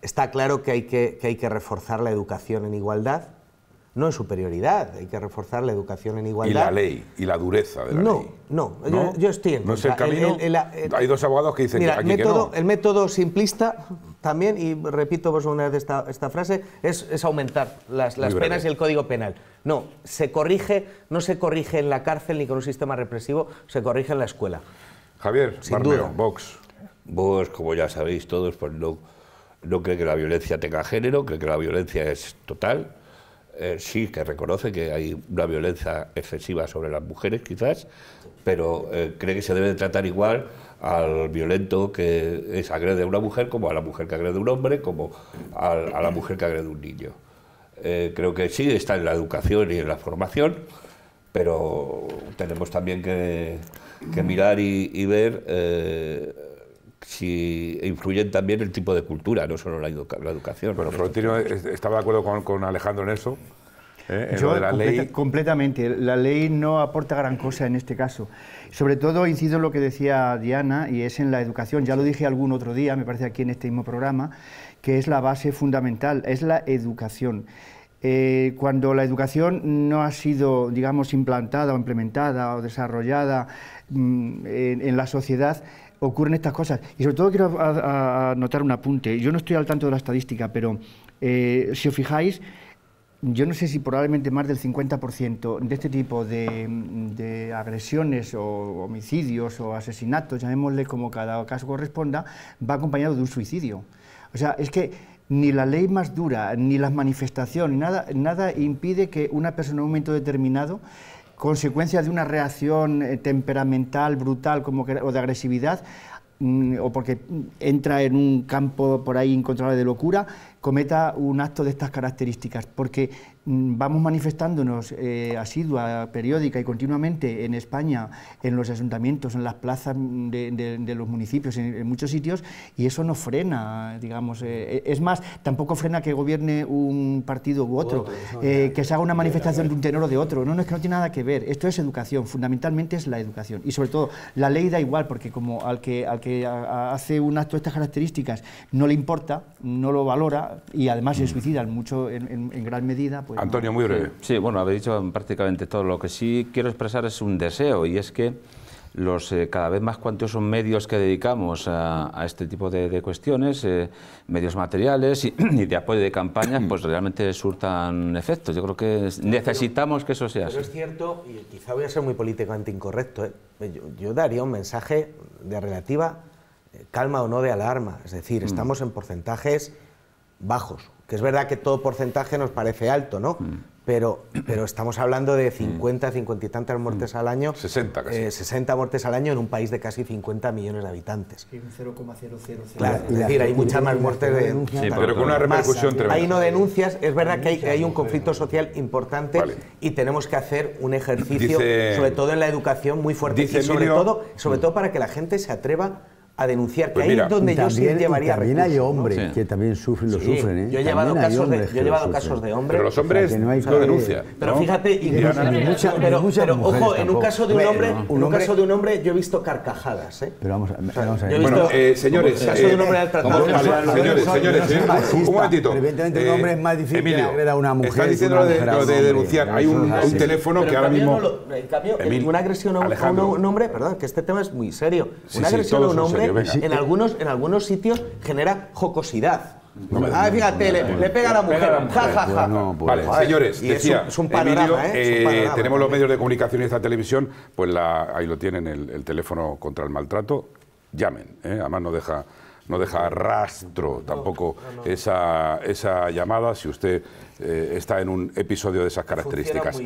Está claro que hay que, que hay que reforzar la educación en igualdad no es superioridad, hay que reforzar la educación en igualdad. Y la ley, y la dureza de la ley. No, no, yo, estoy No es el camino. hay dos abogados que dicen que que El método simplista también, y repito por una vez esta, esta frase, es, aumentar las, penas y el código penal. No, se corrige, no se corrige en la cárcel ni con un sistema represivo, se corrige en la escuela. Javier, Sin Vox. Vox, como ya sabéis todos, pues no, no cree que la violencia tenga género, cree que la violencia es total eh, sí que reconoce que hay una violencia excesiva sobre las mujeres, quizás, pero eh, cree que se debe tratar igual al violento que es, agrede a una mujer como a la mujer que agrede a un hombre, como a, la mujer que agrede a un niño. Eh, creo que sí, está en la educación y en la formación, pero tenemos también que, mirar y ver si influyen también el tipo de cultura, no solo la, la educación. Bueno, estaba de acuerdo con, con Alejandro en eso. ¿eh? En de la ley. Completamente. La ley no aporta gran cosa en este caso. Sobre todo incido en lo que decía Diana y es en la educación. Ya lo dije algún otro día, me parece aquí en este mismo programa, que es la base fundamental, es la educación. Eh, cuando la educación no ha sido, digamos, implantada o implementada o desarrollada mm, en la sociedad, ocurren estas cosas. Y sobre todo quiero anotar un apunte. Yo no estoy al tanto de la estadística, pero eh, si os fijáis, yo no sé si probablemente más del 50% de este tipo de, agresiones o homicidios o asesinatos, llamémosle como cada caso corresponda, va acompañado de un suicidio. O sea, es que ni la ley más dura, ni las manifestaciones, nada, nada impide que una persona en un momento determinado consecuencia de una reacción eh, temperamental, brutal como o de agresividad, mm, o porque entra en un campo por ahí incontrolable de locura, cometa un acto de estas características, porque Mm, vamos manifestándonos eh, asidua, periódica y continuamente en España, en los ayuntamientos, en las plazas mm, de, los municipios, en, muchos sitios, y eso no frena, digamos. Eh, eh, es más, tampoco frena que gobierne un partido u otro, que se haga una manifestación de un tenor o de otro. No, no, es que no tiene nada que ver. Esto es educación, fundamentalmente es la educación. Y sobre todo, la ley da igual, porque como al que, al que hace un acto de estas características no le importa, no lo valora, y además se mm. suicidan mucho en, en gran medida, pues Antonio, muy breve. Sí, bueno, habéis dicho prácticamente todo. Lo que sí quiero expresar es un deseo y es que los eh, cada vez más cuantiosos medios que dedicamos a, este tipo de, cuestiones, eh, medios materiales y, de apoyo de campañas, pues realmente surtan efectos. Yo creo que necesitamos que eso sea pero es cierto, y quizá voy a ser muy políticamente incorrecto, ¿eh? yo, daría un mensaje de relativa calma o no de alarma. Es decir, mm. estamos en porcentajes bajos, es verdad que todo porcentaje nos parece alto, ¿no? Mm. Pero, pero estamos hablando de 50, mm. 50 y tantas muertes mm. al año. 60 casi. 60 eh, muertes al año en un país de casi 50 millones de habitantes. es decir, hay muchas más muertes de denuncias. Sí, pero con una repercusión tremenda. Ahí no denuncias, es verdad que hay, hay un conflicto social importante y tenemos que hacer un ejercicio, sobre todo en la educación, muy fuerte. sobre, todo, sobre todo para que la gente se atreva a denunciar, que pues ahí es donde yo sí llevaría También hay hombres que también sufren, lo sufren. ¿eh? Yo he llevado, casos de, yo he llevado casos de, hombres. Pero los hombres que no, hay lo denuncian. Pero fíjate, incluso, mucha, pero, pero, ojo, en un caso de un hombre, caso de un hombre yo he visto carcajadas. ¿eh? Pero vamos, a ver. Bueno, eh, señores, caso de un hombre del eh, Señores, señores, un momentito. Evidentemente, un hombre es más difícil que agredir a una mujer. está diciendo lo de denunciar. Hay un teléfono que ahora mismo. En cambio, una agresión a un hombre, perdón, que este tema es muy serio. Una agresión a un hombre ¿eh? en algunos, en algunos sitios genera jocosidad. fíjate, le, pega a la mujer. Pues, vale, señores, es un, tenemos los medios de comunicación y esta televisión, pues la, ahí lo tienen, el, teléfono contra el maltrato, llamen, ¿eh? además no deja... No deja rastro tampoco esa, llamada si usted eh, está en un episodio de esas características.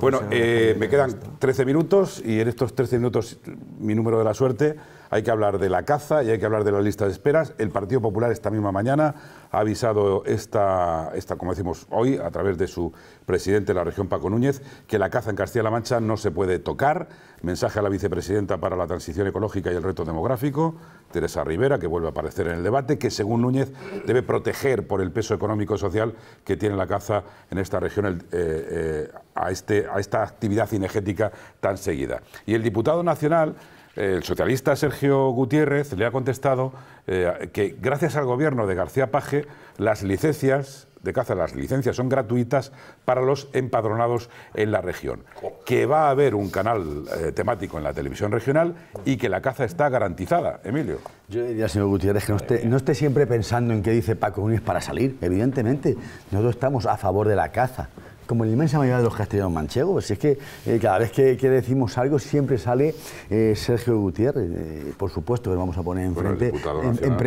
bueno, me quedan 13 minutos y en estos 13 minutos mi número de la suerte hay que hablar de la caza y hay que hablar de la lista de esperas. El Partido Popular esta misma mañana ha avisado esta, esta como decimos hoy, a través de su presidente de la región, Paco Núñez, que la caza en Castilla-La Mancha no se puede tocar. Mensaje a la vicepresidenta para la transición ecológica y el reto demográfico, Teresa Rivera, que vuelve a aparecer en el debate, que según Núñez debe proteger por el peso económico y social que tiene la caza en esta región eh, eh, a, este, a esta actividad cinegética tan seguida. Y el diputado nacional el socialista Sergio Gutiérrez le ha contestado eh, que gracias al gobierno de García Paje las licencias de caza, las licencias son gratuitas para los empadronados en la región, que va a haber un canal eh, temático en la televisión regional y que la caza está garantizada, Emilio. Yo diría, señor Gutiérrez, que no esté, no esté siempre pensando en qué dice Paco Núñez para salir, evidentemente. Nosotros estamos a favor de la caza como la inmensa mayoría de los castellanos manchegos. Si es que eh, cada vez que, decimos algo siempre sale eh, Sergio Gutiérrez, eh, por supuesto que lo vamos a poner enfrente.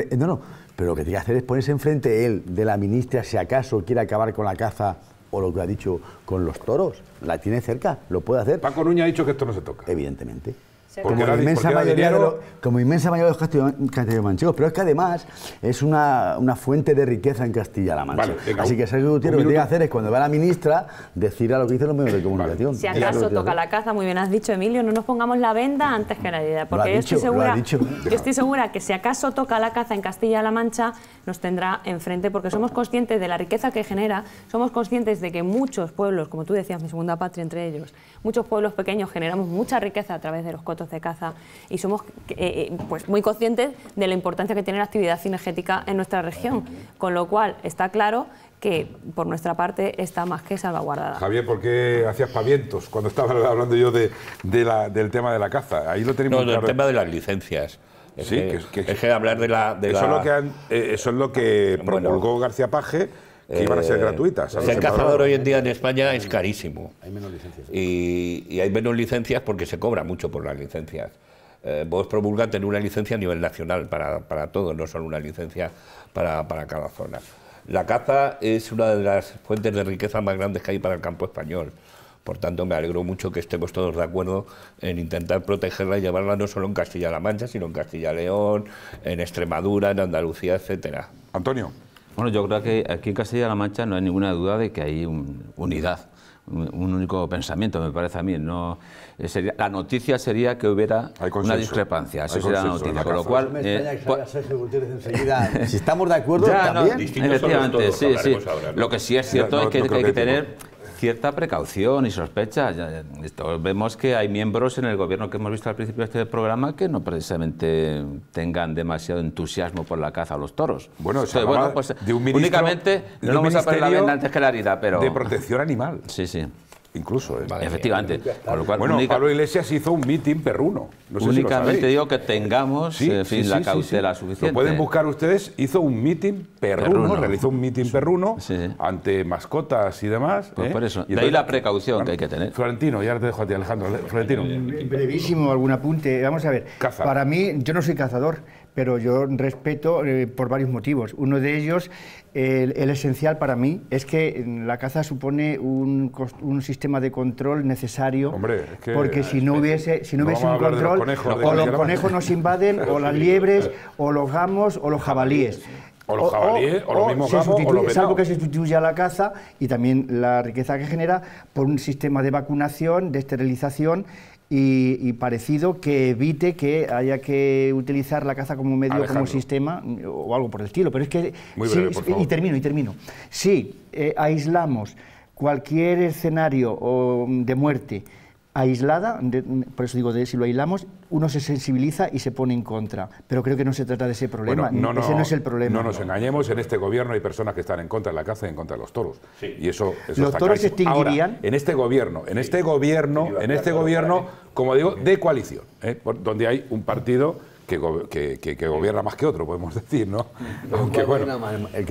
en, no, no, pero lo que tiene que hacer es ponerse enfrente él, de la ministra, si acaso quiere acabar con la caza o lo que ha dicho con los toros. La tiene cerca, lo puede hacer. Paco Nuña ha dicho que esto no se toca. Evidentemente como, inmensa mayoría de los, como inmensa Pero es que además es una, fuente de riqueza en Castilla-La Mancha. Así que Sergio Gutiérrez lo que tiene que hacer es cuando va la ministra decir a lo que dicen los medios de comunicación. Si acaso toca la caza, muy bien has dicho, Emilio, no nos pongamos la venda antes que la idea. Porque yo, estoy segura, yo estoy segura que si acaso toca la caza en Castilla-La Mancha, nos tendrá enfrente porque somos conscientes de la riqueza que genera, somos conscientes de que muchos pueblos, como tú decías, mi segunda patria entre ellos, muchos pueblos pequeños generamos mucha riqueza a través de los cotos de caza y somos eh, eh, pues muy conscientes de la importancia que tiene la actividad cinegética en nuestra región, con lo cual está claro que por nuestra parte está más que salvaguardada. Javier, ¿por qué hacías pavientos cuando estaba hablando yo de, del tema de la caza? Ahí lo tenemos. No, el tema de las licencias. sí, que, es que hablar de la... Eh, eso, Es lo que han, eso es lo que promulgó García Paje que iban a ser eh, gratuitas. Ser cazador hoy en día en España es carísimo. Hay menos licencias. Y, hay menos licencias porque se cobra mucho por las licencias. Eh, vos promulga tener una licencia a nivel nacional para, para todos, no solo una licencia para, para cada zona. La caza es una de las fuentes de riqueza más grandes que hay para el campo español. Por tanto, me alegro mucho que estemos todos de acuerdo en intentar protegerla y llevarla no solo en Castilla-La Mancha, sino en Castilla-León, en Extremadura, en Andalucía, etcétera. Antonio. Bueno, yo creo que aquí en Castilla-La Mancha no hay ninguna duda de que hay un, unidad, un, único pensamiento, me parece a mí. No, eh, sería, la noticia sería que hubiera una discrepancia, eso sería la noticia. con lo pues cual, me eh, pues enseguida. si estamos de acuerdo, ya, también. No, efectivamente, sí, sí. Lo que sí es cierto es que hay que tener cierta precaución y sospecha. Vemos que hay miembros en el gobierno que hemos visto al principio de este programa que no precisamente tengan demasiado entusiasmo por la caza a los toros. Bueno, eso bueno pues, un ministro, únicamente no vamos a poner la venda antes que la herida, pero... De protección animal. Sí, sí incluso. ¿eh? Efectivamente. bueno, Pablo Iglesias hizo un mitin perruno. únicamente digo que tengamos eh, la cautela suficiente. Lo pueden buscar ustedes. Hizo un mitin perruno, realizó un mitin perruno ante mascotas y demás. Pues ¿eh? por eso. de ahí la precaución que hay que tener. Florentino, ya te dejo a ti, Alejandro. Florentino. Brevísimo, algún apunte. Vamos a ver. Para mí, yo no soy cazador pero yo respeto eh, por varios motivos. Uno de ellos, el, esencial para mí, es que mm, la caza supone un, sistema de control necesario, porque si no hubiese, si no, un control, o los conejos nos invaden, o las liebres, o los gamos, o los jabalíes. O los jabalíes, o, los mismos gamos, o los Salvo que se a la caza y también la riqueza que genera por un sistema de vacunación, de esterilización y, parecido que evite que haya que utilizar la caza como medio, como sistema o algo por el estilo. Pero es que... Y termino, y termino. Sí, eh, aislamos cualquier escenario de muerte aislada, por eso digo, de si lo aislamos, uno se sensibiliza y se pone en contra. Pero creo que no se trata de ese problema, ese no, es el problema. No nos engañemos, en este gobierno hay personas que están en contra de la caza y en contra de los toros. Y eso, eso ¿Los toros se extinguirían? en este gobierno, en este gobierno, en este gobierno, como digo, de coalición, ¿eh? donde hay un partido que, gobierna más que otro, podemos decir, ¿no? Aunque, bueno,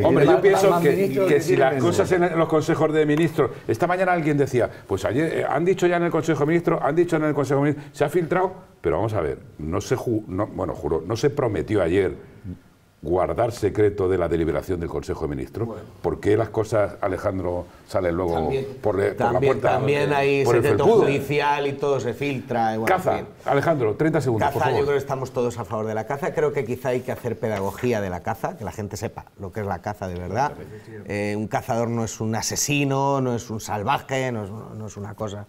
hombre, yo pienso que, si las cosas en los consejos de ministros, esta mañana alguien decía, pues ayer eh, han dicho ya en el Consejo de Ministros, han dicho en el Consejo de Ministros, se ha filtrado, pero vamos a ver, no se bueno, juro, no se prometió ayer guardar secreto de la deliberación del Consejo de Ministros? ¿Por qué las cosas, Alejandro, salen luego por, la puerta? También hay secreto judicial y todo se filtra. caza, Alejandro, 30 segundos. por favor. yo creo que estamos todos a favor de la caza. Creo que quizá hay que hacer pedagogía de la caza, que la gente sepa lo que es la caza de verdad. Eh, un cazador no es un asesino, no es un salvaje, no es, una cosa.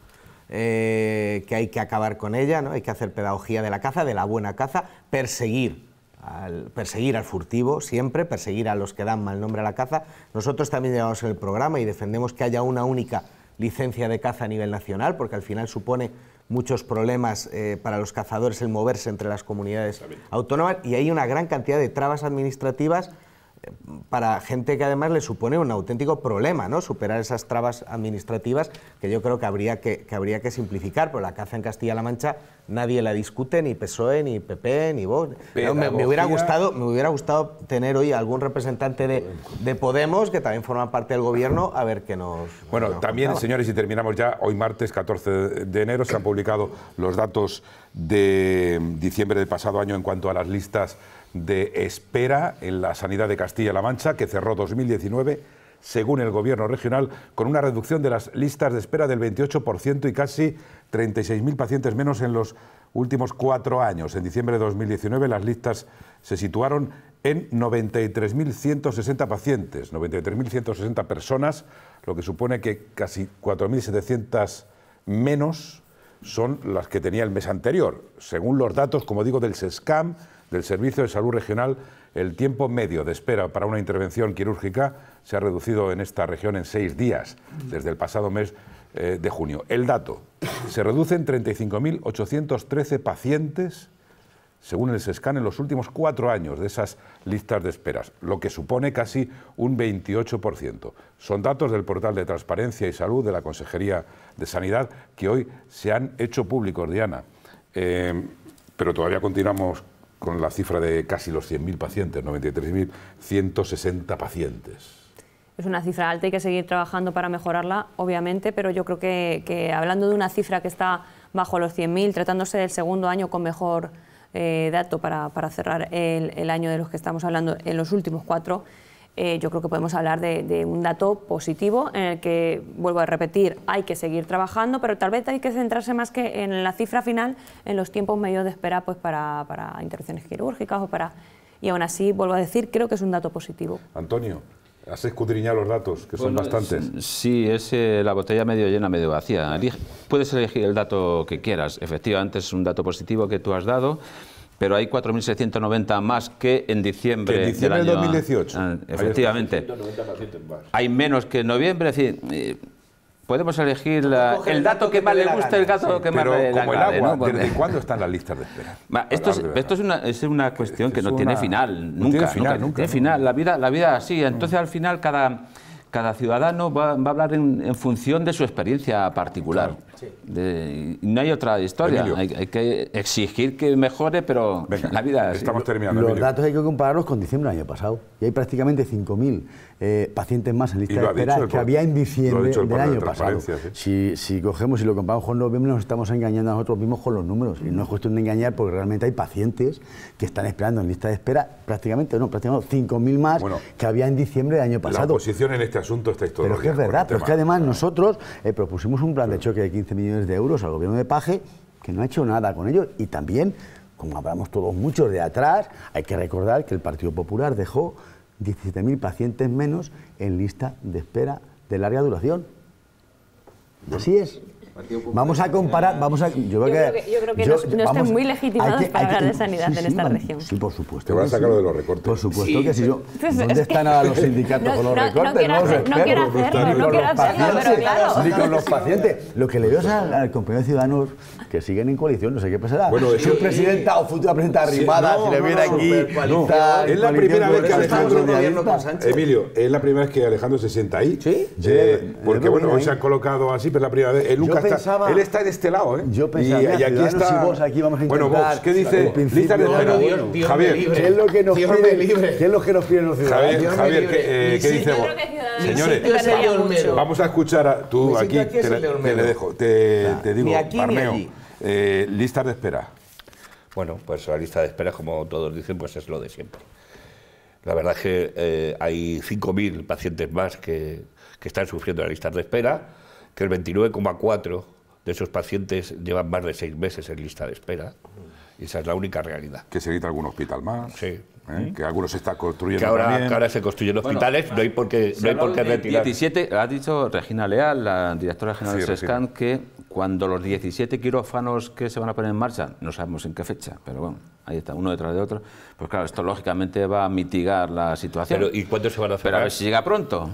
Eh, que hay que acabar con ella, ¿no? hay que hacer pedagogía de la caza, de la buena caza, perseguir al perseguir al furtivo, siempre, perseguir a los que dan mal nombre a la caza. Nosotros también llevamos en el programa y defendemos que haya una única licencia de caza a nivel nacional, porque al final supone muchos problemas eh, para los cazadores el moverse entre las comunidades autónomas y hay una gran cantidad de trabas administrativas para gente que además le supone un auténtico problema, ¿no? Superar esas trabas administrativas que yo creo que habría que, que habría que simplificar, pero la caza en Castilla-La Mancha nadie la discute, ni PSOE, ni PP, ni vos. me, hubiera gustado, me hubiera gustado tener hoy algún representante de, de Podemos, que también forma parte del gobierno, a ver qué nos... Bueno, también, señores, y terminamos ya, hoy martes 14 de enero se han publicado los datos de diciembre del pasado año en cuanto a las listas de espera en la sanidad de Castilla-La Mancha, que cerró 2019 según el Gobierno regional, con una reducción de las listas de espera del 28% y casi 36.000 pacientes menos en los últimos cuatro años. En diciembre de 2019 las listas se situaron en 93.160 pacientes, 93.160 personas, lo que supone que casi 4.700 menos son las que tenía el mes anterior, según los datos, como digo, del SESCAM, del Servicio de Salud Regional, el tiempo medio de espera para una intervención quirúrgica se ha reducido en esta región en seis días, desde el pasado mes eh, de junio. El dato, se reducen 35.813 pacientes, según el SESCAN, en los últimos cuatro años de esas listas de esperas, lo que supone casi un 28%. Son datos del portal de Transparencia y Salud de la Consejería de Sanidad que hoy se han hecho públicos, Diana. Eh, pero todavía continuamos con la cifra de casi los 100.000 pacientes, 93.160 pacientes. Es una cifra alta, hay que seguir trabajando para mejorarla, obviamente, pero yo creo que, hablando de una cifra que está bajo los 100.000, tratándose del segundo año con mejor eh, dato para, cerrar el, el, año de los que estamos hablando en los últimos cuatro, eh, yo creo que podemos hablar de, un dato positivo en el que, vuelvo a repetir, hay que seguir trabajando, pero tal vez hay que centrarse más que en la cifra final, en los tiempos medios de espera pues, para, para intervenciones quirúrgicas o para... Y aún así, vuelvo a decir, creo que es un dato positivo. Antonio, Has escudriñado los datos, que son bastantes. Sí, es eh, la botella medio llena, medio vacía. puedes elegir el dato que quieras. Efectivamente, es un dato positivo que tú has dado pero hay 4.690 más que en diciembre, que en diciembre del año, 2018. Ah, efectivamente. Hay menos que en noviembre, es eh, podemos elegir el dato que más le gusta, el dato que más le como el agua, ¿no? ¿desde cuándo están las listas de espera? Esto, es, una, cuestión que no tiene final, nunca, tiene final, la vida, la vida así, entonces al final cada ciudadano va, a hablar en, en, función de su experiencia particular no hay otra historia. Hay, que exigir que mejore, pero la vida. Estamos terminando. Los datos hay que compararlos con diciembre del año pasado. Y hay prácticamente 5.000 eh, pacientes más en lista de espera que había en diciembre del año pasado. Si, cogemos y lo comparamos con noviembre, nos estamos engañando a nosotros mismos con los números. Y no es cuestión de engañar porque realmente hay pacientes que están esperando en lista de espera prácticamente, no, prácticamente 5.000 más que había en diciembre del año pasado. La posición en este asunto Pero es que es verdad, pero es que además nosotros eh, propusimos un plan de choque de 15 millones de euros al gobierno de Paje, que no ha hecho nada con ello. Y también, como hablamos todos muchos de atrás, hay que recordar que el Partido Popular dejó 17.000 pacientes menos en lista de espera de larga duración. Así es. Vamos a comparar, vamos a... Yo, creo, que, no, estén muy legitimados para hablar de sanidad en esta región. Sí, por supuesto. Te van a sacar de los recortes. Por supuesto que si yo... ¿Dónde están ahora los sindicatos con los recortes? No, quiero, hacerlo, no quiero hacerlo, pero claro. Ni con los pacientes. Lo que le veo es al, compañero de Ciudadanos que siguen en coalición, no sé qué pasará. Bueno, si es presidenta o futura presidenta arrimada, si le viene aquí... Es la primera vez que Alejandro... Emilio, es la primera vez que Alejandro se sienta ahí. Sí. Eh, porque bueno, hoy se ¿eh? han colocado así, pero es la primera vez... Eh, Lucas él está de este lado, ¿eh? Yo pensaba, y, aquí está. vos, aquí vamos a bueno, ¿qué dice? de Javier, ¿qué es lo que nos pide? piden los ciudadanos? Javier, Javier ¿qué, ¿qué dice Vox? Señores, vamos, a escuchar a tú aquí, te, dejo, te, digo, ni eh, listas de espera. Bueno, pues la lista de espera, como todos dicen, pues es lo de siempre. La verdad es que eh, hay 5.000 pacientes más que, que están sufriendo la lista de espera que el 29,4% de esos pacientes llevan más de seis meses en lista de espera. Y esa es la única realidad. Que se necesita algún hospital más. Sí. ¿eh? ¿Mm? que algunos se están construyendo que ahora, ahora se construyen hospitales, no hay por qué, no hay retirar. 17, ha dicho Regina Leal, la directora general de SESCAN, que cuando los 17 quirófanos que se van a poner en marcha, no sabemos en qué fecha, pero bueno, ahí está, uno detrás de otro, pues claro, esto lógicamente va a mitigar la situación. Pero, ¿Y cuándo se van a cerrar? Pero a ver si llega pronto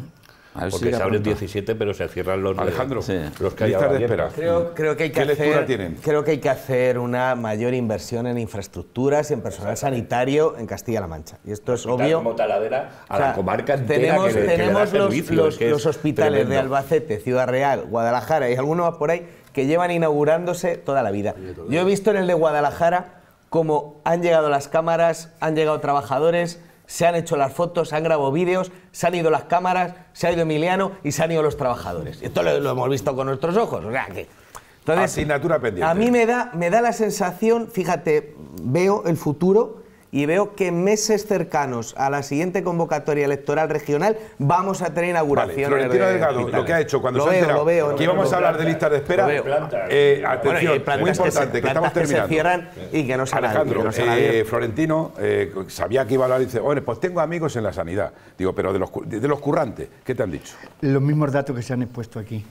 porque se abren 17, pero se cierran los, Alejandro, los que espera. Creo, que hay que hacer, Creo que hay que hacer una mayor inversión en infraestructuras y en personal sanitario en Castilla-La Mancha. Y esto es obvio. la comarca tenemos, los, hospitales de Albacete, Ciudad Real, Guadalajara y algunos por ahí que llevan inaugurándose toda la vida. Yo he visto en el de Guadalajara cómo han llegado las cámaras, han llegado trabajadores se han hecho las fotos, se han grabado vídeos, se han ido las cámaras, se ha ido Emiliano y se han ido los trabajadores. Esto lo, hemos visto con nuestros ojos. O sea, que, entonces, Asignatura pendiente. A mí me da, me da la sensación, fíjate, veo el futuro y veo que meses cercanos a la siguiente convocatoria electoral regional vamos a tener inauguración. Vale, Florentino Delgado, lo que ha hecho cuando se veo, ha lo veo, que íbamos a hablar de listas de espera, eh, atención, muy importante, que, estamos terminando. se cierran y que no se Alejandro, eh, Florentino eh, sabía que iba a hablar y dice, bueno, pues tengo amigos en la sanidad. Digo, pero de los, de los currantes, ¿qué te han dicho? Los mismos datos que se han expuesto aquí.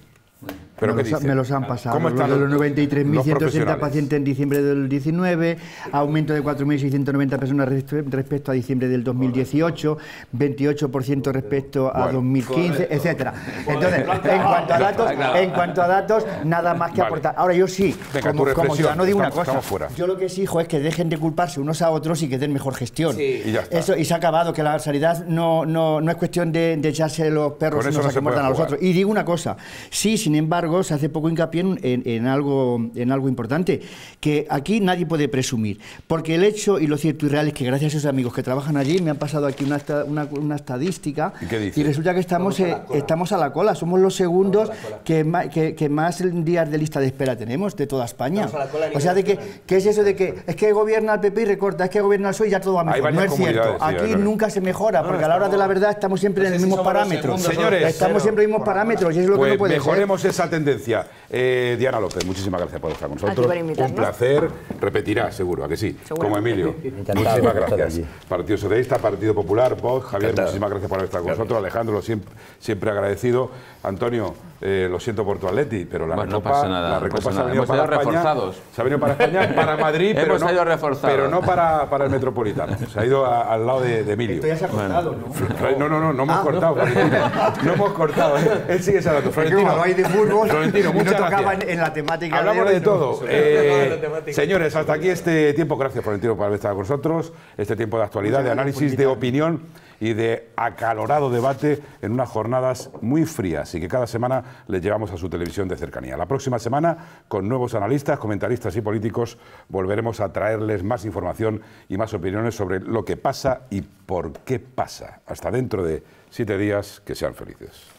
Pero me, los, me, los, han pasado. ¿Cómo están los, los pacientes en diciembre del 19, aumento de 4.690 personas respecto a diciembre del 2018, 28% respecto a 2015, etcétera. Entonces, en cuanto a datos, en cuanto a datos, nada más que aportar. Ahora yo sí, como, ciudadano no digo una cosa. Yo lo que exijo es que dejen de culparse unos a otros y que den mejor gestión. Y Eso y se ha acabado que la sanidad no no, es cuestión de, echarse los perros y no se, a los otros. Y digo una cosa, sí, sin embargo se hace poco hincapié en, algo, en algo importante, que aquí nadie puede presumir, porque el hecho y lo cierto y real es que gracias a esos amigos que trabajan allí me han pasado aquí una, estadística ¿Y, resulta que estamos, a eh, estamos a la cola, somos los segundos que, más días de lista de espera tenemos de toda España. O sea, de que, ¿qué es eso de que es que gobierna el PP y recorta, es que gobierna el PSOE y ya todo va mejor? No es cierto, aquí nunca se mejora, porque a la hora de la verdad estamos siempre en el mismo parámetro. parámetros. Señores, estamos siempre en el mismos parámetros y es lo que pues no puede mejoremos ser. esa tendencia. Eh, Diana López, muchísimas gracias por estar con nosotros. Un placer. Repetirá, seguro, a que sí. Como Emilio. muchísimas gracias. Partido Socialista, Partido Popular, vos, Javier, muchísimas gracias por estar con nosotros. Alejandro, siempre, siempre agradecido. Antonio, eh, lo siento por tu Atleti, pero la bueno, recopa, no pasa nada, la se, Hemos ido reforzados. se ha venido para España, para Madrid, pero Hemos no, ido pero no para, para, el Metropolitano. Se ha ido al lado de, Emilio. Esto ya se ha cortado, ¿no? No, no, no, no hemos ah, cortado. No. hemos cortado. ¿eh? Él sigue saliendo. Florentino, no hay de fútbol. Florentino, no tocaba En, la temática Hablamos de, todo. Eh, señores, hasta aquí este tiempo. Gracias, Florentino, por haber estado con nosotros. Este tiempo de actualidad, de análisis, de opinión y de acalorado debate en unas jornadas muy frías y que cada semana les llevamos a su televisión de cercanía. La próxima semana, con nuevos analistas, comentaristas y políticos, volveremos a traerles más información y más opiniones sobre lo que pasa y por qué pasa. Hasta dentro de siete días, que sean felices.